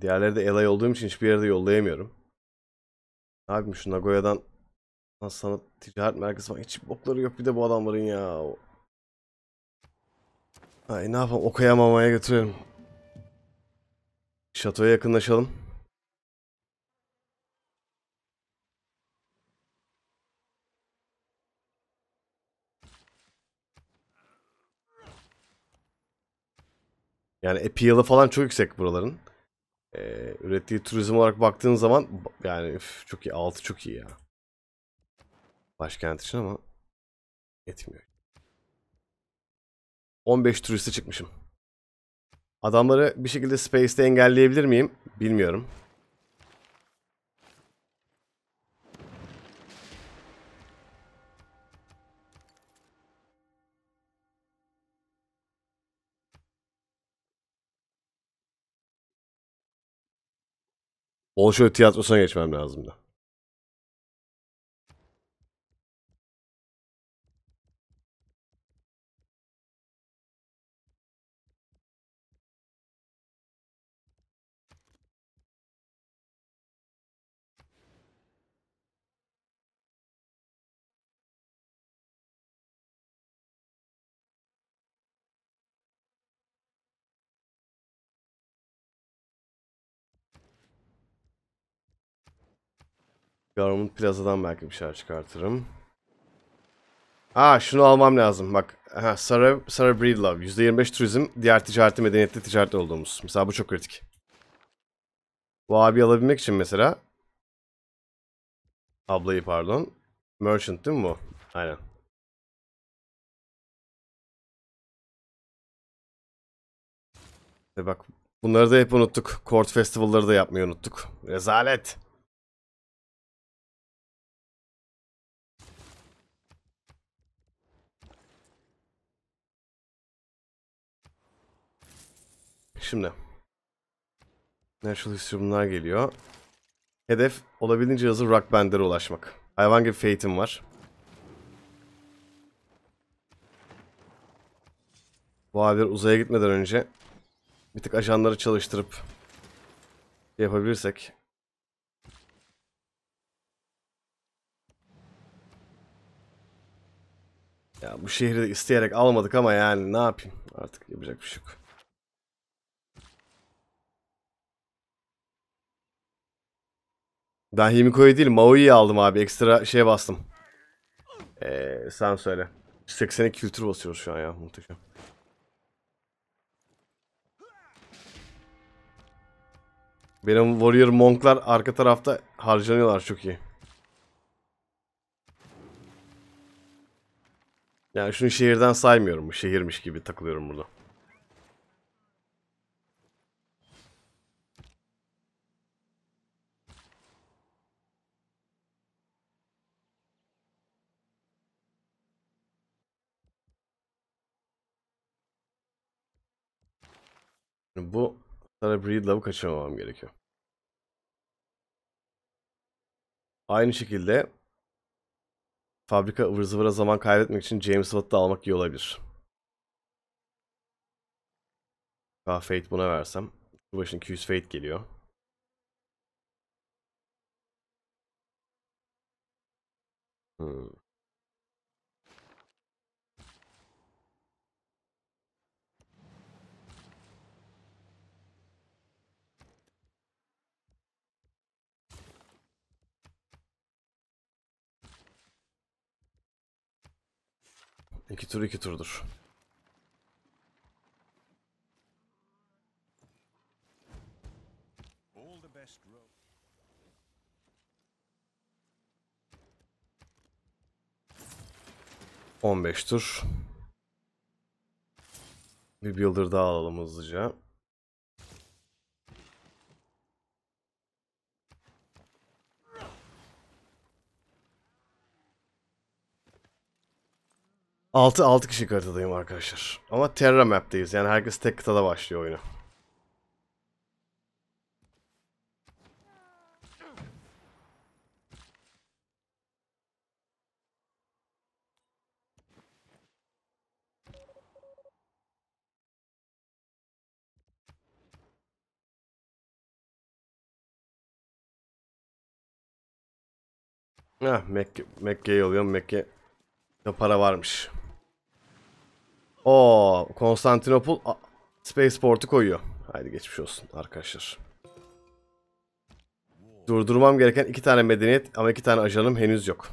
Diğerleri de LA olduğum için hiçbir yerde yollayamıyorum. Ne yapayım şu Nagoya'dan Lan sanat ticaret merkezi var. Hiç bokları yok bir de bu adamların ya. Ay ne yapalım Okaya mamaya götürelim. Şatoya yakınlaşalım. Yani appeal'ı e, falan çok yüksek buraların. Ee, ürettiği turizm olarak baktığın zaman yani üf, çok iyi. altı çok iyi ya. Başkent için ama yetmiyor. 15 turisti çıkmışım. Adamları bir şekilde Space'te engelleyebilir miyim? Bilmiyorum. Bolşoy tiyatrosuna geçmem lazımdı. Garmin Plaza'dan belki bir şeyler çıkartırım. Aa şunu almam lazım bak. Ha, Sarah, Sarah Breedlove. %25 turizm, diğer ticareti medeniyette ticaret olduğumuz. Mesela bu çok kritik. Bu abi alabilmek için mesela. Ablayı pardon. Merchant değil mi bu? Aynen. E bak bunları da hep unuttuk. Court festivalları da yapmayı unuttuk. Rezalet. şimdi. Natural History bunlar geliyor. Hedef olabildiğince hızlı Rock Band'lere ulaşmak. Hayvan gibi fate'im var. Bu abiler uzaya gitmeden önce bir tık ajanları çalıştırıp şey yapabilirsek. Ya bu şehri de isteyerek almadık ama yani ne yapayım artık yapacak bir şey yok. Ben Himiko'yu değil Mao'yu aldım abi. Ekstra şeye bastım. Ee, sen söyle. 80'e kültür basıyoruz şu an ya. Muhteşem. Benim Warrior Monk'lar arka tarafta harcanıyorlar çok iyi. Yani şunu şehirden saymıyorum. Bu şehirmiş gibi takılıyorum burada. bu sana Breedlove'u kaçırmamam gerekiyor. Aynı şekilde fabrika ıvır zıvıra zaman kaybetmek için James Watt'ı almak iyi olabilir. Daha Fate buna versem. Şu başın 200 Fate geliyor. Hmm. İki tur iki turdur. On beş tur. Bir builder daha alalım hızlıca. 6 6 kişi haritadayım arkadaşlar. Ama Terra Map'teyiz. Yani herkes tek kıtada başlıyor oyunu. Heh, Mekke, Mekke'ye yolluyorum. Mekke para varmış. O Konstantinopol Spaceport'u koyuyor. Haydi geçmiş olsun arkadaşlar. Durdurmam gereken iki tane medeniyet ama iki tane ajanım henüz yok.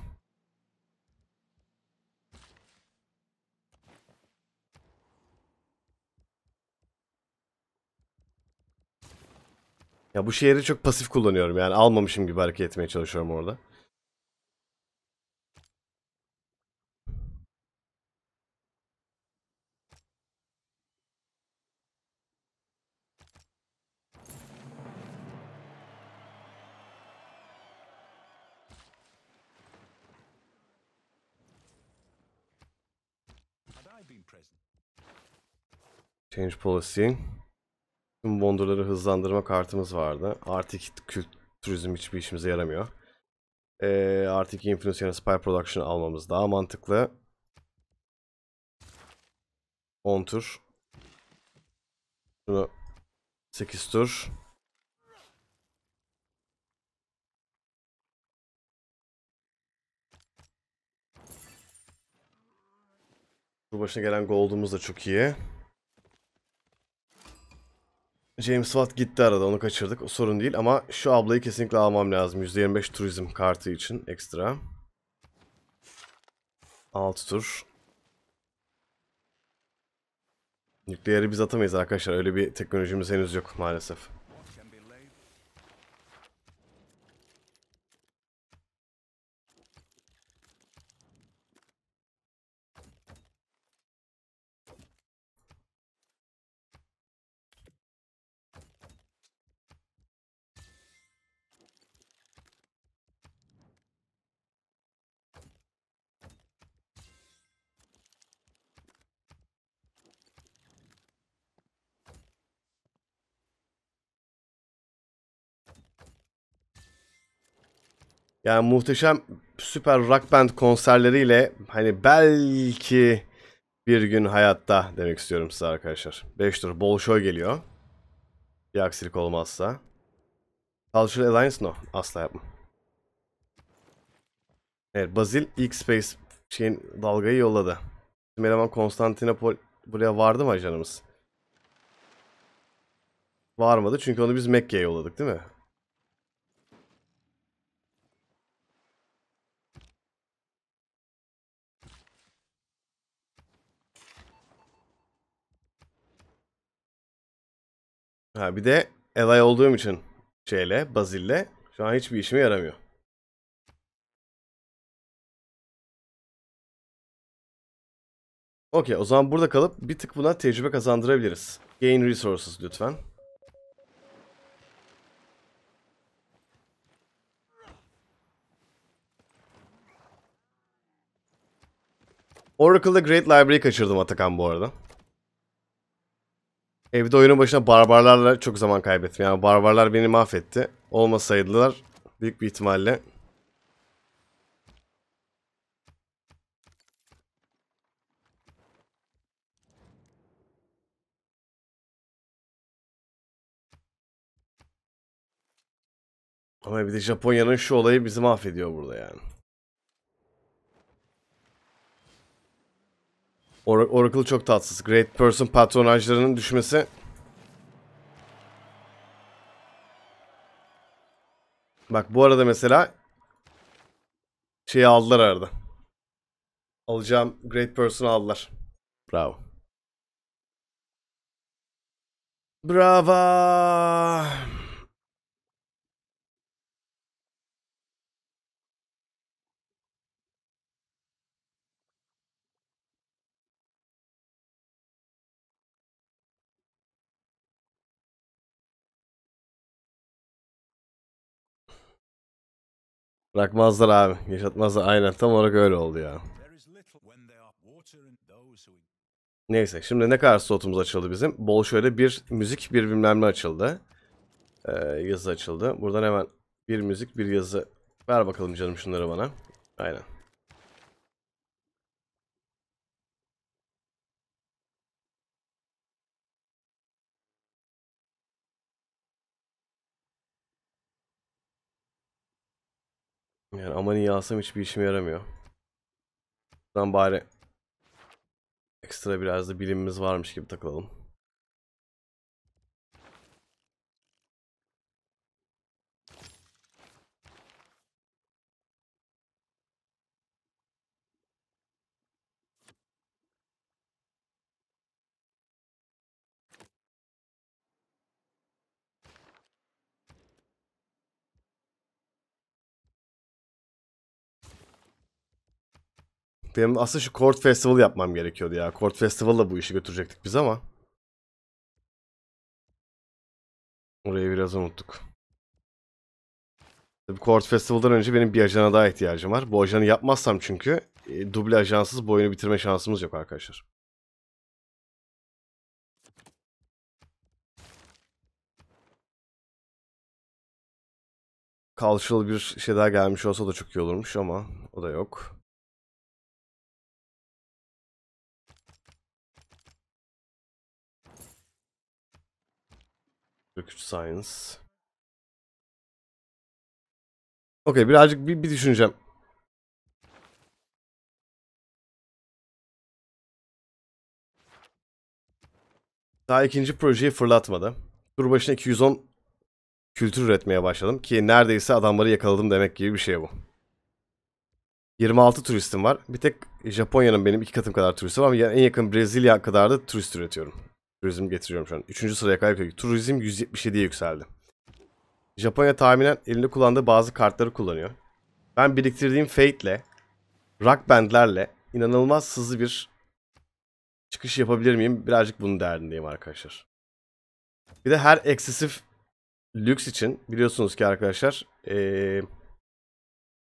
Ya bu şehri çok pasif kullanıyorum yani almamışım gibi hareket etmeye çalışıyorum orada. Change policy. Tüm wonderları hızlandırma kartımız vardı. Artık kültürizm hiçbir işimize yaramıyor. Ee, artık Influence yani Spy Production almamız daha mantıklı. 10 tur. Şunu 8 tur. Bu başına gelen gold'umuz da çok iyi. James Watt gitti arada onu kaçırdık. O sorun değil ama şu ablayı kesinlikle almam lazım. %25 turizm kartı için ekstra. 6 tur. Nükleeri biz atamayız arkadaşlar. Öyle bir teknolojimiz henüz yok maalesef. Yani muhteşem süper rock band konserleriyle hani belki bir gün hayatta demek istiyorum size arkadaşlar. 5 tur bol show geliyor. Bir aksilik olmazsa. Cultural Alliance no. Asla yapma. Evet Bazil ilk Space şeyin dalgayı yolladı. Bizim Konstantinopol buraya vardı mı ajanımız? Varmadı çünkü onu biz Mekke'ye yolladık değil mi? Ha bir de Eli olduğum için şeyle, Bazil'le şu an hiçbir işime yaramıyor. Okey o zaman burada kalıp bir tık buna tecrübe kazandırabiliriz. Gain resources lütfen. Oracle'da Great Library'i kaçırdım Atakan bu arada. Evde oyunun başına barbarlarla çok zaman kaybettim. Yani barbarlar beni mahvetti. Olmasaydılar büyük bir ihtimalle. Ama bir de Japonya'nın şu olayı bizi mahvediyor burada yani. Or Oracle çok tatsız. Great Person patronajlarının düşmesi. Bak bu arada mesela şeyi aldılar arada. Alacağım Great Person'ı aldılar. Bravo. Bravo. Bırakmazlar abi. Yaşatmazlar. Aynen tam olarak öyle oldu ya. Neyse şimdi ne kadar slotumuz açıldı bizim? Bol şöyle bir müzik bir bilmem ne açıldı. Ee, yazı açıldı. Buradan hemen bir müzik bir yazı. Ver bakalım canım şunları bana. Aynen. Yani aman iyi alsam hiçbir işime yaramıyor. Buradan bari ekstra biraz da bilimimiz varmış gibi takılalım. Benim aslında şu Court Festival yapmam gerekiyordu ya. Court Festival'la bu işi götürecektik biz ama. Orayı biraz unuttuk. Tabii Court Festival'dan önce benim bir ajana daha ihtiyacım var. Bu ajanı yapmazsam çünkü e, duble ajansız bu oyunu bitirme şansımız yok arkadaşlar. Cultural bir şey daha gelmiş olsa da çok iyi olurmuş ama o da yok. 43 Science. Okey birazcık bir, bir düşüneceğim. Daha ikinci projeyi fırlatmadı. dur başına 210 kültür üretmeye başladım ki neredeyse adamları yakaladım demek gibi bir şey bu. 26 turistim var. Bir tek Japonya'nın benim iki katım kadar turisti var ama en yakın Brezilya kadar da turist üretiyorum. Turizm getiriyorum şu an. Üçüncü sıraya kadar Turizm 177'ye yükseldi. Japonya tahminen elinde kullandığı bazı kartları kullanıyor. Ben biriktirdiğim Fate'le, rock bandlerle inanılmaz hızlı bir çıkış yapabilir miyim? Birazcık bunun derdindeyim arkadaşlar. Bir de her eksesif lüks için biliyorsunuz ki arkadaşlar ee,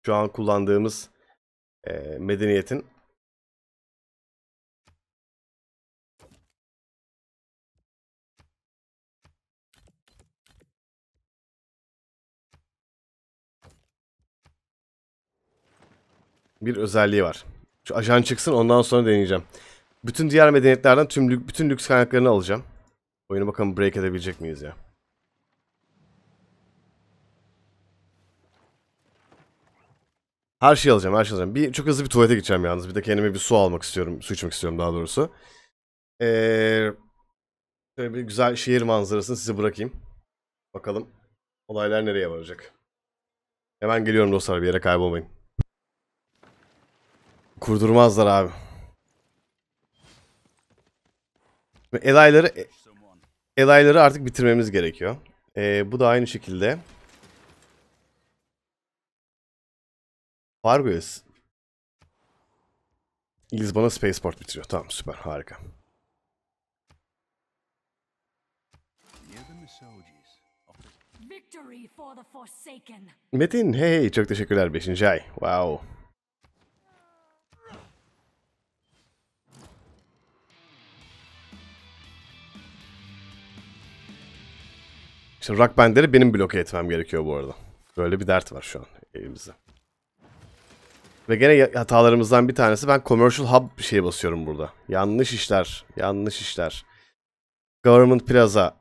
şu an kullandığımız e, medeniyetin bir özelliği var. Şu ajan çıksın ondan sonra deneyeceğim. Bütün diğer medeniyetlerden tüm bütün lüks kaynaklarını alacağım. Oyunu bakalım break edebilecek miyiz ya. Her şeyi alacağım, her şeyi alacağım. Bir, çok hızlı bir tuvalete gideceğim yalnız. Bir de kendime bir su almak istiyorum. Su içmek istiyorum daha doğrusu. Ee, şöyle bir güzel şehir manzarasını size bırakayım. Bakalım olaylar nereye varacak. Hemen geliyorum dostlar bir yere kaybolmayın. Kurdurmazlar abi. Elayları elayları artık bitirmemiz gerekiyor. Ee, bu da aynı şekilde. Fargo'yuz. Lisbona Spaceport bitiriyor. Tamam süper harika. Metin hey çok teşekkürler 5. ay. Wow. Şimdi rock bandleri benim bloke etmem gerekiyor bu arada. Böyle bir dert var şu an elimizde. Ve gene hatalarımızdan bir tanesi ben commercial hub bir şeye basıyorum burada. Yanlış işler. Yanlış işler. Government Plaza.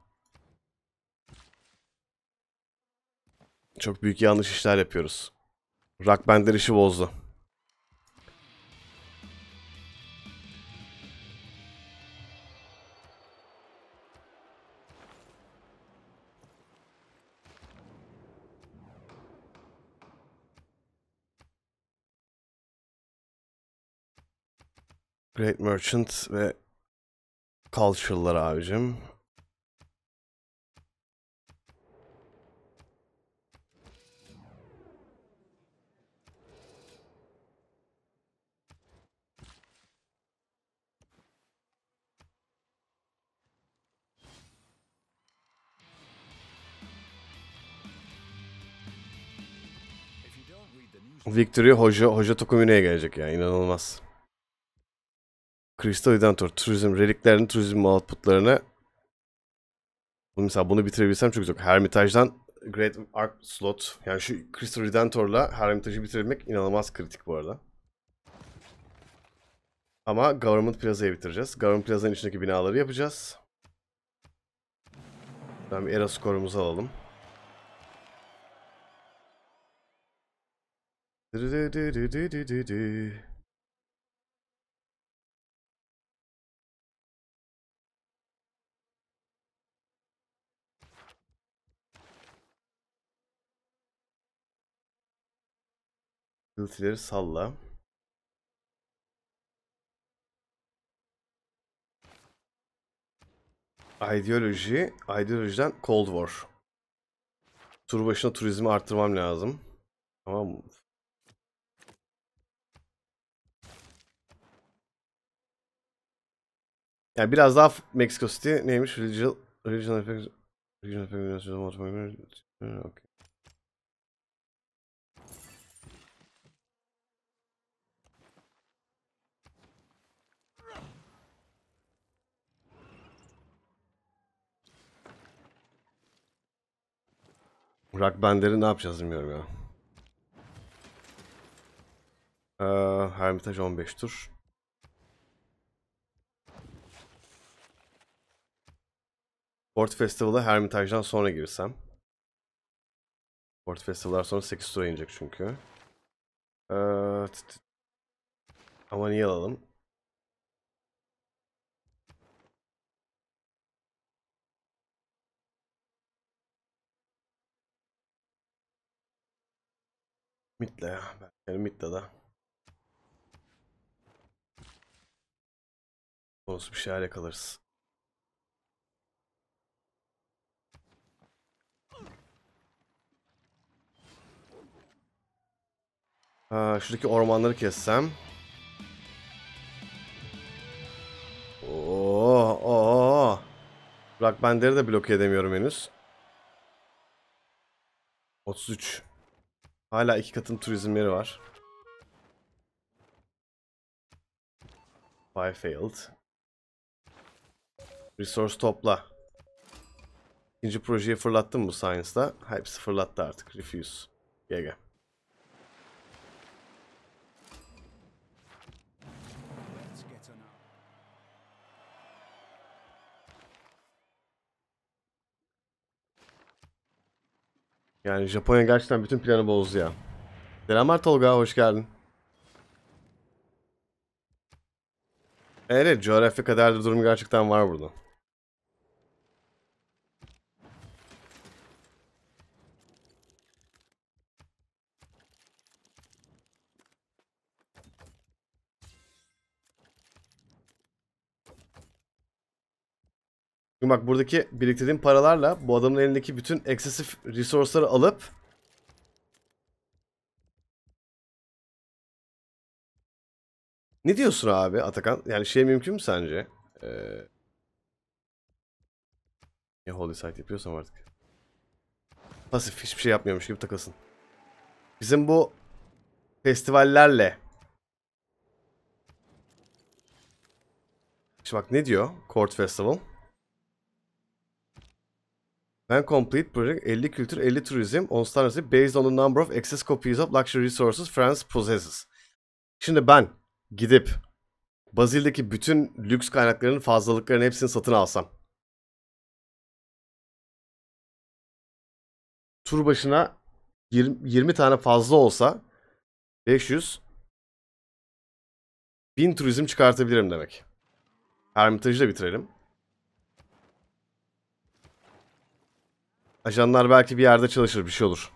Çok büyük yanlış işler yapıyoruz. Rock bandler işi bozdu. Great Merchant ve Cultural'lar abicim. Victory Hoca Hoca Tokumine'ye gelecek ya yani, inanılmaz. Crystal Redemptor turizm reliklerini, turizm outputlarını bu mesela bunu bitirebilsem çok güzel. Hermitage'dan Great Arc Slot yani şu Crystal Redemptor'la Hermitage'i bitirebilmek inanılmaz kritik bu arada. Ama Government Plaza'yı bitireceğiz. Government Plaza'nın içindeki binaları yapacağız. Ben bir era skorumuzu alalım. Dü dü dü dü dü dü dü. Hürtileri salla. Ideoloji, ideolojiden Cold War. Tur başına turizmi arttırmam lazım. Tamam mı? Yani biraz daha Mexico City neymiş? Regional, regional effects, regional okay. Rock bandleri ne yapacağız bilmiyorum ya. Ee, Hermitage 15 tur. Port Festival'a Hermitage'dan sonra girsem. Port Festival'dan sonra 8 tura inecek çünkü. Ee, ama niye alalım? Mitla ya. Ben da, Bonus bir şeyler yakalarız. Ha, şuradaki ormanları kessem. Oo, oo. Rock Bender'i de bloke edemiyorum henüz. 33. Hala iki katın turizm yeri var. failed. Resource topla. İkinci projeye fırlattım bu Science'da. Hepsi fırlattı artık. Refuse. GG. Yani Japonya gerçekten bütün planı bozdu ya. Selamlar Tolga, hoş geldin. Evet, coğrafya kadar da durum gerçekten var burada. bak buradaki biriktirdiğim paralarla bu adamın elindeki bütün eksesif resource'ları alıp Ne diyorsun abi Atakan? Yani şey mümkün mü sence? Ee... Ya Holy Site yapıyorsam artık. Pasif hiçbir şey yapmıyormuş gibi takılsın. Bizim bu festivallerle şimdi bak ne diyor? Court Festival. When complete project 50 kültür 50 turizm on star based on the number of excess copies of luxury resources France possesses. Şimdi ben gidip Bazil'deki bütün lüks kaynaklarının fazlalıklarının hepsini satın alsam. Tur başına 20, 20 tane fazla olsa 500 1000 turizm çıkartabilirim demek. Hermitage'ı da bitirelim. Ajanlar belki bir yerde çalışır bir şey olur.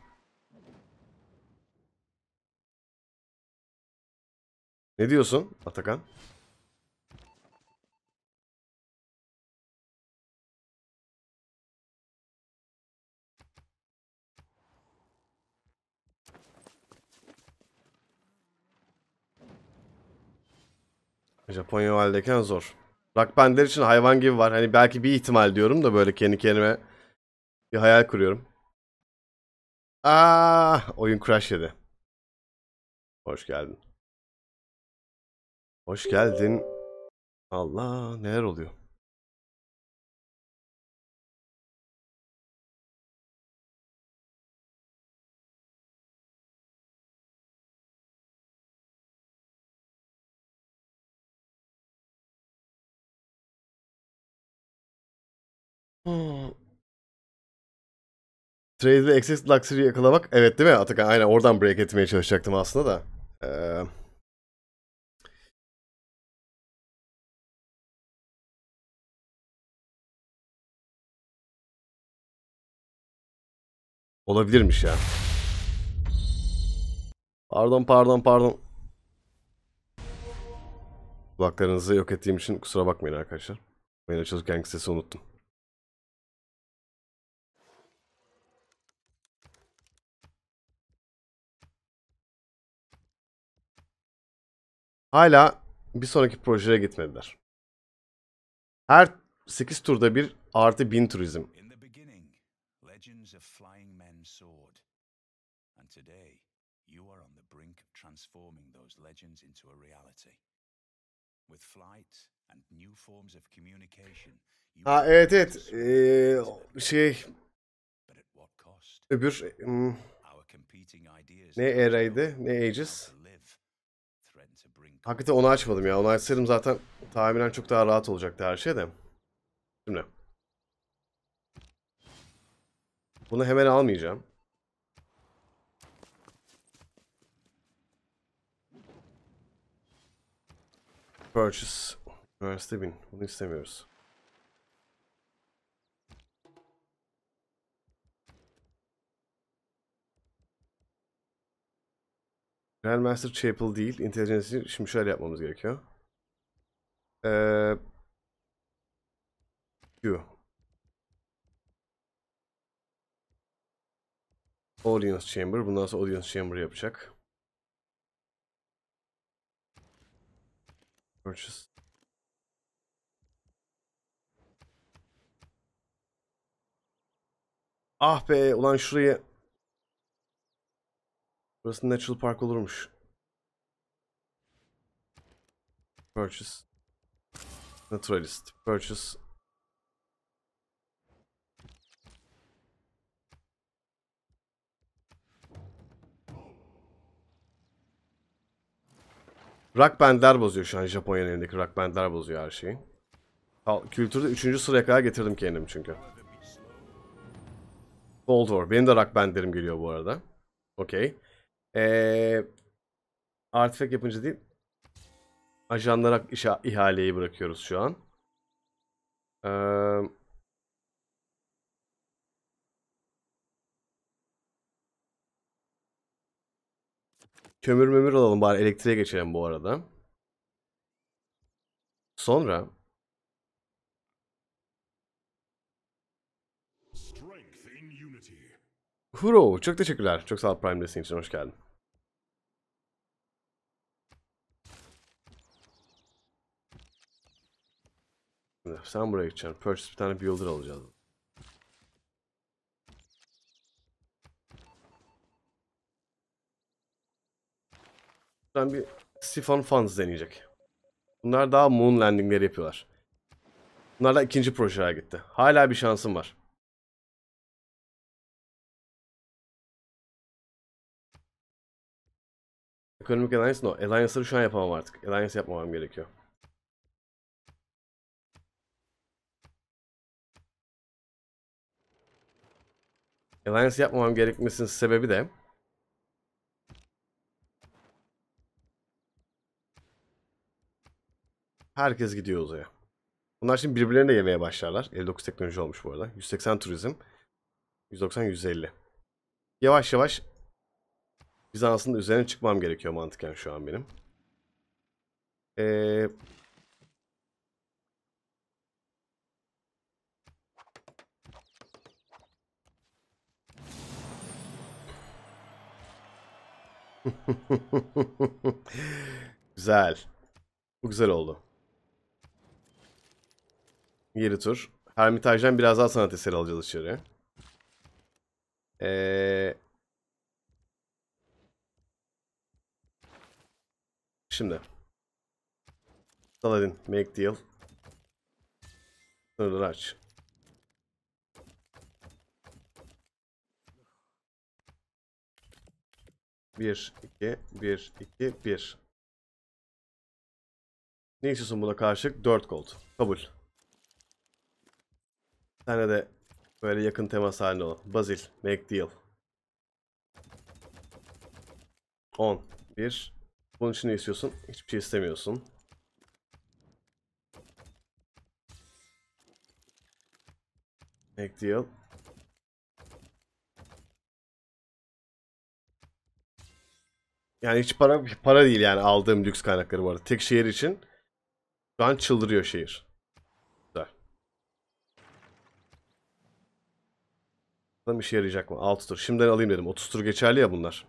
Ne diyorsun Atakan? Japonya o zor. Rock için hayvan gibi var. Hani belki bir ihtimal diyorum da böyle kendi kendime bir hayal kuruyorum. Aa, ah, oyun crash yedi. Hoş geldin. Hoş geldin. Allah neler oluyor? Hmm. Trade Excess Luxury yakalamak. Evet değil mi Atakan? Aynen oradan break etmeye çalışacaktım aslında da. Ee... Olabilirmiş ya. Pardon pardon pardon. Kulaklarınızı yok ettiğim için kusura bakmayın arkadaşlar. Ben çalışırken sesi unuttum. Hala bir sonraki projeye gitmediler. Her 8 turda bir artı 1000 turizm. Ha evet evet ee, şey öbür ne eraydı ne ages Hakikaten onu açmadım ya. Onu açsaydım zaten tahminen çok daha rahat olacaktı her şey de. Şimdi. Bunu hemen almayacağım. Purchase. Üniversite bin. Bunu istemiyoruz. Grandmaster Chapel değil. Intelligence'i şimdi şöyle yapmamız gerekiyor. Ee, Audience Chamber. Bundan sonra Audience Chamber yapacak. Purchase. Ah be ulan şurayı Burası Natural Park olurmuş. Purchase. Naturalist. Purchase. Rock bandler bozuyor şu an Japonya'nın elindeki rock bandler bozuyor her şeyi. Kültürde 3. sıraya kadar getirdim kendim çünkü. Cold War. Benim de rock bandlerim geliyor bu arada. Okey. Ee, artifact yapınca değil. Ajanlara işe, ihaleyi bırakıyoruz şu an. Ee, kömür mümür alalım bari elektriğe geçelim bu arada. Sonra Huro çok teşekkürler. Çok sağ ol Prime Desteğin için hoş geldin. Sen buraya gideceksin. Purchase bir tane builder alacağız. Ben bir Sifon Funds deneyecek. Bunlar daha moon landingleri yapıyorlar. Bunlar da ikinci projeye gitti. Hala bir şansım var. Ekonomik Alliance no. Alliance'ları şu an yapamam artık. Alliance yapmamam gerekiyor. Alliance yapmamam gerekmesinin sebebi de Herkes gidiyor uzaya. Bunlar şimdi birbirlerini de yemeye başlarlar. 59 teknoloji olmuş bu arada. 180 turizm. 190-150. Yavaş yavaş Bizans'ın üzerine çıkmam gerekiyor mantıken şu an benim. Ee, (laughs) güzel. Bu güzel oldu. Yeri tur. Hermitaj'dan biraz daha sanat eseri alacağız içeri. Ee... Şimdi. Saladin. Make deal. Sınırları aç. 1, 2, 1, 2, 1. Ne istiyorsun buna karşılık? 4 gold. Kabul. Bir de böyle yakın temas halinde olan. Basil, Make deal. 10. 1. Bunun için ne istiyorsun? Hiçbir şey istemiyorsun. Make deal. Yani hiç para para değil yani aldığım lüks kaynakları bu arada. Tek şehir için şu an çıldırıyor şehir. Güzel. bir şey yarayacak mı? 6 tur. Şimdiden alayım dedim. 30 tur geçerli ya bunlar.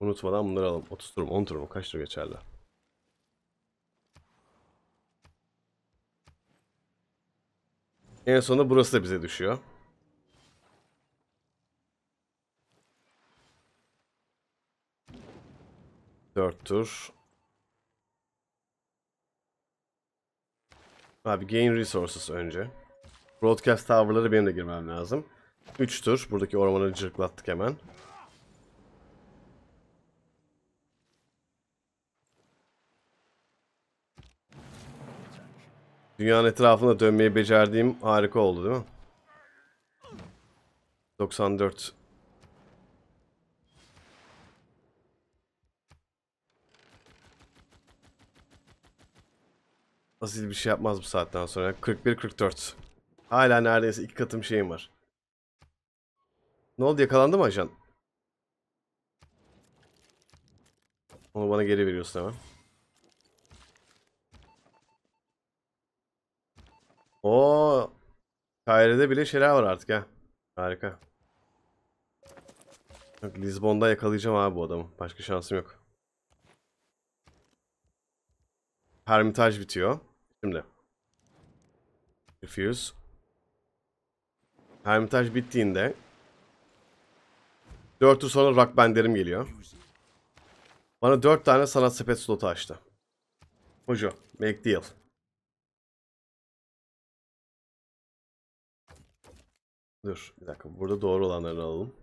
Unutmadan bunları alalım. 30 tur mu? 10 tur mu? Kaç tur geçerli? En sonunda burası da bize düşüyor. 4 tur. Abi gain resources önce. Broadcast tower'ları benim de girmem lazım. 3 tur. Buradaki ormanı cırklattık hemen. Dünyanın etrafında dönmeyi becerdiğim harika oldu değil mi? 94 Asil bir şey yapmaz bu saatten sonra. 41-44. Hala neredeyse iki katım şeyim var. Ne oldu yakalandı mı ajan? Onu bana geri veriyorsun hemen. O Kaire'de bile şeyler var artık ha. Harika. Lisbon'da yakalayacağım abi bu adamı. Başka şansım yok. Permitaj bitiyor. Şimdi. refuse. Hermitage bittiğinde 4 tur sonra rock bandlerim geliyor. Bana 4 tane sanat sepet slotu açtı. Hojo, make deal. Dur bir dakika burada doğru olanları alalım.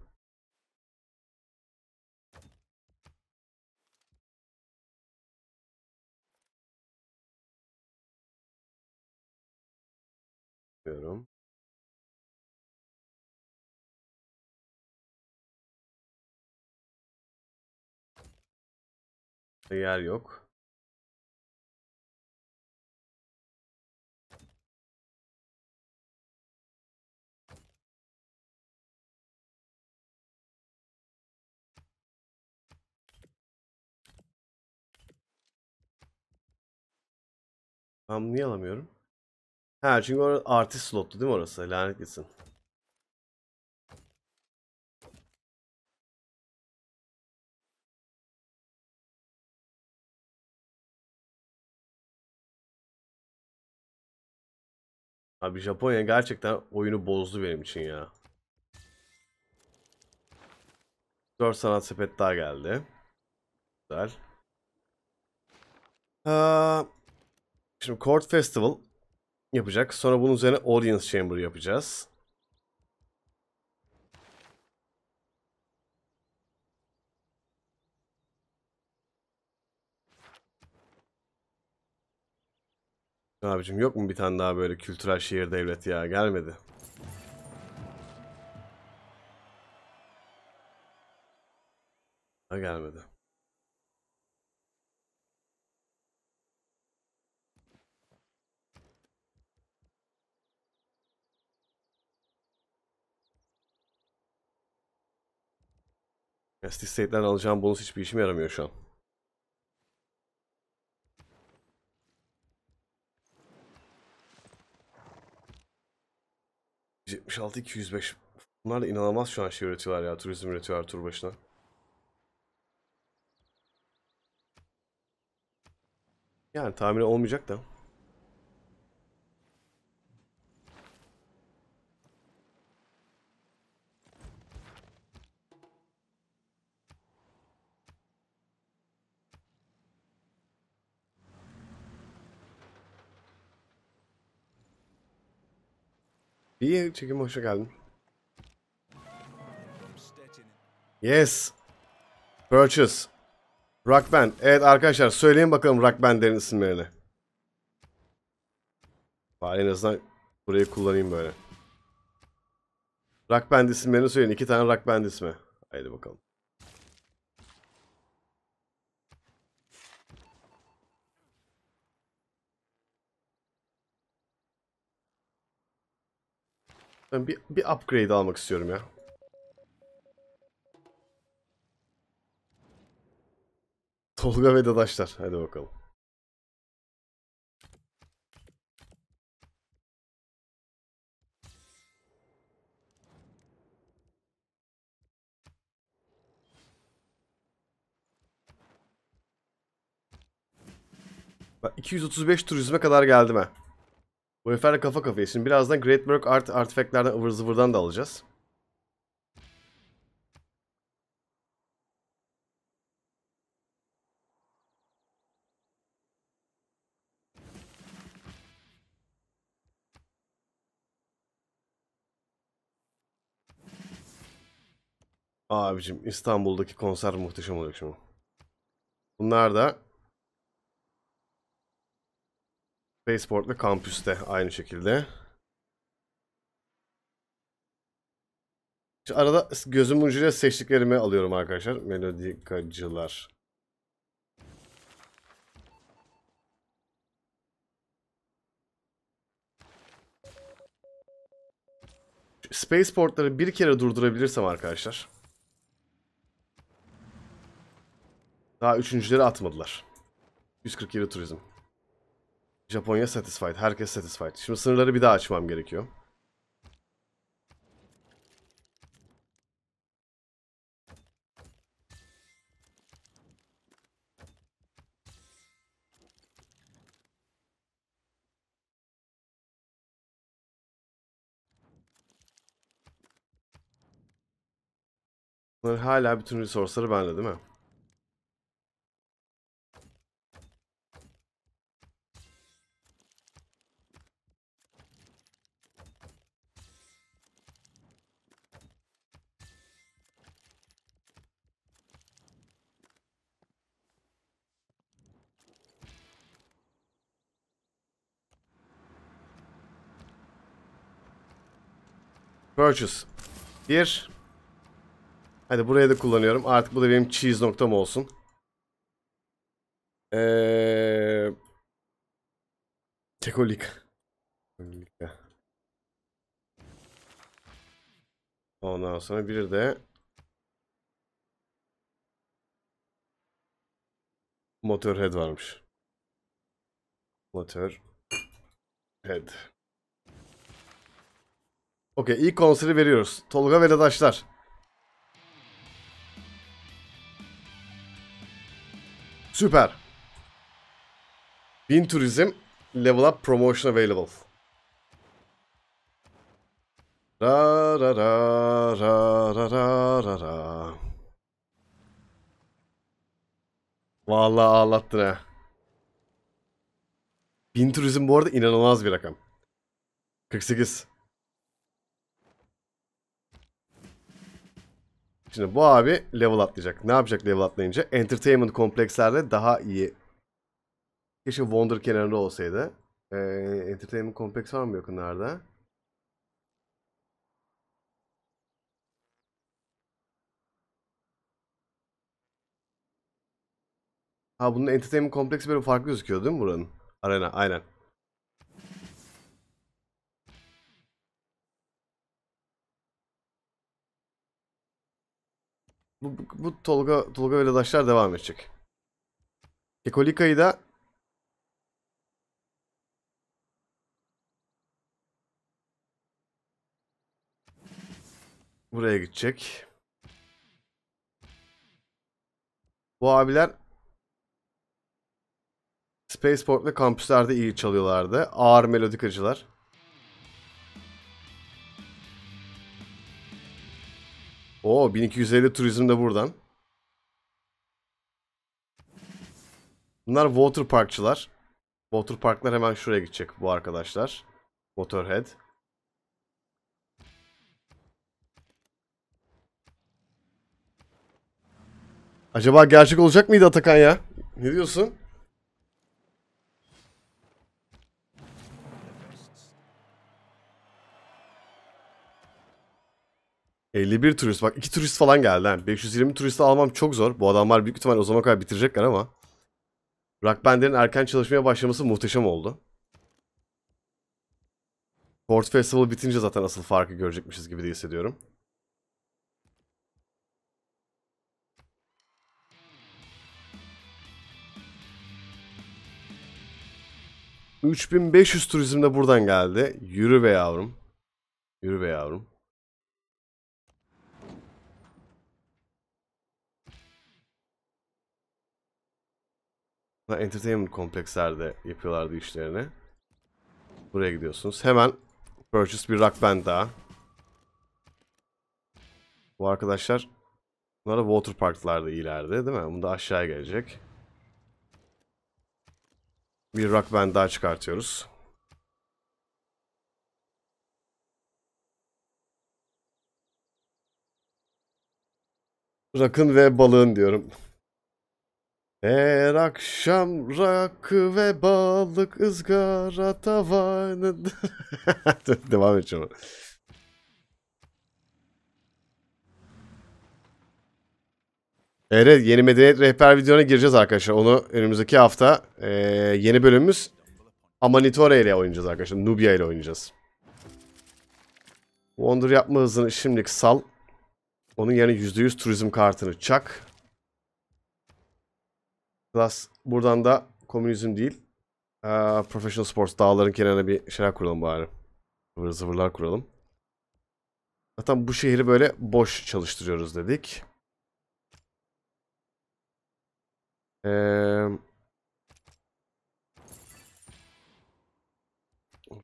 yapıyorum yer yok. Tamamlayamıyorum. Ha çünkü orası artist slottu değil mi orası? Lanet gitsin. Abi Japonya gerçekten oyunu bozdu benim için ya. 4 sanat sepet daha geldi. Güzel. Ee, şimdi Court Festival yapacak. Sonra bunun üzerine audience chamber yapacağız. Abicim yok mu bir tane daha böyle kültürel şehir devleti ya gelmedi. Ha gelmedi. Justice State'den alacağım bonus hiçbir işime yaramıyor şu an. ...76 205. Bunlar da inanılmaz şu an şey üretiyorlar ya. Turizm üretiyorlar tur başına. Yani tahmini olmayacak da. İyi çekim hoş geldin. Yes. Purchase. Rock Band. Evet arkadaşlar söyleyin bakalım Rock Band'lerin isimlerini. Bari en azından burayı kullanayım böyle. Rock Band isimlerini söyleyin. İki tane Rock Band ismi. Haydi bakalım. Ben bir, bir upgrade almak istiyorum ya. (laughs) Tolga ve Dadaşlar. Hadi bakalım. Bak 235 turizme kadar geldim ha. Bu heriflerle kafa kafaya. Şimdi birazdan Great Work Art artifactlerden ıvır zıvırdan da alacağız. Abicim İstanbul'daki konser muhteşem olacak şimdi. Bunlar da Spaceport'la kampüste aynı şekilde. Şu arada gözüm ucuyla seçtiklerimi alıyorum arkadaşlar. Melodikacılar. Spaceportları bir kere durdurabilirsem arkadaşlar. Daha üçüncüleri atmadılar. 147 turizm. Japonya satisfied. Herkes satisfied. Şimdi sınırları bir daha açmam gerekiyor. Bunlar hala bütün resource'ları bende değil mi? Purchase. Bir. Hadi buraya da kullanıyorum. Artık bu da benim cheese noktam olsun. Ee... Tekolik. Ondan sonra bir de Motorhead varmış. Motor head. Okey ilk konseri veriyoruz. Tolga ve Dadaşlar. Süper. Bin Turizm Level Up Promotion Available. Ra ra ra ra ra ra ra ra. Vallahi ağlattın ha. Bin Turizm bu arada inanılmaz bir rakam. 48. Şimdi bu abi level atlayacak. Ne yapacak level atlayınca? Entertainment komplekslerde daha iyi. Keşke Wonder kenarında olsaydı. Ee, entertainment kompleks var mı yakınlarda? Ha bunun entertainment kompleksi böyle farklı gözüküyor değil mi buranın? Arena aynen. Bu, bu, bu Tolga Tolga Veledaşlar devam edecek. Kekolika'yı da buraya gidecek. Bu abiler Spaceport ve kampüslerde iyi çalıyorlardı. Ağır melodik acılar. Oo 1250 turizm de buradan. Bunlar water parkçılar. Water parklar hemen şuraya gidecek bu arkadaşlar. Motorhead. Acaba gerçek olacak mıydı Atakan ya? Ne diyorsun? 51 turist. Bak 2 turist falan geldi. Yani 520 turisti almam çok zor. Bu adamlar büyük ihtimal o zaman kadar bitirecekler ama. Rock Band'lerin erken çalışmaya başlaması muhteşem oldu. Port Festival bitince zaten asıl farkı görecekmişiz gibi de hissediyorum. ...3500 turizm de buradan geldi. Yürü be yavrum. Yürü be yavrum. entertainment komplekslerde yapıyorlardı işlerini. Buraya gidiyorsunuz. Hemen purchase bir rock band daha. Bu arkadaşlar bunlar da water parklarda ileride değil mi? Bunu da aşağıya gelecek. Bir rock band daha çıkartıyoruz. Rakın ve balığın diyorum. Her akşam rakı ve balık ızgara tavanında. (laughs) Devam edeceğim. Evet yeni medeniyet rehber videona gireceğiz arkadaşlar. Onu önümüzdeki hafta e, yeni bölümümüz Amanitore ile oynayacağız arkadaşlar. Nubia ile oynayacağız. Wonder yapma hızını şimdilik sal. Onun yerine %100 turizm kartını çak. Plus buradan da komünizm değil. Ee, professional sports dağların kenarına bir şeyler kuralım bari. Zıvır zıvırlar kuralım. Zaten bu şehri böyle boş çalıştırıyoruz dedik. Ee,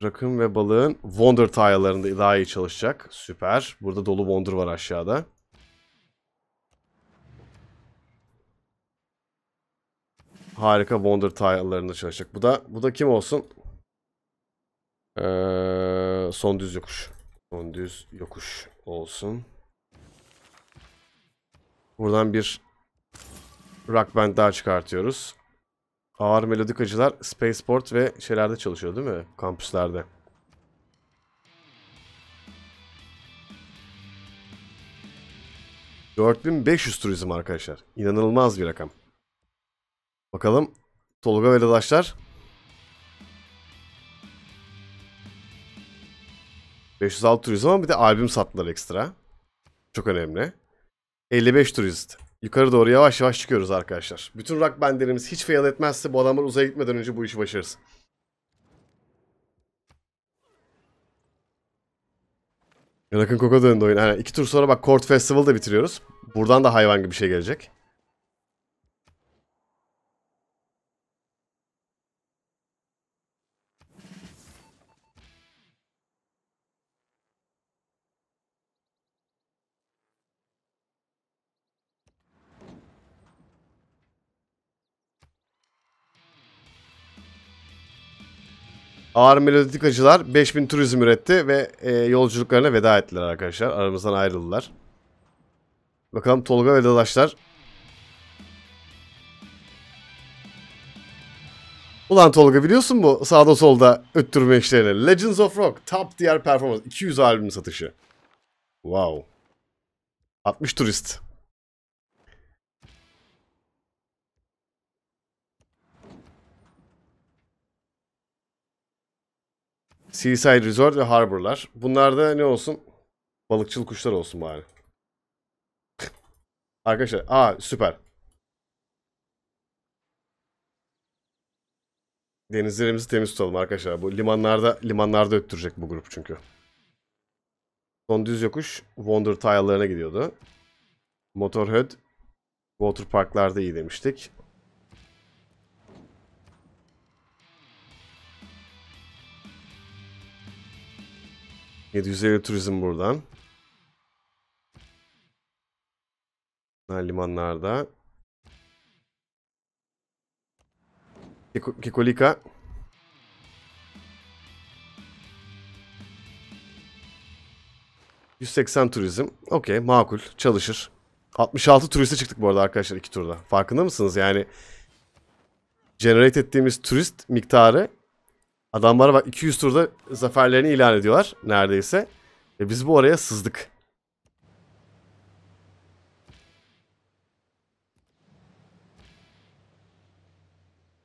rakım ve balığın Wonder tile'larında daha iyi çalışacak. Süper. Burada dolu Wonder var aşağıda. harika Wonder tile'larında çalışacak. Bu da bu da kim olsun? Ee, son düz yokuş. Son düz yokuş olsun. Buradan bir rock band daha çıkartıyoruz. Ağır melodik acılar Spaceport ve şeylerde çalışıyor değil mi? Kampüslerde. ...4500 turizm arkadaşlar. İnanılmaz bir rakam. Bakalım Tolga ve 506 turist ama bir de albüm sattılar ekstra. Çok önemli. 55 turist. Yukarı doğru yavaş yavaş çıkıyoruz arkadaşlar. Bütün rock bandlerimiz hiç fail etmezse bu adamlar uzaya gitmeden önce bu işi başarırız. Yakın koka döndü oyun. Yani iki tur sonra bak Court Festival'da bitiriyoruz. Buradan da hayvan gibi bir şey gelecek. Ağır melodik acılar 5000 turizm üretti ve e, yolculuklarına veda ettiler arkadaşlar. Aramızdan ayrıldılar. Bakalım Tolga ve Dadaşlar. Ulan Tolga biliyorsun bu sağda solda öttürme işlerini. Legends of Rock top diğer performans 200 albüm satışı. Wow. 60 turist. Seaside Resort ve Harbor'lar. bunlarda ne olsun? Balıkçıl kuşlar olsun bari. (laughs) Arkadaşlar, aa süper. Denizlerimizi temiz tutalım arkadaşlar. Bu limanlarda limanlarda öttürecek bu grup çünkü. Son düz yokuş Wonder Tile'larına gidiyordu. Motorhead Water Park'larda iyi demiştik. 750 turizm buradan. Limanlarda. Kekolika. ...180 turizm. Okey makul. Çalışır. 66 turiste çıktık bu arada arkadaşlar iki turda. Farkında mısınız? Yani... ...generate ettiğimiz turist miktarı... Adamlara bak 200 turda zaferlerini ilan ediyorlar neredeyse. Ve biz bu oraya sızdık.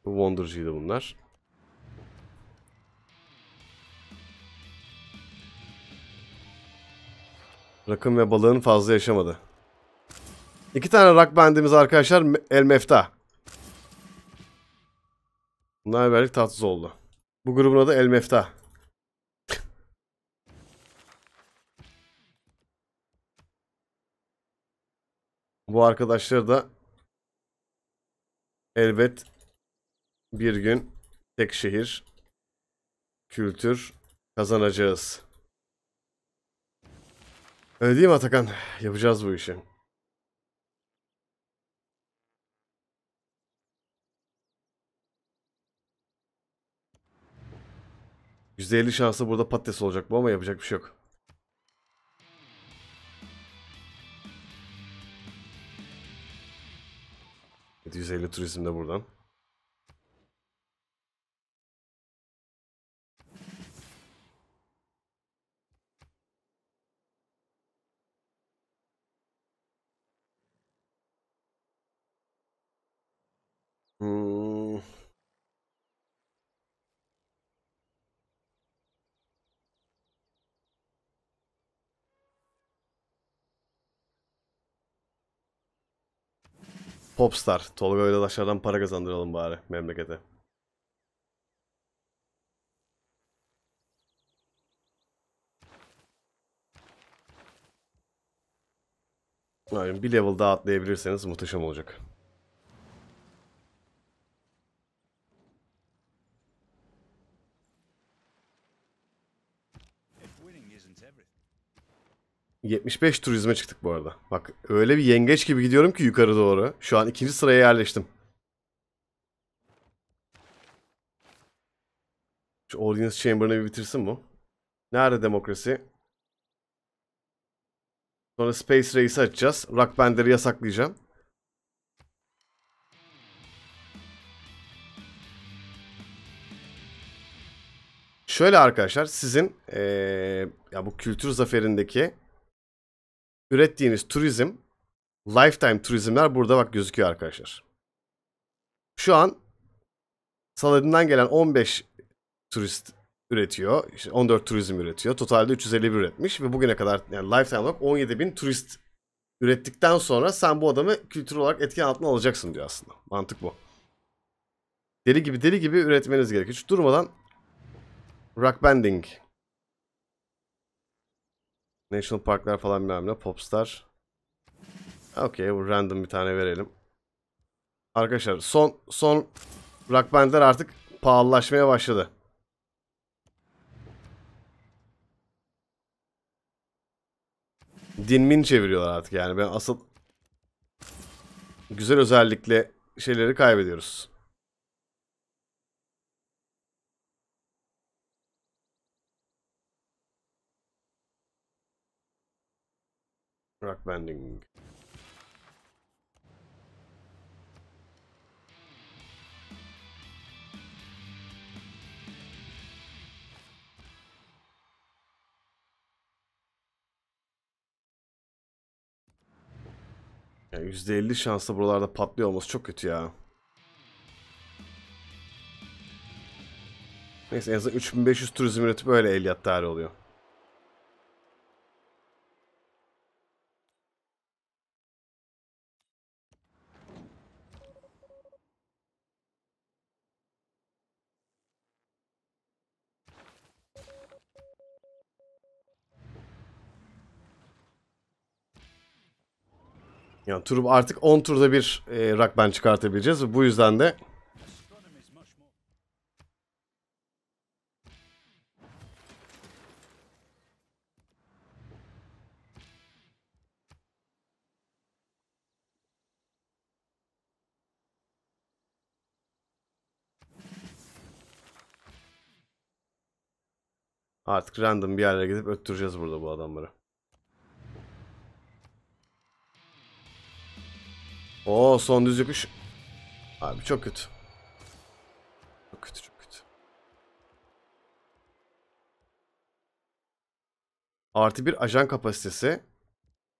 Wonder'cıydı bunlar. Rakım ve balığın fazla yaşamadı. İki tane rak bandimiz arkadaşlar El Mefta. Bunlar verdik tatsız oldu. Bu grubun adı El Mefta. Bu arkadaşlar da elbet bir gün tek şehir kültür kazanacağız. Öyle değil mi Atakan? Yapacağız bu işi. %50 şansı burada patates olacak bu ama yapacak bir şey yok. Evet 150 turizm de buradan. Hmm. Popstar. Tolga Öğladaşlar'dan para kazandıralım bari memlekete. Yani bir level daha atlayabilirseniz muhteşem olacak. 75 turizme çıktık bu arada. Bak öyle bir yengeç gibi gidiyorum ki yukarı doğru. Şu an ikinci sıraya yerleştim. Şu Audience Chamber'ını bir bitirsin bu. Nerede demokrasi? Sonra Space Race açacağız. Rock Band'leri yasaklayacağım. Şöyle arkadaşlar sizin ee, ya bu kültür zaferindeki ürettiğiniz turizm, lifetime turizmler burada bak gözüküyor arkadaşlar. Şu an Saladin'den gelen 15 turist üretiyor. İşte 14 turizm üretiyor. Totalde 351 üretmiş ve bugüne kadar yani lifetime olarak 17 bin turist ürettikten sonra sen bu adamı kültür olarak etki altına alacaksın diyor aslında. Mantık bu. Deli gibi deli gibi üretmeniz gerekiyor. Hiç durmadan rock banding National Parklar falan bilmem ne. Popstar. Okey bu random bir tane verelim. Arkadaşlar son son rock bandler artık pahalılaşmaya başladı. Dinmin çeviriyorlar artık yani. Ben asıl güzel özellikle şeyleri kaybediyoruz. Rock Bending. Yani %50 şansla buralarda patlıyor olması çok kötü ya. Neyse en azından 3500 turizm üretip öyle el yattı oluyor. Yani turu artık 10 turda bir e, rock band çıkartabileceğiz. Bu yüzden de Artık random bir yerlere gidip öttüreceğiz burada bu adamları. O son düz yokuş. Abi çok kötü. Çok kötü çok kötü. Artı bir ajan kapasitesi.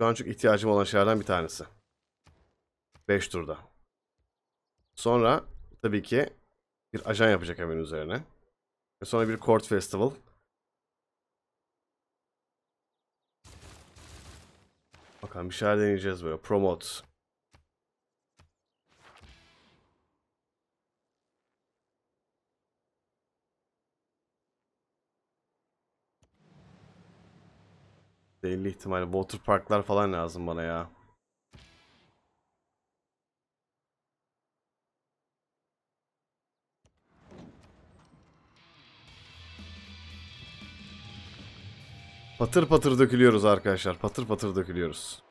Şu an çok ihtiyacım olan şeylerden bir tanesi. 5 turda. Sonra tabii ki bir ajan yapacak hemen üzerine. Ve sonra bir Court Festival. Bakalım bir şeyler deneyeceğiz böyle. Promote. %50 ihtimalle water parklar falan lazım bana ya. Patır patır dökülüyoruz arkadaşlar. Patır patır dökülüyoruz.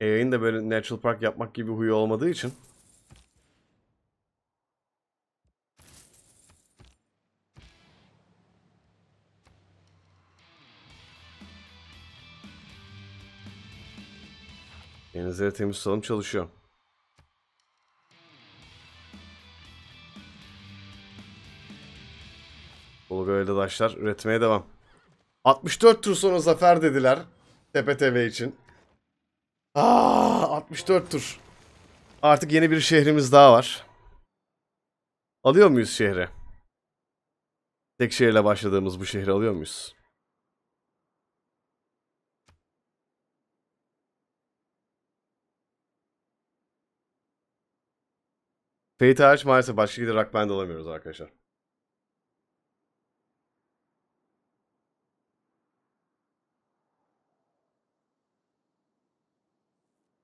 Yayın de böyle natural park yapmak gibi huyu olmadığı için. Denizleri temiz tutalım çalışıyor. Bolga ve Dadaşlar üretmeye devam. 64 tur sonra zafer dediler. TPTV için. Aa, ah, 64 tur. Artık yeni bir şehrimiz daha var. Alıyor muyuz şehri? Tek şehirle başladığımız bu şehri alıyor muyuz? Fate hariç maalesef başka gider rock band alamıyoruz arkadaşlar.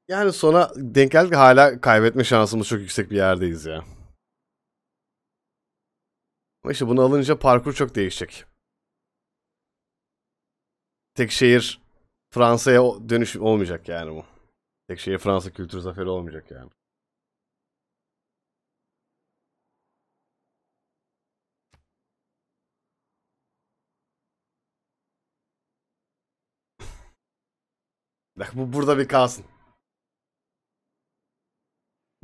Yani sona denk geldik hala kaybetme şansımız çok yüksek bir yerdeyiz ya. Ama işte bunu alınca parkur çok değişecek. Tek şehir Fransa'ya dönüş olmayacak yani bu. Tek şehir Fransa kültür zaferi olmayacak yani. Bak bu burada bir kalsın.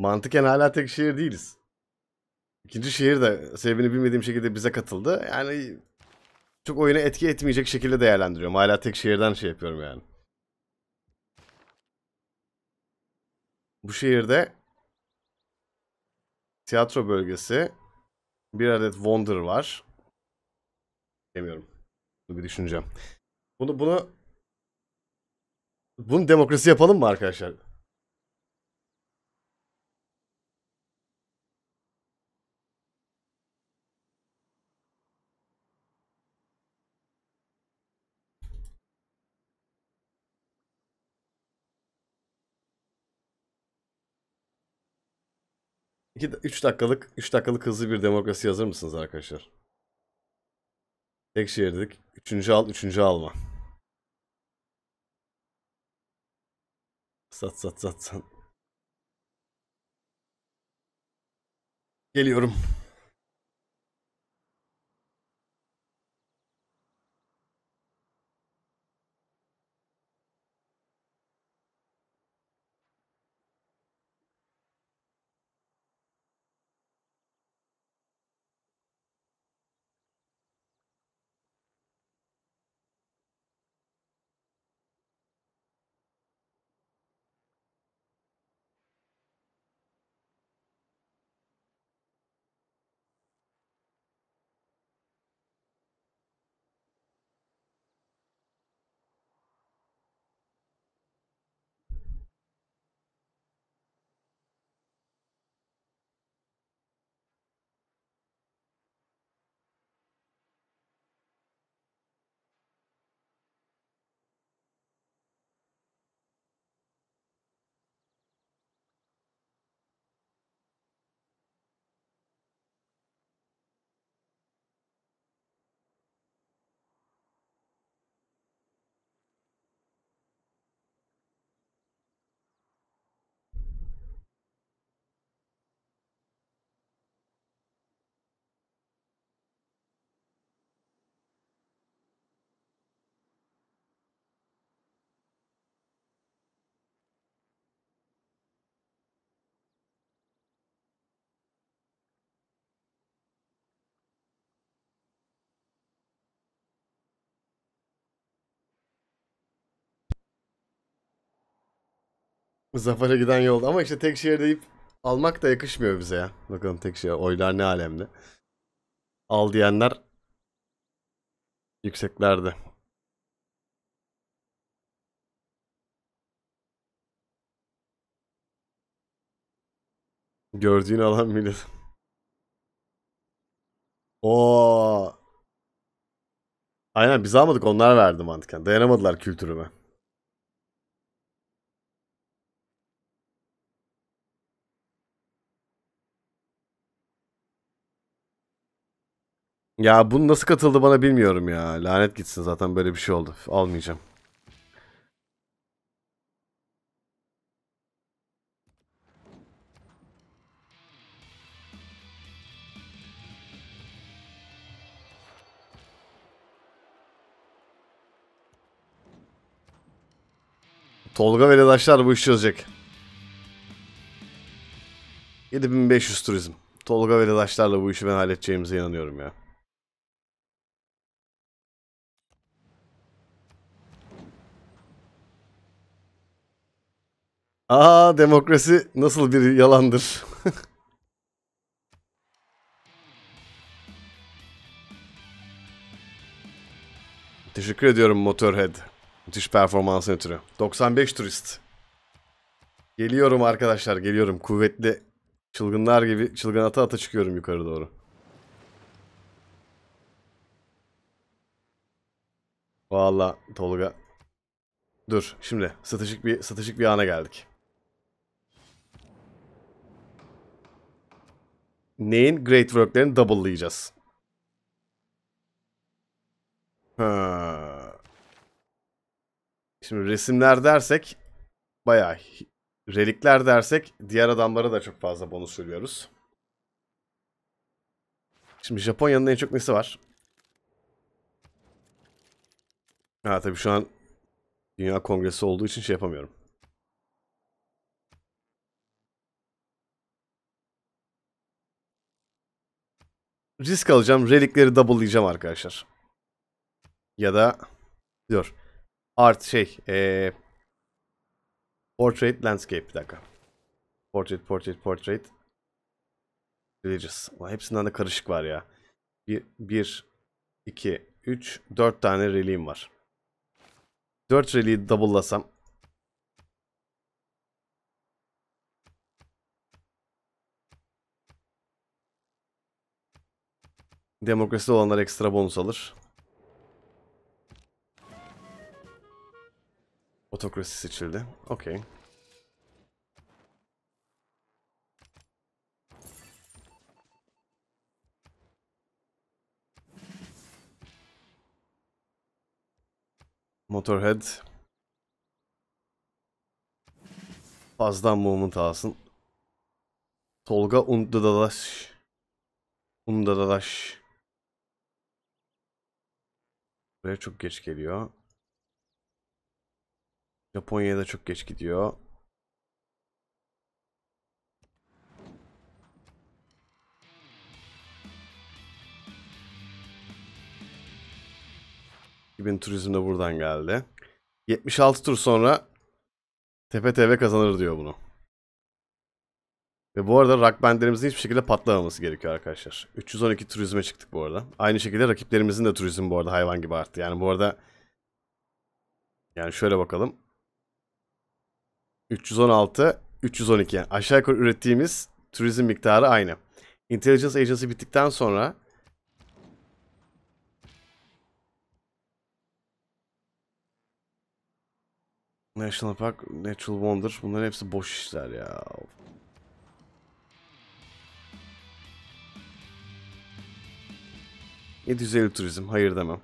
Mantıken hala tek şehir değiliz. İkinci şehir de sebebini bilmediğim şekilde bize katıldı. Yani çok oyuna etki etmeyecek şekilde değerlendiriyorum. Hala tek şehirden şey yapıyorum yani. Bu şehirde tiyatro bölgesi bir adet Wonder var. Demiyorum. Bunu bir düşüneceğim. Bunu bunu bunu demokrasi yapalım mı arkadaşlar? 2 3 dakikalık 3 dakikalık hızlı bir demokrasi hazır mısınız arkadaşlar? Tek şehir dedik. Üçüncü al, üçüncü alma. Sat sat sat sat. Geliyorum. Zafer'e giden yolda ama işte tek şehir deyip almak da yakışmıyor bize ya. Bakalım tek şehir oylar ne alemde. Al diyenler yükseklerde. Gördüğün alan bilir. O. Aynen biz almadık onlar verdi mantıken. Dayanamadılar kültürüme. Ya bunu nasıl katıldı bana bilmiyorum ya. Lanet gitsin zaten böyle bir şey oldu. Almayacağım. Tolga ve Ledaşlar bu işi çözecek. 7500 turizm. Tolga ve Ledaşlarla bu işi ben halledeceğimize inanıyorum ya. Aa demokrasi nasıl bir yalandır. (laughs) Teşekkür ediyorum Motorhead. Müthiş performansın ötürü. 95 turist. Geliyorum arkadaşlar geliyorum. Kuvvetli çılgınlar gibi çılgın ata ata çıkıyorum yukarı doğru. Valla Tolga. Dur şimdi stratejik bir stratejik bir ana geldik. Neyin? Great Work'lerini double'layacağız. Şimdi resimler dersek bayağı relikler dersek diğer adamlara da çok fazla bonus veriyoruz. Şimdi Japonya'nın en çok nesi var? Ha tabii şu an Dünya Kongresi olduğu için şey yapamıyorum. risk alacağım. Relikleri double'layacağım arkadaşlar. Ya da diyor. Art şey. Ee, portrait landscape bir dakika. Portrait portrait portrait. Religious. Ulan hepsinden de karışık var ya. Bir, bir, iki, üç, dört tane reliğim var. Dört reliği double'lasam Demokrasi olanlar ekstra bonus alır. Otokrasi seçildi. Okey. Motorhead. Fazdan movement alsın. Tolga Undadadaş. Undadadaş. Buraya çok geç geliyor. Japonya'ya da çok geç gidiyor. Bin turizm de buradan geldi. 76 tur sonra Tepe TV kazanır diyor bunu. Ve bu arada rock bandlerimizin hiçbir şekilde patlamaması gerekiyor arkadaşlar. 312 turizme çıktık bu arada. Aynı şekilde rakiplerimizin de turizmi bu arada hayvan gibi arttı. Yani bu arada yani şöyle bakalım. 316, 312 yani aşağı yukarı ürettiğimiz turizm miktarı aynı. Intelligence Agency bittikten sonra National Park, Natural Wonder bunların hepsi boş işler ya. E düzelir turizm. Hayır demem.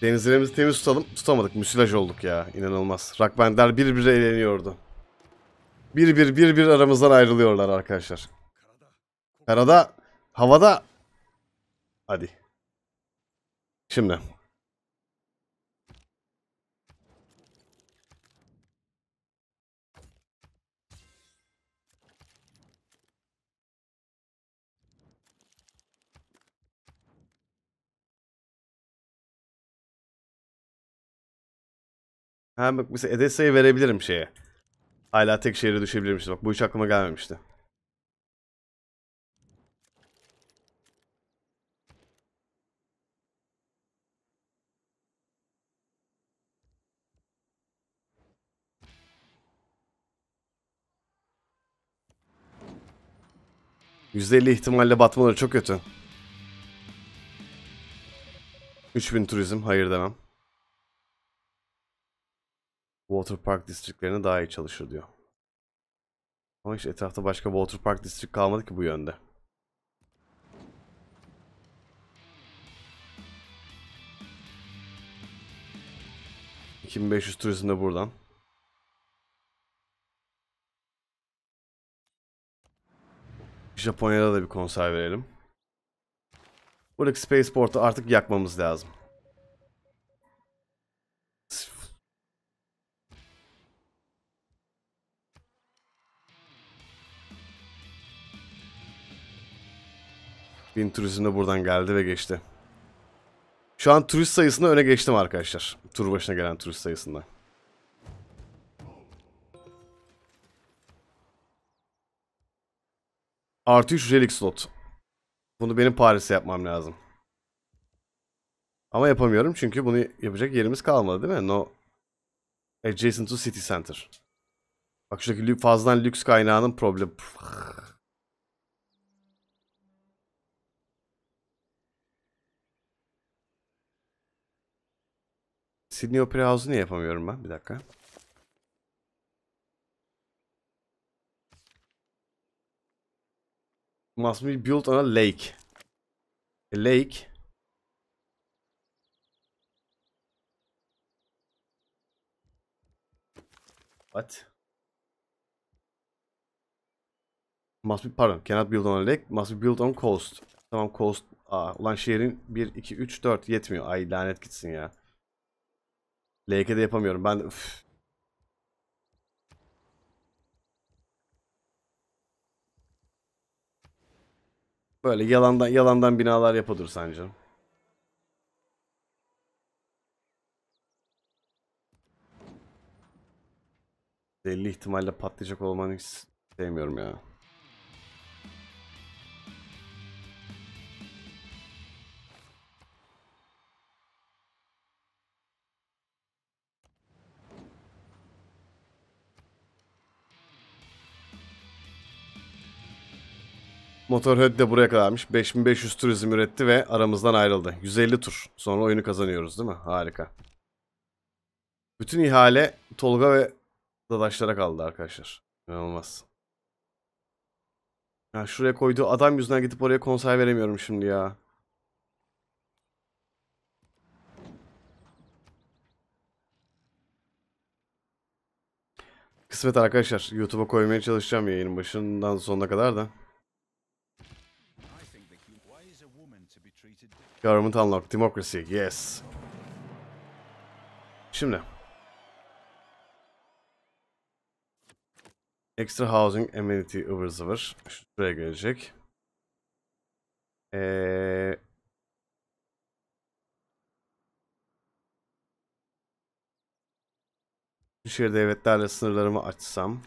Denizlerimizi temiz tutalım. Tutamadık. Müsilaj olduk ya. İnanılmaz. Rakbender bir bir eğleniyordu. Bir bir bir bir aramızdan ayrılıyorlar arkadaşlar. Karada, havada. Hadi. Şimdi. Ha bak mesela Edessa'yı verebilirim şeye. Hala tek şehre düşebilirmişiz. Bak bu hiç aklıma gelmemişti. %50 ihtimalle batmaları çok kötü. 3000 turizm hayır demem. Waterpark distriklerine daha iyi çalışır diyor. Ama işte etrafta başka Waterpark distrik kalmadı ki bu yönde. ...2500 turizm de buradan. Japonya'da da bir konser verelim. Buradaki spaceport'u artık yakmamız lazım. Bin turistim de buradan geldi ve geçti. Şu an turist sayısında öne geçtim arkadaşlar. Tur başına gelen turist sayısında. Artı 3 relik slot. Bunu benim Paris'e yapmam lazım. Ama yapamıyorum çünkü bunu yapacak yerimiz kalmadı değil mi? No adjacent to city center. Bak şuradaki lü fazladan lüks kaynağının problem. Sydney Opera House'u niye yapamıyorum ben? Bir dakika. Must be built on a lake. A lake. What? Must be, pardon. Cannot build on a lake. Must be built on coast. Tamam coast. Aa, ulan şehrin 1, 2, 3, 4 yetmiyor. Ay lanet gitsin ya. LK'de yapamıyorum. Ben üf. Böyle yalandan yalandan binalar yapılır sence. Belli ihtimalle patlayacak olmanı hiç sevmiyorum ya. Motorhead de buraya kadarmış. 5500 turizm üretti ve aramızdan ayrıldı. 150 tur. Sonra oyunu kazanıyoruz değil mi? Harika. Bütün ihale Tolga ve Dadaşlara kaldı arkadaşlar. İnanılmaz. Ya şuraya koyduğu adam yüzünden gidip oraya konser veremiyorum şimdi ya. Kısmet arkadaşlar. YouTube'a koymaya çalışacağım yayının başından sonuna kadar da. Government unlock democracy. Yes. Şimdi. Extra housing amenity ıvır zıvır. Şuraya gelecek. Ee, Şehir devletlerle sınırlarımı açsam.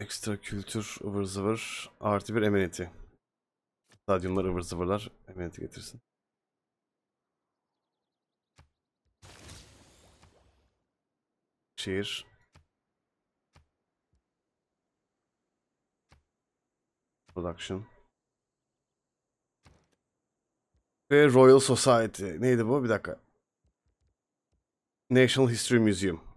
Ekstra kültür ıvır zıvır. Artı bir emaneti. Stadyumlar ıvır zıvırlar. Emaneti getirsin. Şehir. Production. Ve Royal Society. Neydi bu? Bir dakika. National History Museum.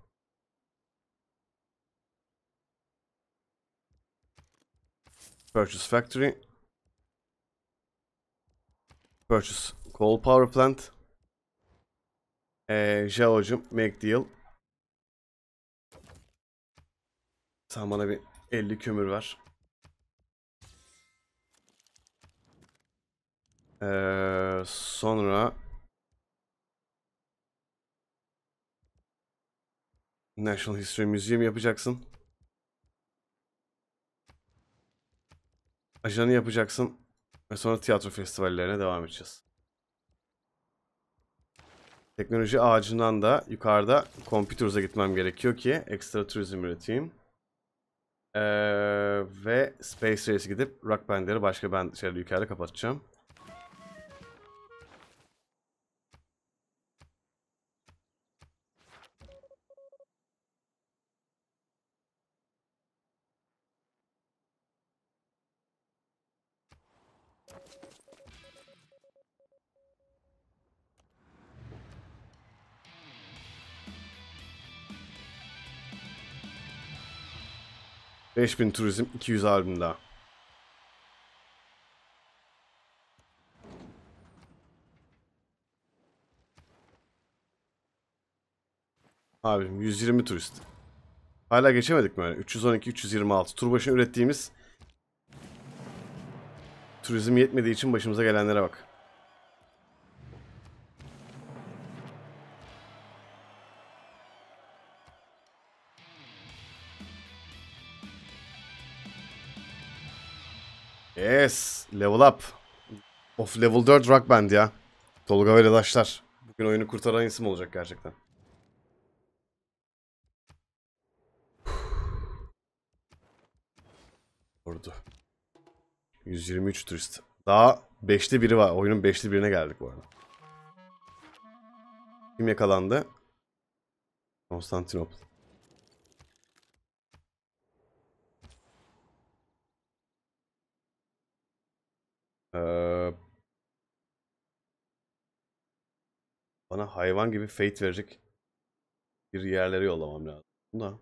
Purchase factory. Purchase coal power plant. Ee, Jeo'cum make deal. Sen bana bir 50 kömür ver. Ee, sonra National History Museum yapacaksın. Ajanı yapacaksın. Ve sonra tiyatro festivallerine devam edeceğiz. Teknoloji ağacından da yukarıda Computers'a gitmem gerekiyor ki ekstra turizm üreteyim. Ee, ve Space Race gidip Rock Band'leri başka band şeyleri yukarıda kapatacağım. 5000 turizm 200 albüm daha. Abim 120 turist. Hala geçemedik mi? 312-326. Tur başına ürettiğimiz turizm yetmediği için başımıza gelenlere bak. Yes. Level up. Of level 4 rock band ya. Tolga ve Ladaşlar. Bugün oyunu kurtaran isim olacak gerçekten. Vurdu. (sighs) 123 turist. Daha 5'te biri var. Oyunun 5'te birine geldik bu arada. Kim yakalandı? Konstantinopol. bana hayvan gibi fate verecek bir yerlere yollamam lazım. Da.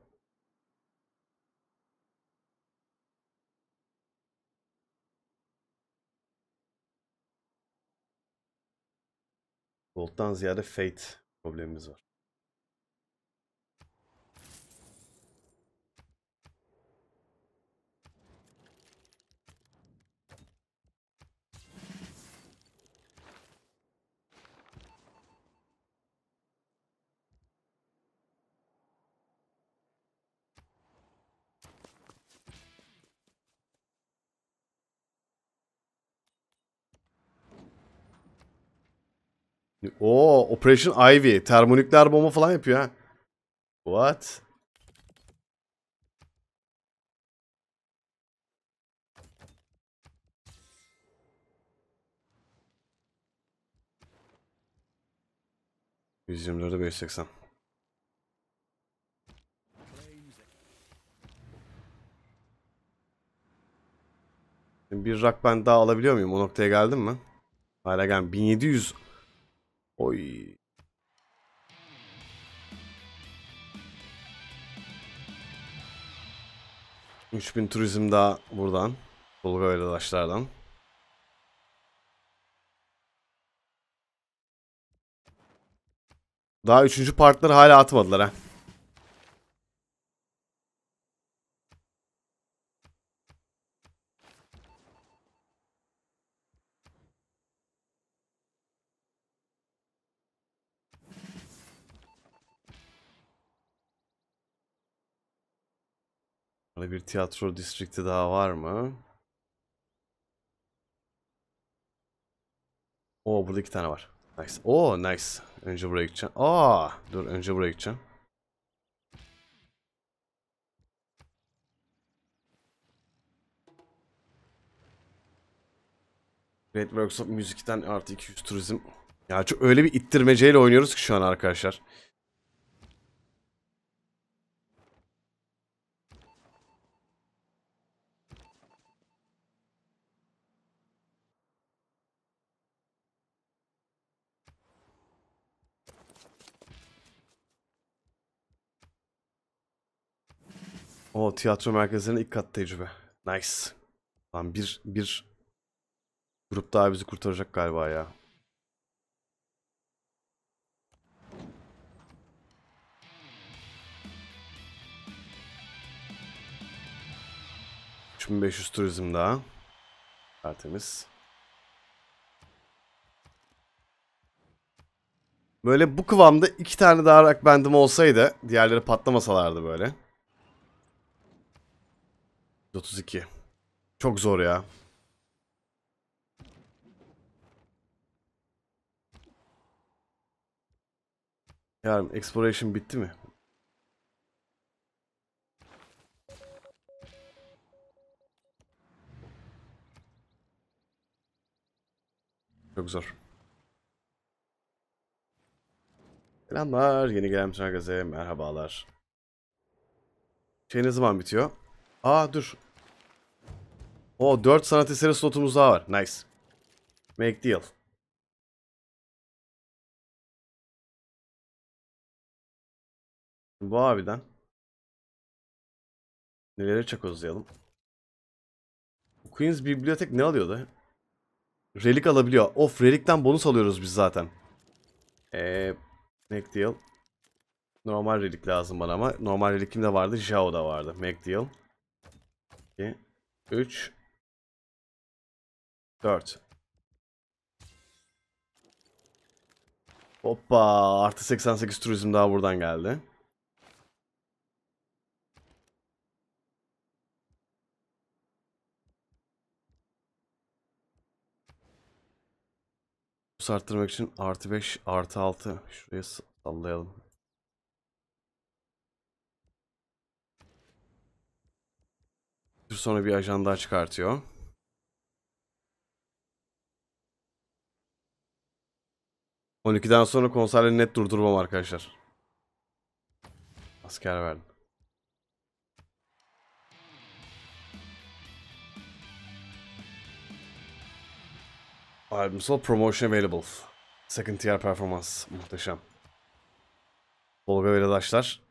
Gold'dan ziyade fate problemimiz var. O Operation Ivy. Termonükleer bomba falan yapıyor ha. What? %24'e 580. Şimdi bir rock ben daha alabiliyor muyum? O noktaya geldim mi? Hala gel. 1700 Oy. Üç bin turizm daha buradan. Tolga arkadaşlardan. Daha üçüncü partları hala atmadılar ha. Burada hani bir tiyatro distrikti daha var mı? O burada iki tane var. Nice. Oo nice. Önce buraya gideceğim. Aa dur önce buraya gideceğim. Red Workshop müzikten artı 200 turizm. Ya çok öyle bir ittirmeceyle oynuyoruz ki şu an arkadaşlar. O tiyatro merkezlerinin ilk kat tecrübe. Nice. Lan bir bir grup daha bizi kurtaracak galiba ya. ...3500 turizm daha. Tertemiz. Böyle bu kıvamda iki tane daha rock bandım olsaydı... ...diğerleri patlamasalardı böyle. 32. Çok zor ya. Yarın exploration bitti mi? Çok zor. Selamlar. Yeni gelen bütün herkese merhabalar. Şey ne zaman bitiyor? Aa dur. O 4 sanat eseri slotumuz daha var. Nice. Make deal. Bu abiden. Nelere çakozlayalım. Queen's Bibliotek ne alıyordu? Relik alabiliyor. Of relikten bonus alıyoruz biz zaten. Eee... Make deal. Normal relik lazım bana ama. Normal relikim de vardı. Jao da vardı. Make deal. 2, 3, 4. Hoppa artı 88 turizm daha buradan geldi. arttırmak için artı 5 artı 6 şuraya sallayalım. Sonra bir ajanda çıkartıyor. 12'den sonra konserleri net durdurmam arkadaşlar. Asker verdim. Album Soul Promotion Available. Second tier performans. Muhteşem. Volga ve arkadaşlar.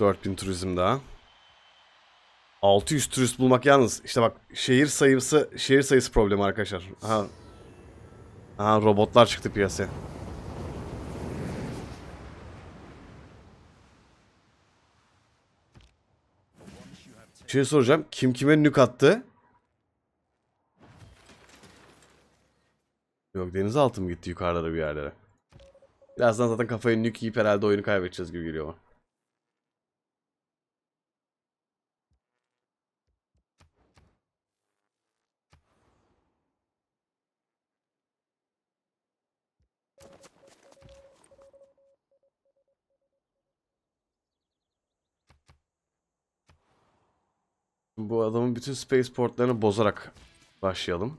4000 turizm daha. 600 turist bulmak yalnız. İşte bak şehir sayısı şehir sayısı problemi arkadaşlar. Ha. Ha robotlar çıktı piyasaya. Bir şey soracağım. Kim kime nük attı? Yok denizaltı mı gitti yukarılara bir yerlere? Birazdan zaten kafayı nük yiyip herhalde oyunu kaybedeceğiz gibi geliyor bana. Bu adamın bütün spaceportlarını bozarak başlayalım.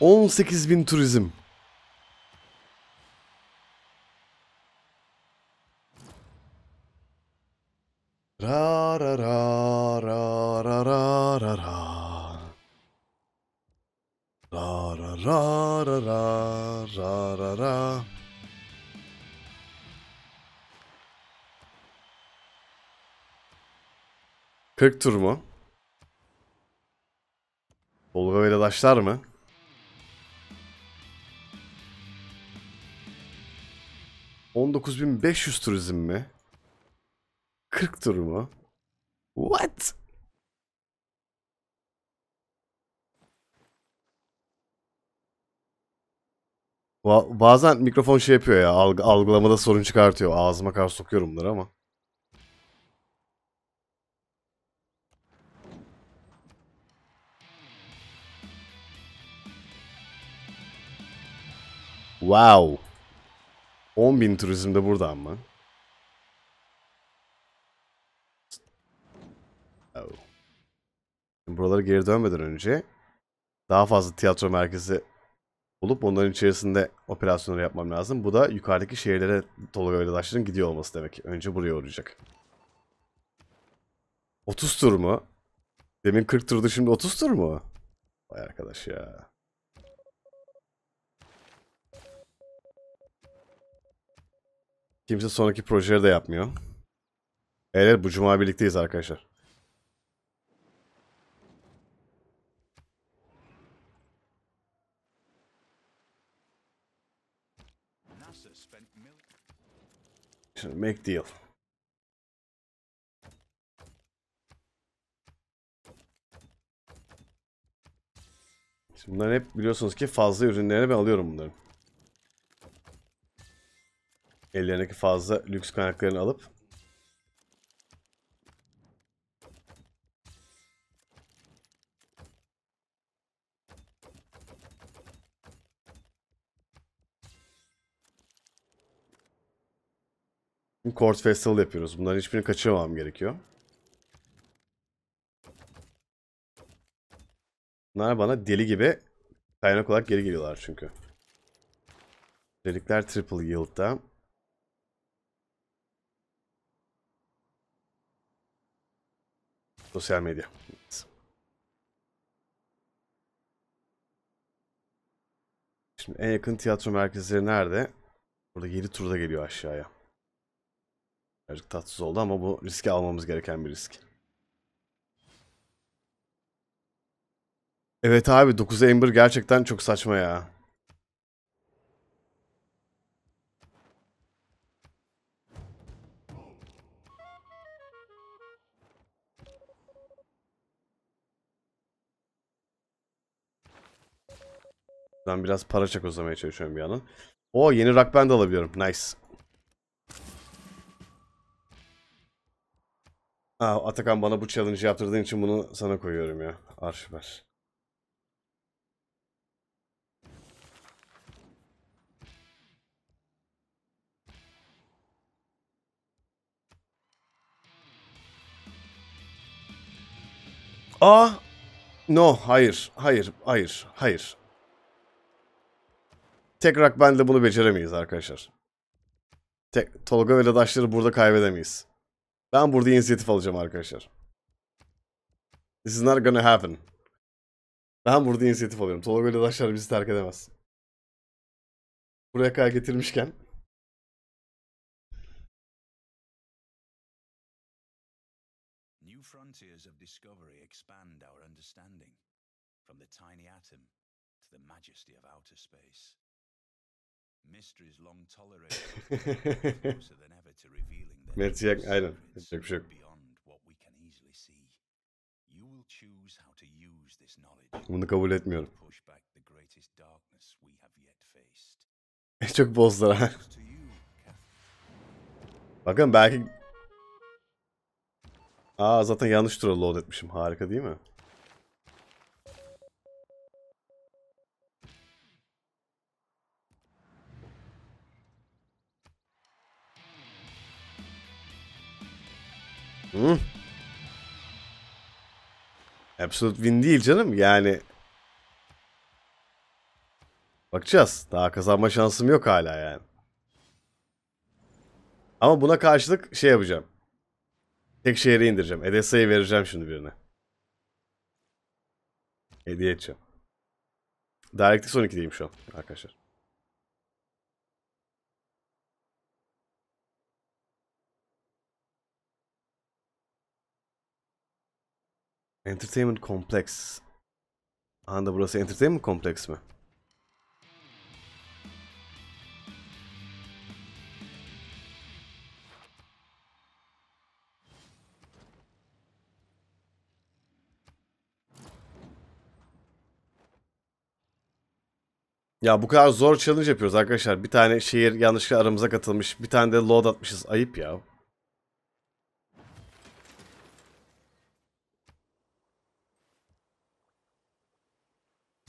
On sekiz bin turizm. Ra ra ra ra ra ra ra ra. Ra ra ra ra ra ra ra ra. Kırk tur mu? Olga ve Dadaşlar mı? On dokuz bin beş yüz turizm mi? Kırk tur mu? What? Ba bazen mikrofon şey yapıyor ya alg algılamada sorun çıkartıyor. Ağzıma kar sokuyorum bunları ama. Wow. 10.000 turizm de burada ama. buralara geri dönmeden önce daha fazla tiyatro merkezi bulup onların içerisinde operasyonları yapmam lazım. Bu da yukarıdaki şehirlere Tolga Öğredaşların gidiyor olması demek. Önce buraya uğrayacak. 30 tur mu? Demin 40 turdu şimdi 30 tur mu? Vay arkadaş ya. Kimse sonraki projeleri de yapmıyor. Eğer bu cuma birlikteyiz arkadaşlar. Şimdi make deal. Şimdi bunlar hep biliyorsunuz ki fazla ürünlerini ben alıyorum bunların. Ellerindeki fazla lüks kaynaklarını alıp Court Festival yapıyoruz. Bunların hiçbirini kaçırmamam gerekiyor. Bunlar bana deli gibi kaynak olarak geri geliyorlar çünkü. Delikler triple yield'da. Sosyal medya. Şimdi en yakın tiyatro merkezleri nerede? Burada 7 turda geliyor aşağıya. Birazcık tatsız oldu ama bu riski almamız gereken bir risk. Evet abi 9 Ember gerçekten çok saçma ya. Ben biraz para çek çakozlamaya çalışıyorum bir yandan. O yeni rock band alabiliyorum. Nice. Ha, Atakan bana bu challenge yaptırdığın için bunu sana koyuyorum ya. Arşiver. Aa! Ah, no, hayır, hayır, hayır, hayır. Tek Rock Band'le bunu beceremeyiz arkadaşlar. Tek, Tolga ve Ladaşları burada kaybedemeyiz. Ben burada inisiyatif alacağım arkadaşlar. This is not gonna happen. Ben burada inisiyatif alıyorum. Tolga Dadaşlar bizi terk edemez. Buraya kadar getirmişken. New frontiers of discovery expand our understanding. From the tiny atom to the majesty of outer space. Mysteries long tolerated (laughs) closer than ever to revealing şey beyond what we can easily see. You will choose how to use this knowledge Bunu kabul etmiyorum. push back the greatest darkness we have yet faced. (laughs) Çok bozdular ha. Bakın belki... Aa zaten yanlış tura load etmişim. Harika değil mi? Hı? Absolute win değil canım yani. Bakacağız. Daha kazanma şansım yok hala yani. Ama buna karşılık şey yapacağım. Tek şehre indireceğim. Edessa'yı vereceğim şimdi birine. Hediye edeceğim. DirectX 12'deyim şu an arkadaşlar. Entertainment Complex. Anda burası Entertainment Complex mi? Ya bu kadar zor challenge yapıyoruz arkadaşlar. Bir tane şehir yanlışlıkla aramıza katılmış. Bir tane de load atmışız. Ayıp ya.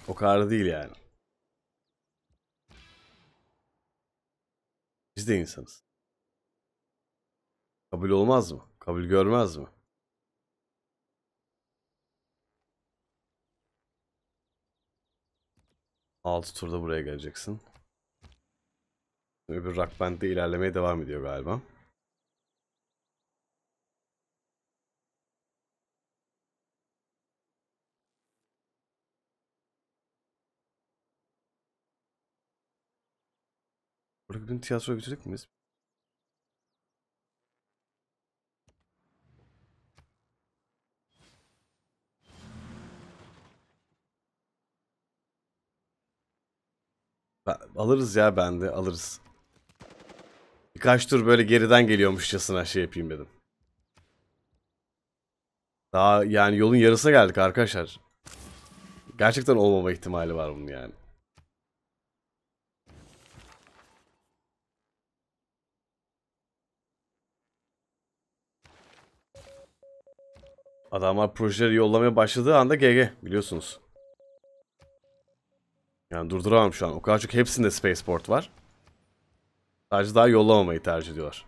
O kadar değil yani. Biz de insanız. Kabul olmaz mı? Kabul görmez mi? Altı turda buraya geleceksin. Öbür rock band'de ilerlemeye devam ediyor galiba. Bugün tiyatro bitirdik mi biz? alırız ya bende alırız. Birkaç tur böyle geriden geliyormuşçasına şey yapayım dedim. Daha yani yolun yarısına geldik arkadaşlar. Gerçekten olmama ihtimali var bunun yani. Adamlar projeleri yollamaya başladığı anda GG biliyorsunuz. Yani durduramam şu an. O kadar çok hepsinde spaceport var. Sadece daha yollamamayı tercih ediyorlar.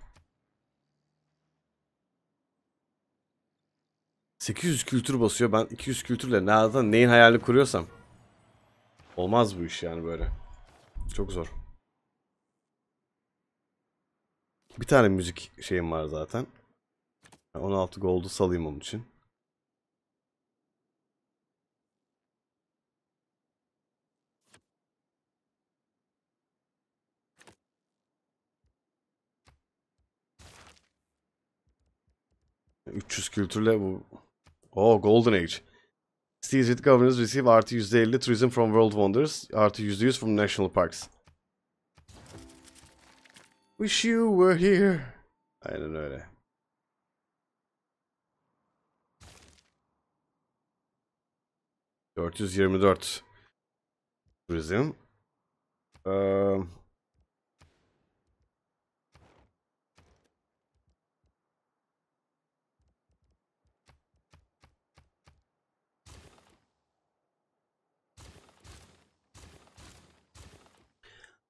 800 kültür basıyor. Ben 200 kültürle nereden neyin hayalini kuruyorsam. Olmaz bu iş yani böyle. Çok zor. Bir tane müzik şeyim var zaten. 16 gold'u salayım onun için. 300 kültürle bu. Oh Golden Age. Cities with governors receive artı %50 tourism from world wonders. Artı %100 from national parks. Wish you were here. Aynen öyle. Dört yüz yirmi dört. Turizm.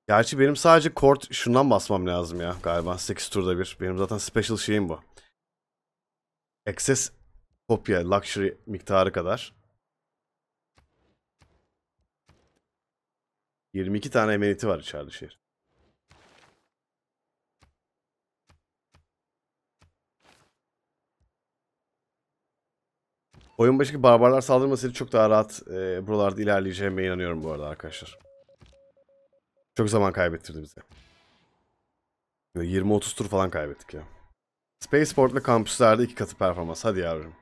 Gerçi benim sadece kort şundan basmam lazım ya galiba. 8 turda bir. Benim zaten special şeyim bu. Excess kopya luxury miktarı kadar. 22 tane emaneti var içeride şehir. Oyun başındaki barbarlar saldırmasıyla çok daha rahat e, buralarda ilerleyeceğime inanıyorum bu arada arkadaşlar. Çok zaman kaybettirdi bize. 20-30 tur falan kaybettik ya. Spaceport'la kampüslerde iki katı performans. Hadi yavrum.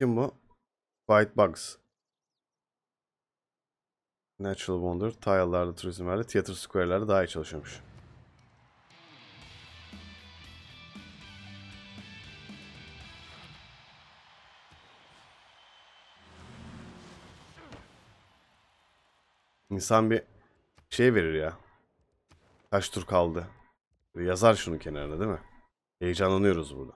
Kim bu? White Bugs. Natural Wonder. Tile'larda, turizmlerde, theater square'lerde daha iyi çalışıyormuş. İnsan bir şey verir ya. Kaç tur kaldı. Yazar şunu kenarına değil mi? Heyecanlanıyoruz burada.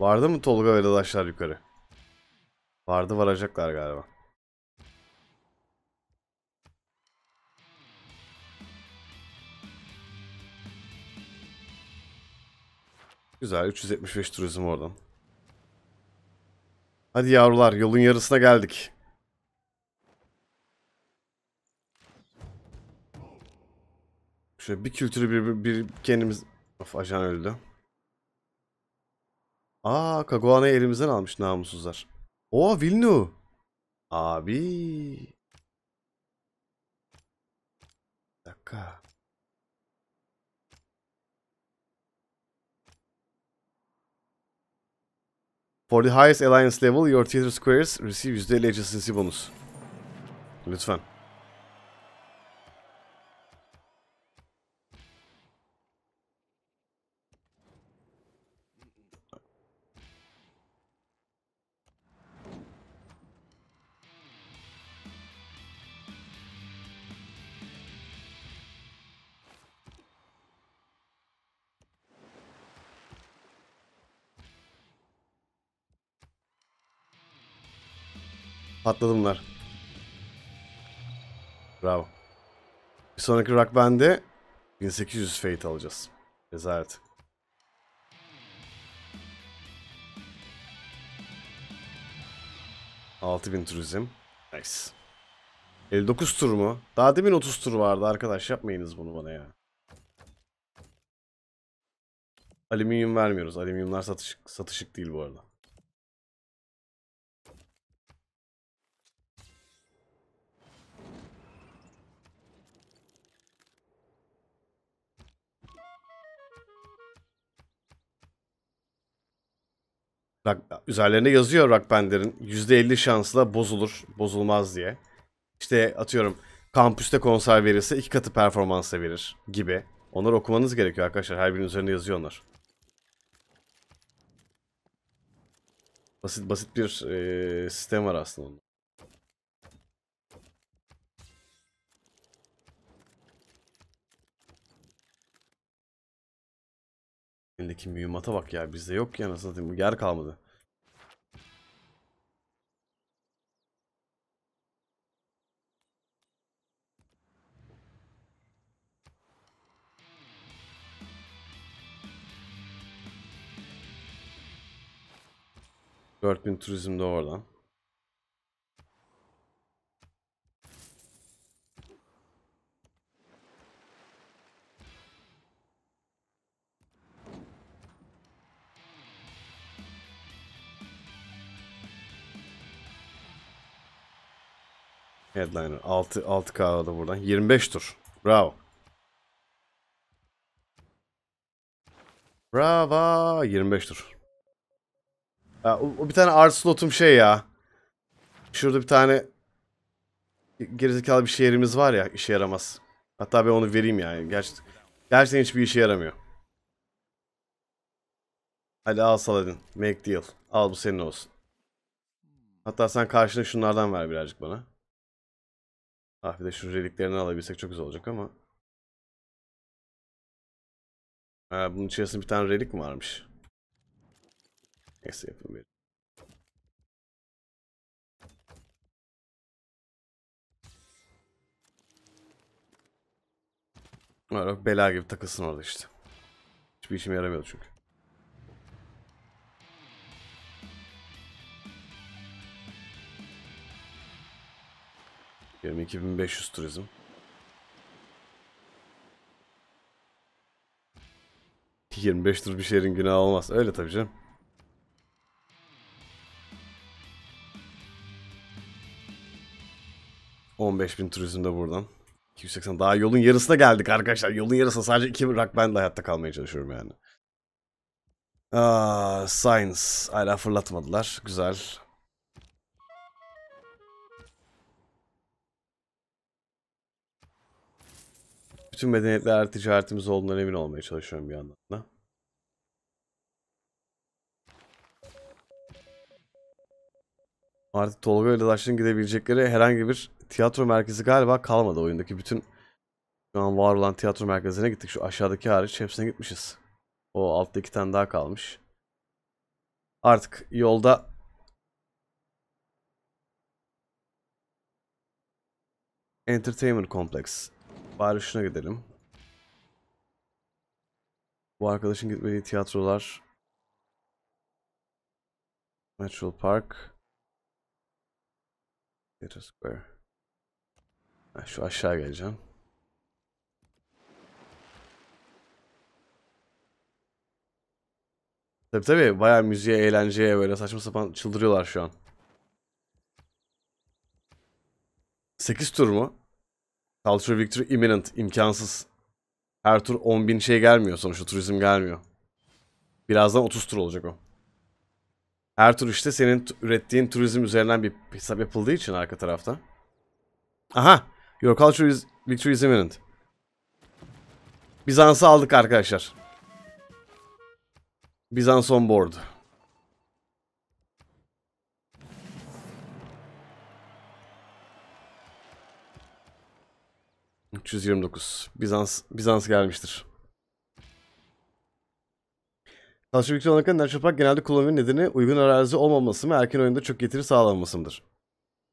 Vardı mı Tolga ve Dadaşlar yukarı? Vardı varacaklar galiba. Güzel 375 turizm oradan. Hadi yavrular yolun yarısına geldik. Şöyle bir kültürü bir, bir, bir kendimiz... Of ajan öldü. Aa Kagoana'yı elimizden almış namussuzlar. Oo Vilnu. Abi. Bir dakika. For the highest alliance level your theater squares receive %50 adjacency bonus. Lütfen. Patladımlar. Bravo. Bir sonraki Rock Band'e 1800 Fate alacağız. Rezalet. Altı bin turizm. Nice. 59 tur mu? Daha demin 30 tur vardı arkadaş. Yapmayınız bunu bana ya. Alüminyum vermiyoruz. Alüminyumlar satışık, satışık değil bu arada. Rock, üzerlerinde yazıyor Rock Bander'in %50 şansla bozulur, bozulmaz diye. İşte atıyorum kampüste konser verirse iki katı performansa verir gibi. Onları okumanız gerekiyor arkadaşlar. Her birinin üzerine yazıyor onlar. Basit basit bir e, sistem var aslında onun. Elindeki mühimmata bak ya. Bizde yok ya nasıl satayım. Yer kalmadı. bin turizm de oradan. Headliner 6 6K aldı buradan. 25 tur. Bravo. Bravo. 25 tur. Ya, o, o bir tane art slotum şey ya. Şurada bir tane gerizekalı bir şehrimiz var ya işe yaramaz. Hatta ben onu vereyim yani. Gerçekten, gerçekten hiçbir işe yaramıyor. Hadi al Saladin. Make deal. Al bu senin olsun. Hatta sen karşına şunlardan ver birazcık bana. Ah bir de şu reliklerini alabilsek çok güzel olacak ama. Ha, bunun içerisinde bir tane relik mi varmış? Neyse yapayım bir. bela gibi takılsın orada işte. Hiçbir işime yaramıyordu çünkü. 22.500 turizm. Yirmi tur bir şehrin günahı olmaz. Öyle tabii canım. bin turizm de buradan. 280 daha yolun yarısına geldik arkadaşlar. Yolun yarısına sadece iki rock bandla hayatta kalmaya çalışıyorum yani. Aa, ah, science. Hala fırlatmadılar. Güzel. tüm medeniyetlerle ticaretimiz olduğundan emin olmaya çalışıyorum bir yandan da. Artık Tolga ile Daş'ın gidebilecekleri herhangi bir tiyatro merkezi galiba kalmadı oyundaki bütün şu an var olan tiyatro merkezine gittik. Şu aşağıdaki hariç hepsine gitmişiz. O altta iki tane daha kalmış. Artık yolda Entertainment Complex Bari şuna gidelim. Bu arkadaşın gitmediği tiyatrolar. Metro Park. Theater Square. Ha, şu aşağı geleceğim. Tabi tabi baya müziğe, eğlenceye böyle saçma sapan çıldırıyorlar şu an. 8 tur mu? Culture Victory imminent. imkansız. Her tur 10.000 şey gelmiyor sonuçta. Turizm gelmiyor. Birazdan 30 tur olacak o. Her tur işte senin ürettiğin turizm üzerinden bir hesap yapıldığı için arka tarafta. Aha! Your culture is victory is imminent. Bizans'ı aldık arkadaşlar. Bizans on board. 329. Bizans Bizans gelmiştir. Tansiyon yüksek Natural Park genelde kullanımın nedeni uygun arazi olmaması mı erken oyunda çok getiri sağlanması mıdır?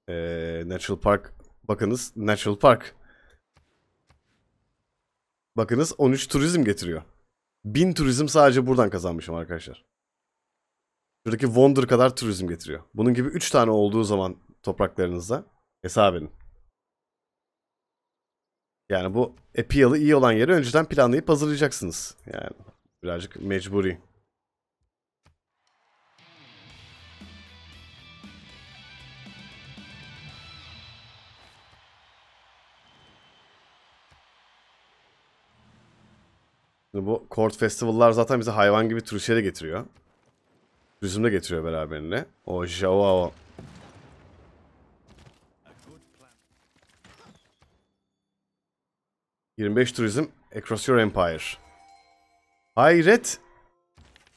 Ee, Natural Park bakınız Natural Park. Bakınız 13 turizm getiriyor. 1000 turizm sadece buradan kazanmışım arkadaşlar. Şuradaki Wonder kadar turizm getiriyor. Bunun gibi 3 tane olduğu zaman topraklarınızda hesap edin. Yani bu Epial'ı iyi olan yeri önceden planlayıp hazırlayacaksınız. Yani birazcık mecburi. Şimdi bu Court Festival'lar zaten bize hayvan gibi turşuya de getiriyor. Turizm de getiriyor beraberinde. O Jao 25 turizm across your empire. Hayret.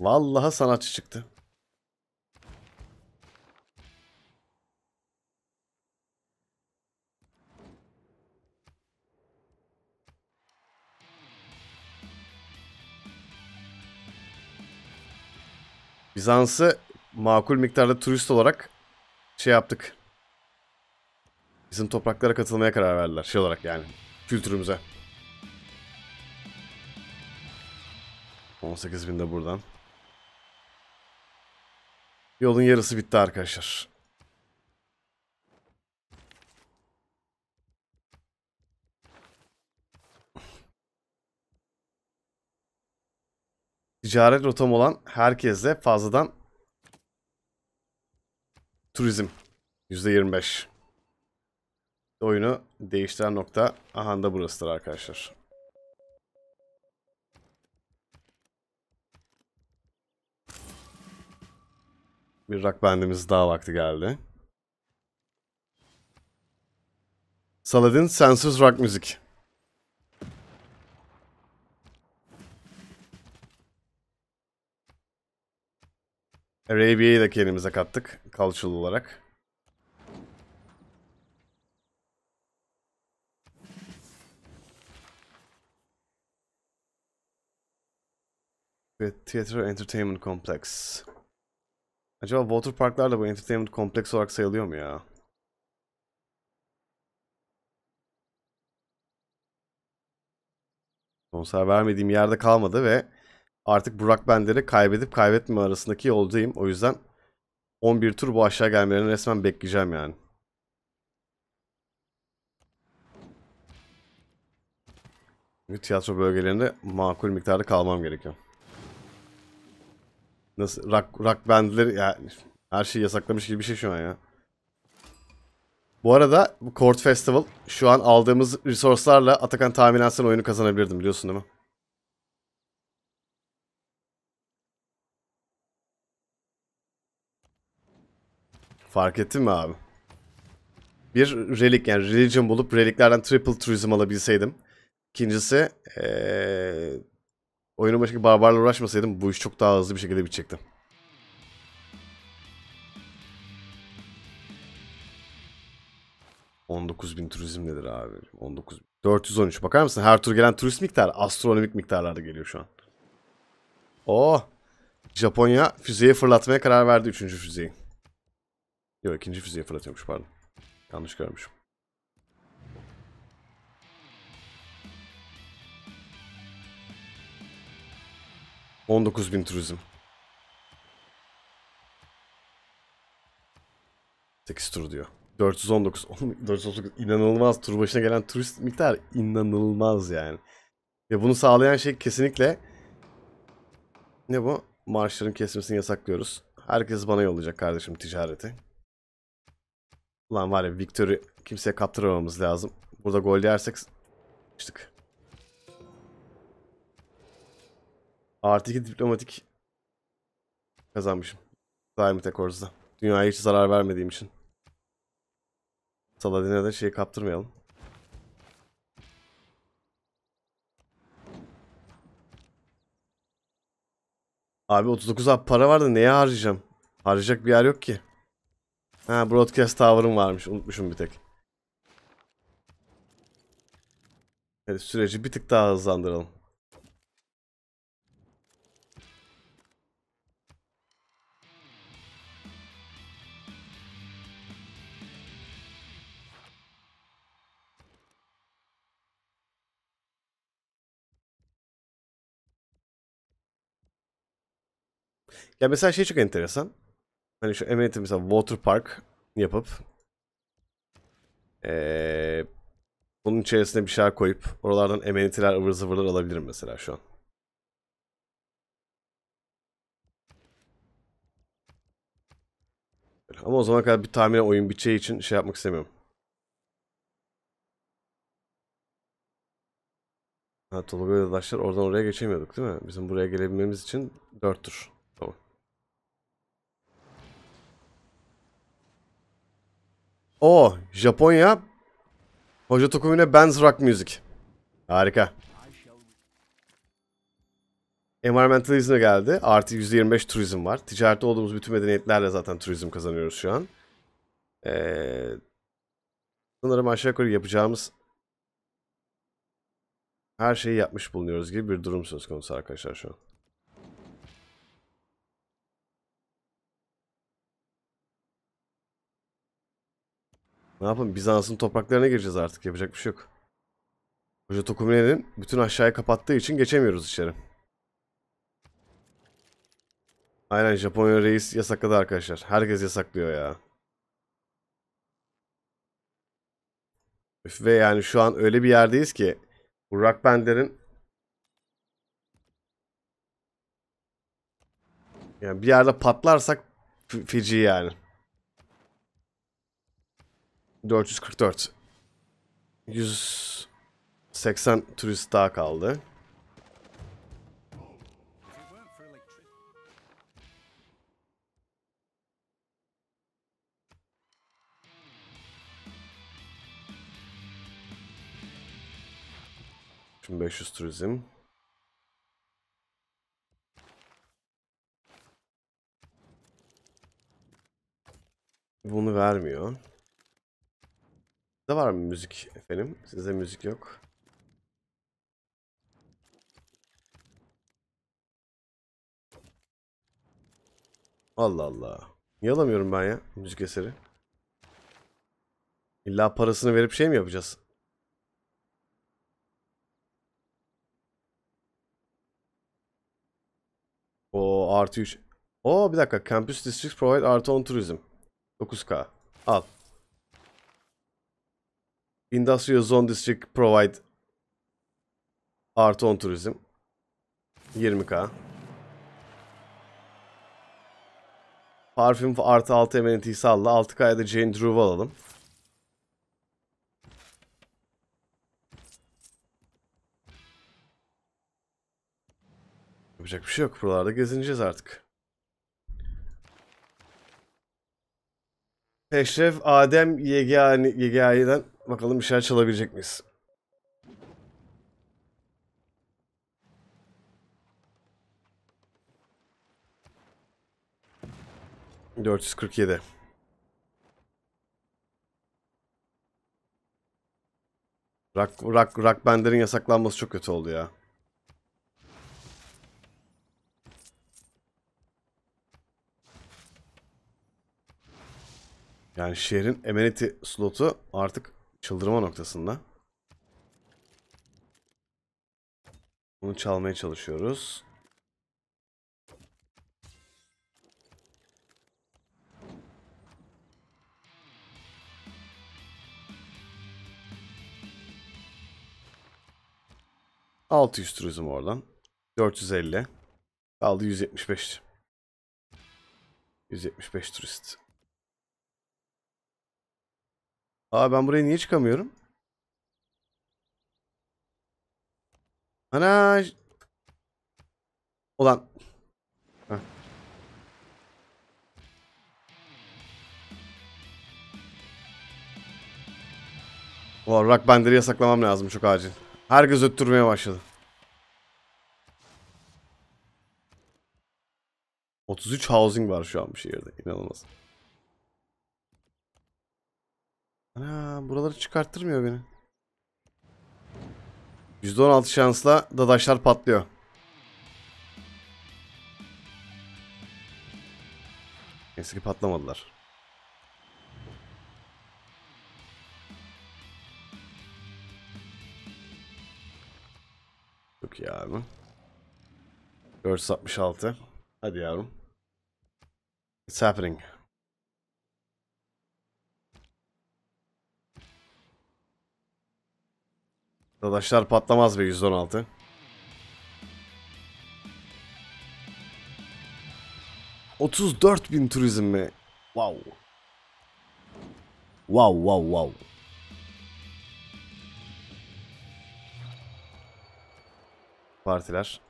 Vallaha sanatçı çıktı. Bizans'ı makul miktarda turist olarak şey yaptık. Bizim topraklara katılmaya karar verdiler. Şey olarak yani. Kültürümüze. 18 bin de buradan. Yolun yarısı bitti arkadaşlar. Ticaret rotam olan herkese fazladan turizm %25. Oyunu değiştiren nokta aha da burasıdır arkadaşlar. Bir rock bandimiz daha vakti geldi. Saladin Sensiz Rock Müzik. Arabia'yı da kendimize kattık. Kalçalı olarak. Ve Theater Entertainment Complex. Acaba water parklar da bu entertainment kompleks olarak sayılıyor mu ya? Konser vermediğim yerde kalmadı ve artık Burak Bender'i kaybedip kaybetme arasındaki yoldayım. O yüzden 11 tur bu aşağı gelmelerini resmen bekleyeceğim yani. Çünkü tiyatro bölgelerinde makul miktarda kalmam gerekiyor. Nasıl rock, rock bandleri yani her şeyi yasaklamış gibi bir şey şu an ya. Bu arada bu Court Festival şu an aldığımız resourcelarla Atakan tahminen oyunu kazanabilirdim biliyorsun değil mi? Fark ettin mi abi? Bir relik yani religion bulup reliklerden triple tourism alabilseydim. İkincisi ee, Oyunun başındaki barbarla uğraşmasaydım bu iş çok daha hızlı bir şekilde bitecekti. bin turizm nedir abi? 19 413 bakar mısın? Her tur gelen turist miktarı astronomik miktarlarda geliyor şu an. Oh! Japonya füzeyi fırlatmaya karar verdi. Üçüncü füzeyi. Yok ikinci füzeyi fırlatıyormuş pardon. Yanlış görmüşüm. 19 bin turizm. 8 tur diyor. 419. 419 inanılmaz tur başına gelen turist miktar inanılmaz yani. Ve bunu sağlayan şey kesinlikle ne bu? Marşların kesmesini yasaklıyoruz. Herkes bana yollayacak kardeşim ticareti. Lan var ya Victor'ı kimseye kaptıramamamız lazım. Burada gol yersek sıçtık. Artı 2 diplomatik kazanmışım. Diamond Accords'da. Dünyaya hiç zarar vermediğim için. Saladin'e de şeyi kaptırmayalım. Abi 39 ab para vardı. neye harcayacağım? Harcayacak bir yer yok ki. Ha broadcast tower'ım varmış. Unutmuşum bir tek. Evet süreci bir tık daha hızlandıralım. Ya mesela şey çok enteresan. Hani şu emniyeti mesela water park yapıp ee, bunun içerisine bir şeyler koyup oralardan emanetiler ıvır zıvırlar alabilirim mesela şu an. Ama o zaman kadar bir tahminen oyun biteceği için şey yapmak istemiyorum. Ha Tolga yoldaşlar oradan oraya geçemiyorduk değil mi? Bizim buraya gelebilmemiz için 4 tur. O Japonya. Hoca Tokumi'ne Benz Rock Music. Harika. Environmentalizm'e geldi. Artı %25 turizm var. Ticarette olduğumuz bütün medeniyetlerle zaten turizm kazanıyoruz şu an. Ee, sanırım aşağı yukarı yapacağımız her şeyi yapmış bulunuyoruz gibi bir durum söz konusu arkadaşlar şu an. Ne yapalım Bizans'ın topraklarına gireceğiz artık yapacak bir şey yok. Hoca Tokumine'nin bütün aşağıya kapattığı için geçemiyoruz içeri. Aynen Japonya reis yasakladı arkadaşlar. Herkes yasaklıyor ya. Üf ve yani şu an öyle bir yerdeyiz ki bu Rock Bander'in yani bir yerde patlarsak feci yani. 444. 180 turist daha kaldı. Şimdi 500 turizm. Bunu vermiyor. Sizde var mı müzik efendim? Sizde müzik yok. Allah Allah. Niye alamıyorum ben ya müzik eseri? İlla parasını verip şey mi yapacağız? O artı 3. O bir dakika. Campus District Provide artı 10 Tourism. 9K. Al. Industrial Zone District provide Art on Turizm 20k Parfüm artı 6 amenity'yi salla. 6K'ya da Jane Drew alalım. Yapacak bir şey yok. Buralarda gezineceğiz artık. Eşref Adem Yegani, Yegani'den bakalım bir şeyler çalabilecek miyiz? Dört yüz kırk yedi. Rock, rock, rock bandlerin yasaklanması çok kötü oldu ya. Yani şehrin amenity slotu artık çıldırma noktasında. Bunu çalmaya çalışıyoruz. Altı yüz turizm oradan. 450. Kaldı 175. 175 turist. Aa ben buraya niye çıkamıyorum? Ana. olan Heh. Oh, rock banderi yasaklamam lazım çok acil. Herkes öttürmeye başladı. 33 housing var şu an bu şehirde. İnanılmaz. Ana buraları çıkarttırmıyor beni. %16 şansla dadaşlar patlıyor. Neyse ki patlamadılar. Çok iyi abi. 466. Hadi yavrum. It's happening. Arkadaşlar patlamaz be 116. bin turizm mi? Wow. Wow wow wow. Partiler.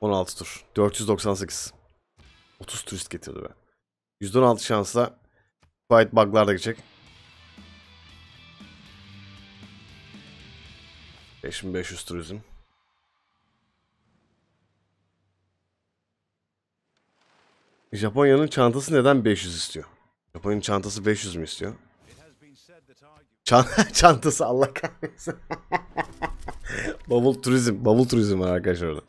16 tur. 498. 30 turist getirdi be. %16 şansla Fight bug'lar da geçecek. 5500 turizm. Japonya'nın çantası neden 500 istiyor? Japonya'nın çantası 500 mü istiyor? Çan (laughs) çantası Allah kahretsin. (laughs) bavul turizm. Bavul turizm var arkadaşlar orada.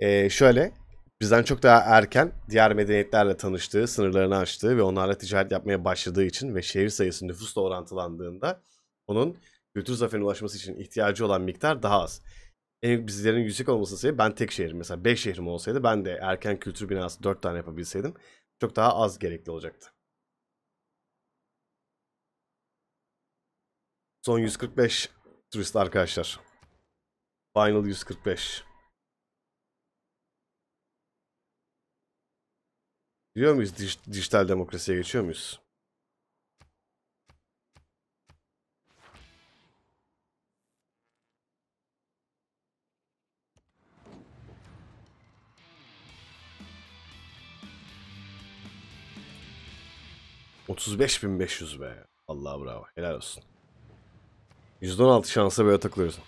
Ee, şöyle. Bizden çok daha erken diğer medeniyetlerle tanıştığı, sınırlarını açtığı ve onlarla ticaret yapmaya başladığı için ve şehir sayısı nüfusla orantılandığında onun kültür zaferine ulaşması için ihtiyacı olan miktar daha az. En bizlerin yüksek olması sebebi ben tek şehrim. Mesela 5 şehrim olsaydı ben de erken kültür binası 4 tane yapabilseydim çok daha az gerekli olacaktı. Son 145 turist arkadaşlar. Final 145. Diyor muyuz? Dij dijital demokrasiye geçiyor muyuz? 35.500 be. Allah bravo. Helal olsun. %16 şansa böyle takılıyoruz.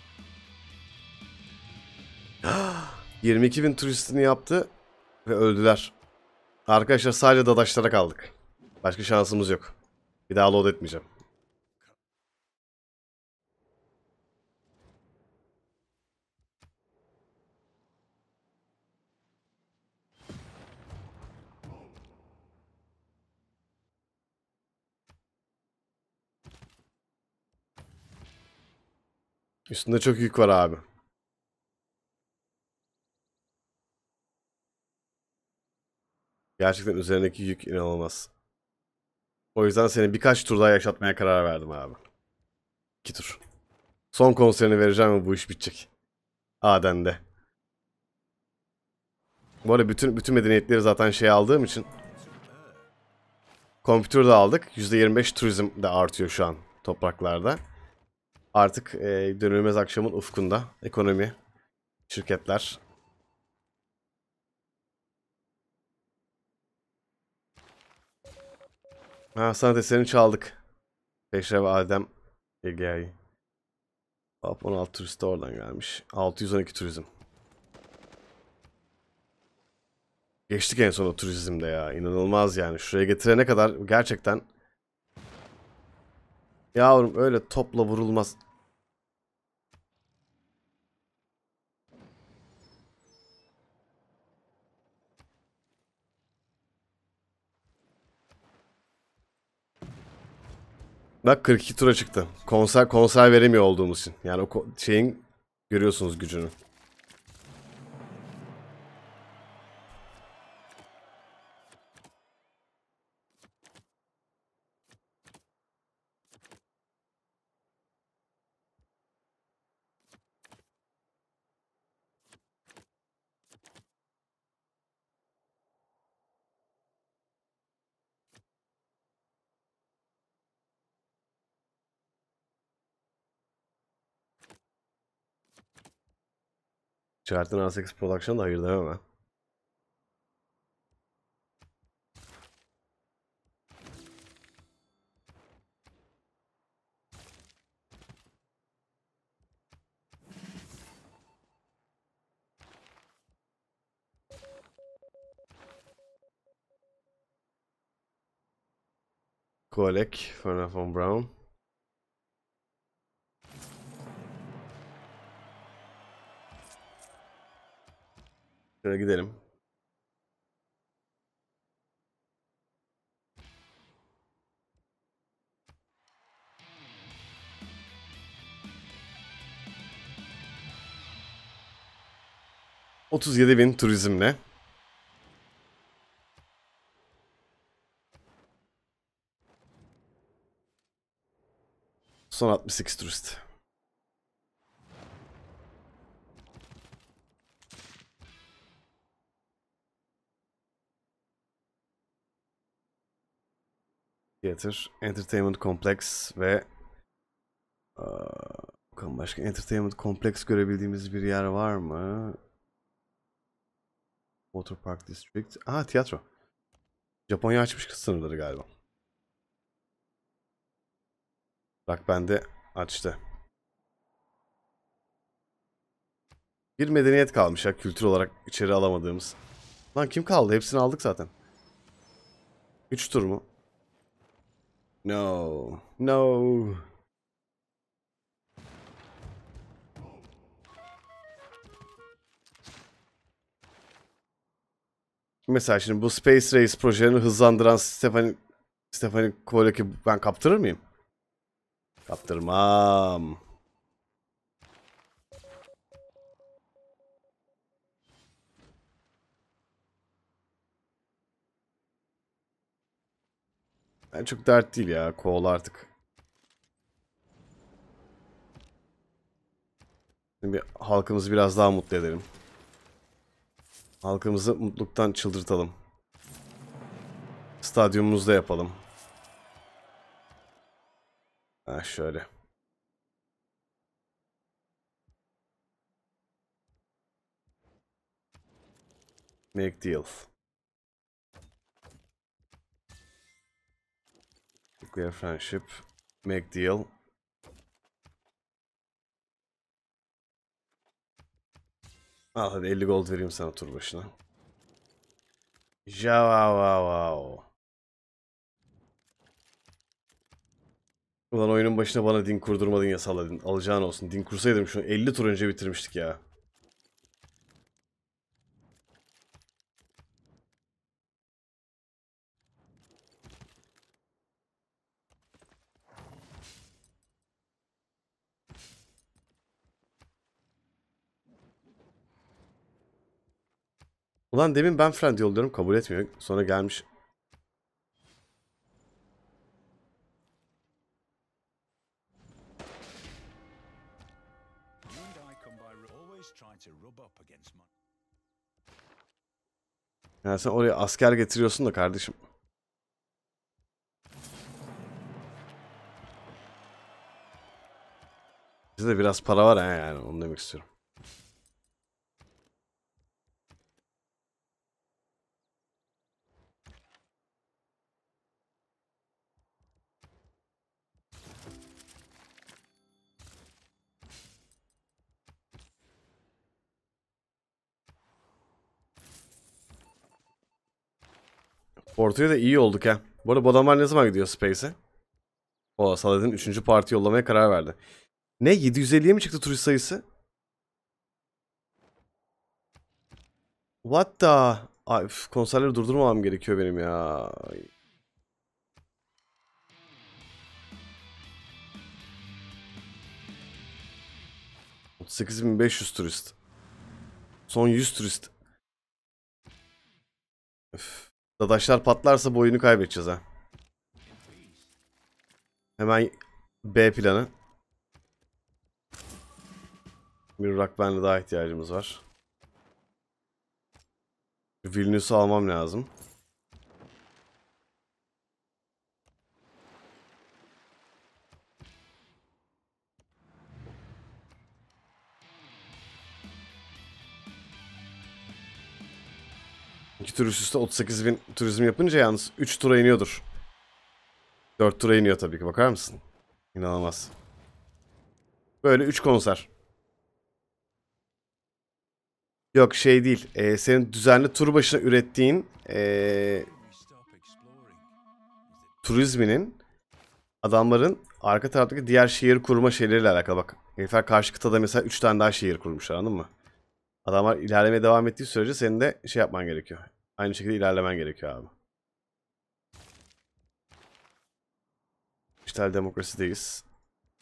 22.000 (gasps) turistini yaptı ve öldüler. Arkadaşlar sadece dadaşlara kaldık. Başka şansımız yok. Bir daha load etmeyeceğim. Üstünde çok yük var abi. Gerçekten üzerindeki yük inanılmaz. O yüzden seni birkaç tur daha yaşatmaya karar verdim abi. İki tur. Son konserini vereceğim ve bu iş bitecek. Aden'de. Bu arada bütün, bütün medeniyetleri zaten şey aldığım için. Kompütür de aldık. %25 turizm de artıyor şu an topraklarda artık e, dönülmez akşamın ufkunda. Ekonomi, şirketler. Ha, sanat eserini çaldık. Peşrev Adem Egey. Hop 16 turist de oradan gelmiş. 612 turizm. Geçtik en sonunda turizmde ya. İnanılmaz yani. Şuraya getirene kadar gerçekten Yavrum öyle topla vurulmaz. Bak 42 tura çıktı. Konser konser veremiyor olduğumuz için. Yani o şeyin görüyorsunuz gücünü. Çartın A8 Production'a da hayır demem ben. Kolek, Fernand von Brown. Şöyle gidelim. Otuz bin turizmle. Son 68 turist. Theater, Entertainment Complex ve Aa, bakalım başka Entertainment Complex görebildiğimiz bir yer var mı? Waterpark District. Aa tiyatro. Japonya açmış sınırları galiba. Bak bende açtı. Bir medeniyet kalmış ya kültür olarak içeri alamadığımız. Lan kim kaldı? Hepsini aldık zaten. 3 tur mu? No. No. Mesela şimdi bu Space Race projenin hızlandıran Stephanie Stephanie Cole'deki ben kaptırır mıyım? Kaptırmam. Yani çok dert değil ya. Kovala artık. Şimdi halkımızı biraz daha mutlu edelim. Halkımızı mutluluktan çıldırtalım. Stadyumumuzda yapalım. Ha şöyle. Make deals. Nuclear friendship. Make deal. Al hadi 50 gold vereyim sana tur başına. Javavavav. Ulan oyunun başına bana din kurdurmadın ya Saladin. Alacağın olsun. Din kursaydım şunu 50 tur önce bitirmiştik ya. Ulan demin ben friend yolluyorum kabul etmiyor. Sonra gelmiş. Yani sen oraya asker getiriyorsun da kardeşim. Bizde biraz para var ha yani onu demek istiyorum. Ortaya da iyi olduk ha. Bu arada bu adamlar ne zaman gidiyor Space'e? O Saladin 3. parti yollamaya karar verdi. Ne 750'ye mi çıktı turist sayısı? What the? Ay, üf, konserleri durdurmam gerekiyor benim ya. ...8.500 turist. Son 100 turist. Öf. Dadaşlar patlarsa bu oyunu kaybedeceğiz ha. Hemen B planı. Bir rock daha ihtiyacımız var. Vilnius'u almam lazım. İki tur üst üste 38 bin turizm yapınca yalnız 3 tura iniyordur. 4 tura iniyor tabii ki bakar mısın? İnanılmaz. Böyle 3 konser. Yok şey değil. Ee, senin düzenli tur başına ürettiğin ee, turizminin adamların arka taraftaki diğer şehir kurma şeyleriyle alakalı. Bak herifler karşı kıtada mesela 3 tane daha şehir kurmuşlar anladın mı? Adamlar ilerlemeye devam ettiği sürece senin de şey yapman gerekiyor. Aynı şekilde ilerlemen gerekiyor abi. Dijital demokrasideyiz.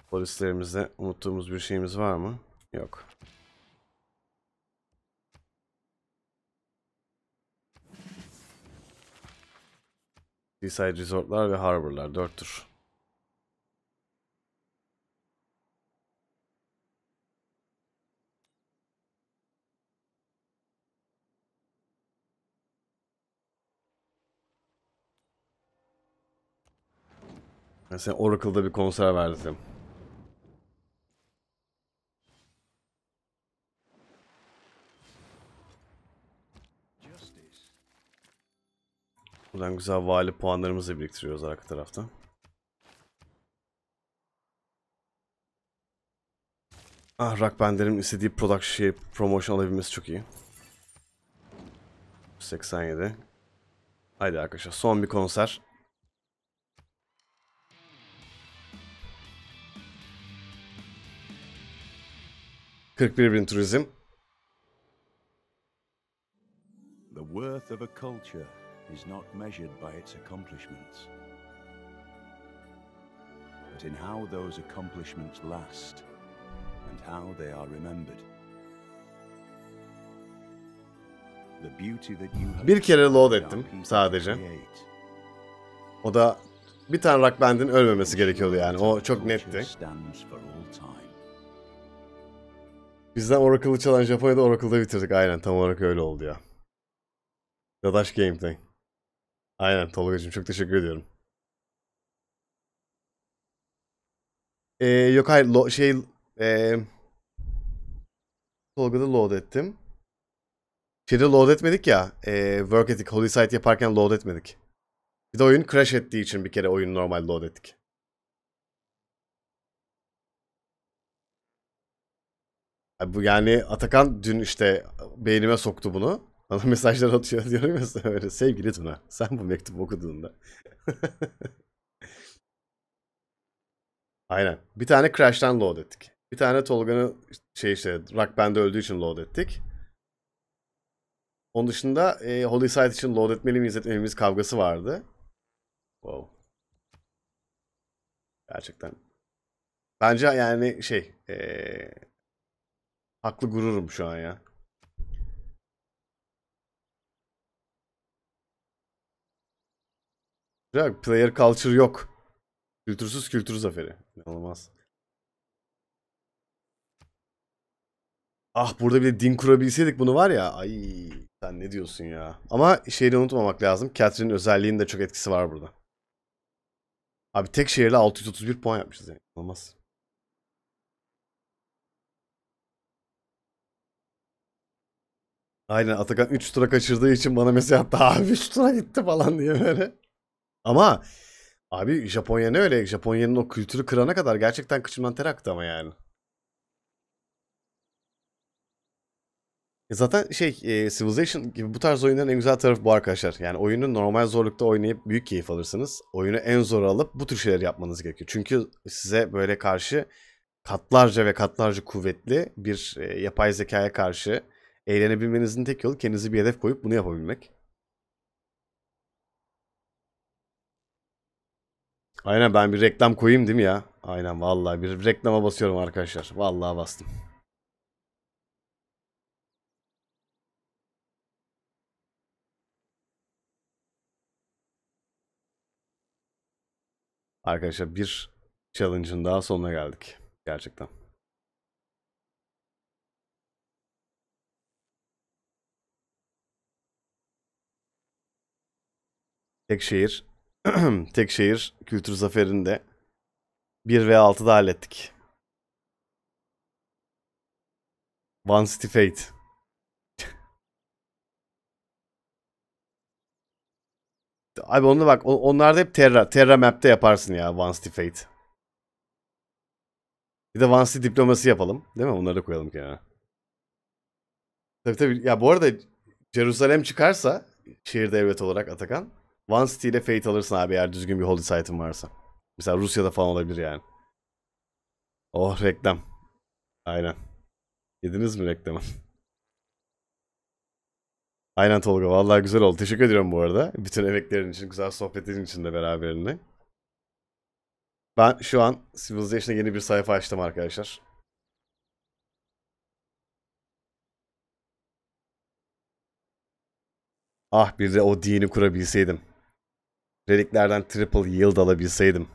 Polislerimizde unuttuğumuz bir şeyimiz var mı? Yok. Seaside Resortlar ve Harbor'lar 4 tur. Mesela Oracle'da bir konser verdim. Buradan güzel vali puanlarımızı biriktiriyoruz arka tarafta. Ah rock bandlerin istediği product şey promotion alabilmesi çok iyi. 87. Haydi arkadaşlar son bir konser. 41 bin turizm. The worth of a culture is not measured by its accomplishments, but in how those accomplishments last and how they are remembered. Bir kere load ettim sadece. O da bir tane rock band'in ölmemesi gerekiyordu yani. O çok netti. Bizden Oracle'ı çalan Japonya'da Oracle'da bitirdik. Aynen tam olarak öyle oldu ya. Dadaş Game Thing. Aynen Tolga'cığım çok teşekkür ediyorum. Ee, yok hayır lo, şey e, Tolga'da load ettim. Şeyde load etmedik ya. E, work ettik. Holy Site yaparken load etmedik. Bir de oyun crash ettiği için bir kere oyun normal load ettik. Bu yani Atakan dün işte beynime soktu bunu. Bana (laughs) mesajlar atıyor diyorum ya öyle. Sevgili Tuna sen bu mektubu okuduğunda. (laughs) Aynen. Bir tane Crash'tan load ettik. Bir tane Tolga'nın şey işte Rock Band'de öldüğü için load ettik. Onun dışında e, Holy Sight için load etmeli miyiz etmemeliyiz kavgası vardı. Wow. Gerçekten. Bence yani şey e, Haklı gururum şu an ya. Güzel. Player culture yok. Kültürsüz kültür zaferi. İnanılmaz. Ah burada bir de din kurabilseydik bunu var ya. Ay sen ne diyorsun ya. Ama şeyi unutmamak lazım. Catherine'in özelliğinin de çok etkisi var burada. Abi tek şehirle 631 puan yapmışız yani. Olmaz. Aynen Atakan 3 tura kaçırdığı için bana mesela daha abi 3 tura gitti falan diye böyle. Ama abi Japonya ne öyle? Japonya'nın o kültürü kırana kadar gerçekten kıçımdan ter aktı ama yani. E, zaten şey e, Civilization gibi bu tarz oyunların en güzel tarafı bu arkadaşlar. Yani oyunu normal zorlukta oynayıp büyük keyif alırsınız. Oyunu en zor alıp bu tür şeyler yapmanız gerekiyor. Çünkü size böyle karşı katlarca ve katlarca kuvvetli bir e, yapay zekaya karşı Eğlenebilmenizin tek yolu kendinizi bir hedef koyup bunu yapabilmek. Aynen ben bir reklam koyayım değil mi ya? Aynen vallahi bir reklama basıyorum arkadaşlar. Vallahi bastım. Arkadaşlar bir challenge'ın daha sonuna geldik. Gerçekten. Tek şehir. (clears throat) tek şehir kültür zaferinde 1 ve 6'da hallettik. One City Fate. (laughs) Abi onu bak on onlarda hep Terra, Terra Map'te yaparsın ya One City Fate. Bir de One City diplomasi yapalım. Değil mi? Onları da koyalım kenara. Tabii tabii. Ya bu arada Jerusalem çıkarsa şehir devlet olarak Atakan One City ile Fate alırsın abi eğer düzgün bir holy site'ın varsa. Mesela Rusya'da falan olabilir yani. Oh reklam. Aynen. Yediniz mi reklamı? (laughs) Aynen Tolga. Vallahi güzel oldu. Teşekkür ediyorum bu arada. Bütün emeklerin için, güzel sohbetin için de beraberinde. Ben şu an Civilization'a yeni bir sayfa açtım arkadaşlar. Ah bir de o dini kurabilseydim reliklerden triple yield alabilseydim.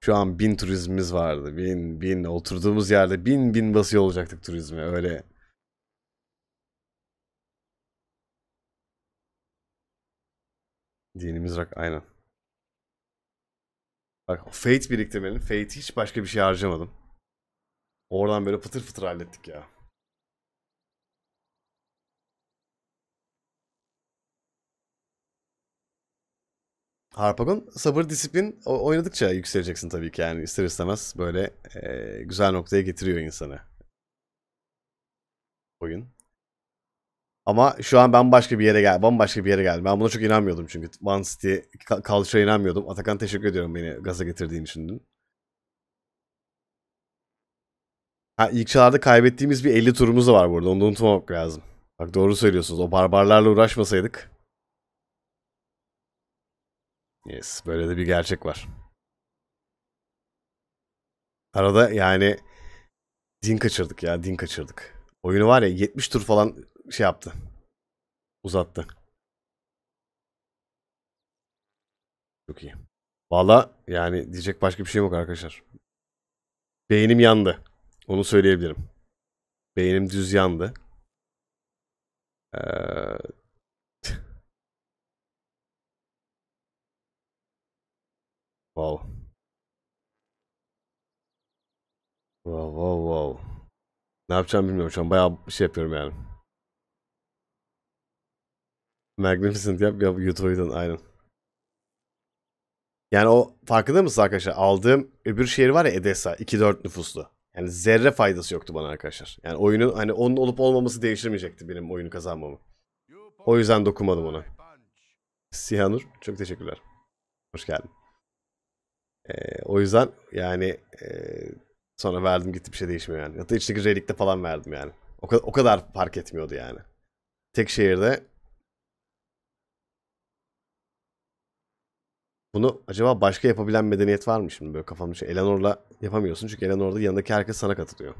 Şu an bin turizmimiz vardı. Bin bin oturduğumuz yerde bin bin basıyor olacaktık turizme. Öyle Dinimiz rak aynen. Bak Fate biriktirmenin. Fate hiç başka bir şey harcamadım. Oradan böyle fıtır fıtır hallettik ya. Harpagon sabır disiplin oynadıkça yükseleceksin tabii ki yani ister istemez böyle e, güzel noktaya getiriyor insanı oyun. Ama şu an ben başka bir yere gel, bambaşka bir yere geldim. Ben buna çok inanmıyordum çünkü. One City Culture'a inanmıyordum. Atakan teşekkür ediyorum beni gaza getirdiğin için. Ha, ilk çağlarda kaybettiğimiz bir 50 turumuz da var burada. Onu da unutmamak lazım. Bak doğru söylüyorsunuz. O barbarlarla uğraşmasaydık Yes, böyle de bir gerçek var. Arada yani din kaçırdık ya, din kaçırdık. Oyunu var ya 70 tur falan şey yaptı. Uzattı. Çok iyi. Valla yani diyecek başka bir şey yok arkadaşlar. Beynim yandı. Onu söyleyebilirim. Beynim düz yandı. Ee, Wow. Wow wow wow. Ne yapacağımı bilmiyorum şu an. Bayağı şey yapıyorum yani. Magnificent yap yap YouTube'dan aynen. Yani o farkında mısınız arkadaşlar? Aldığım öbür şehir var ya Edessa 2-4 nüfuslu. Yani zerre faydası yoktu bana arkadaşlar. Yani oyunun hani onun olup olmaması değiştirmeyecekti benim oyunu kazanmamı. O yüzden dokunmadım ona. Sihanur çok teşekkürler. Hoş geldin. E, o yüzden yani e, sonra verdim gitti bir şey değişmiyor yani. Hatta içteki relikte falan verdim yani. O, kadar, o kadar fark etmiyordu yani. Tek şehirde Bunu acaba başka yapabilen medeniyet var mı şimdi böyle kafamda şey. Eleanor'la yapamıyorsun çünkü Eleanor'da yanındaki herkes sana katılıyor.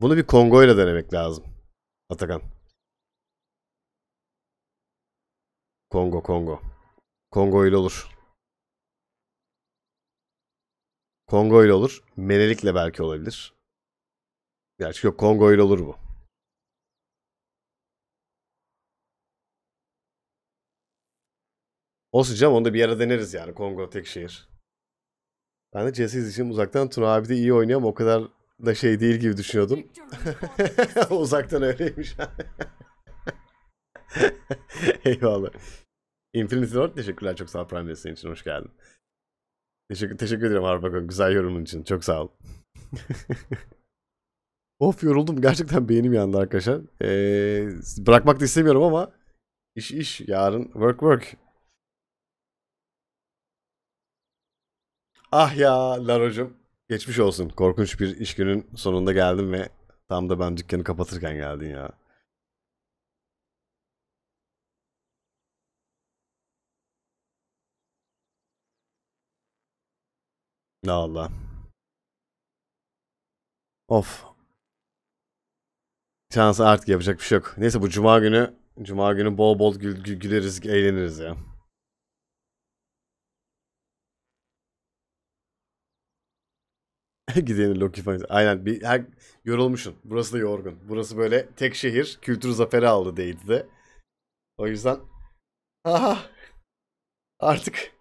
Bunu bir Kongo ile denemek lazım. Atakan. Kongo Kongo. Kongo ile olur. Kongo ile olur. Menelik'le belki olabilir. Gerçi yok Kongo ile olur bu. Olsun canım, onu da bir ara deneriz yani Kongo tek şehir. Ben de CS için uzaktan Tuna abi de iyi oynuyor ama o kadar da şey değil gibi düşünüyordum. (laughs) uzaktan öyleymiş. (laughs) Eyvallah. Infinity Lord teşekkürler çok sağ ol Prime için hoş geldin. Teşekkür, teşekkür ederim Arbaka. Güzel yorumun için. Çok sağ ol. (laughs) of yoruldum. Gerçekten beynim yandı arkadaşlar. Ee, bırakmak da istemiyorum ama iş iş. Yarın work work. Ah ya Larocum. Geçmiş olsun. Korkunç bir iş günün sonunda geldim ve tam da ben dükkanı kapatırken geldin ya. Ne Allah. Of. Şansı artık yapacak bir şey yok. Neyse bu cuma günü cuma günü bol bol gül, gül, güleriz, eğleniriz ya. (laughs) Gideni Loki falan. Aynen bir her, yorulmuşsun. Burası da yorgun. Burası böyle tek şehir kültür zaferi aldı değildi de. O yüzden (laughs) aha artık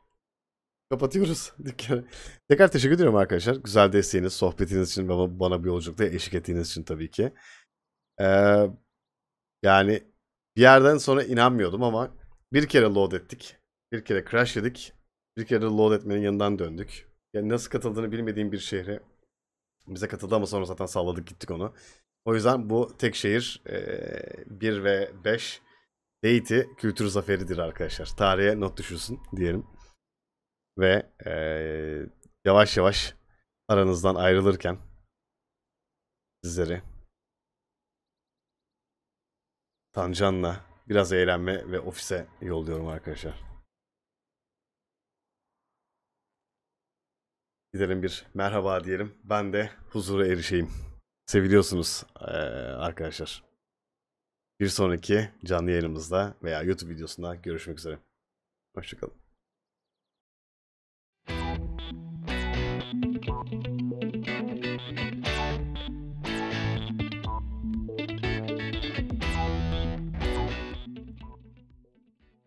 Kapatıyoruz (laughs) dükkanı. Tekrar teşekkür ediyorum arkadaşlar. Güzel desteğiniz, sohbetiniz için ve bana bir yolculukta eşlik ettiğiniz için tabii ki. Ee, yani bir yerden sonra inanmıyordum ama bir kere load ettik. Bir kere crash dedik. Bir kere load etmenin yanından döndük. Yani nasıl katıldığını bilmediğim bir şehre bize katıldı ama sonra zaten salladık gittik onu. O yüzden bu tek şehir e, 1 ve 5 Deity kültür zaferidir arkadaşlar. Tarihe not düşürsün diyelim ve e, yavaş yavaş aranızdan ayrılırken sizleri Tancan'la biraz eğlenme ve ofise yolluyorum arkadaşlar. Gidelim bir merhaba diyelim. Ben de huzura erişeyim. Seviliyorsunuz arkadaşlar. Bir sonraki canlı yayınımızda veya YouTube videosunda görüşmek üzere. Hoşçakalın.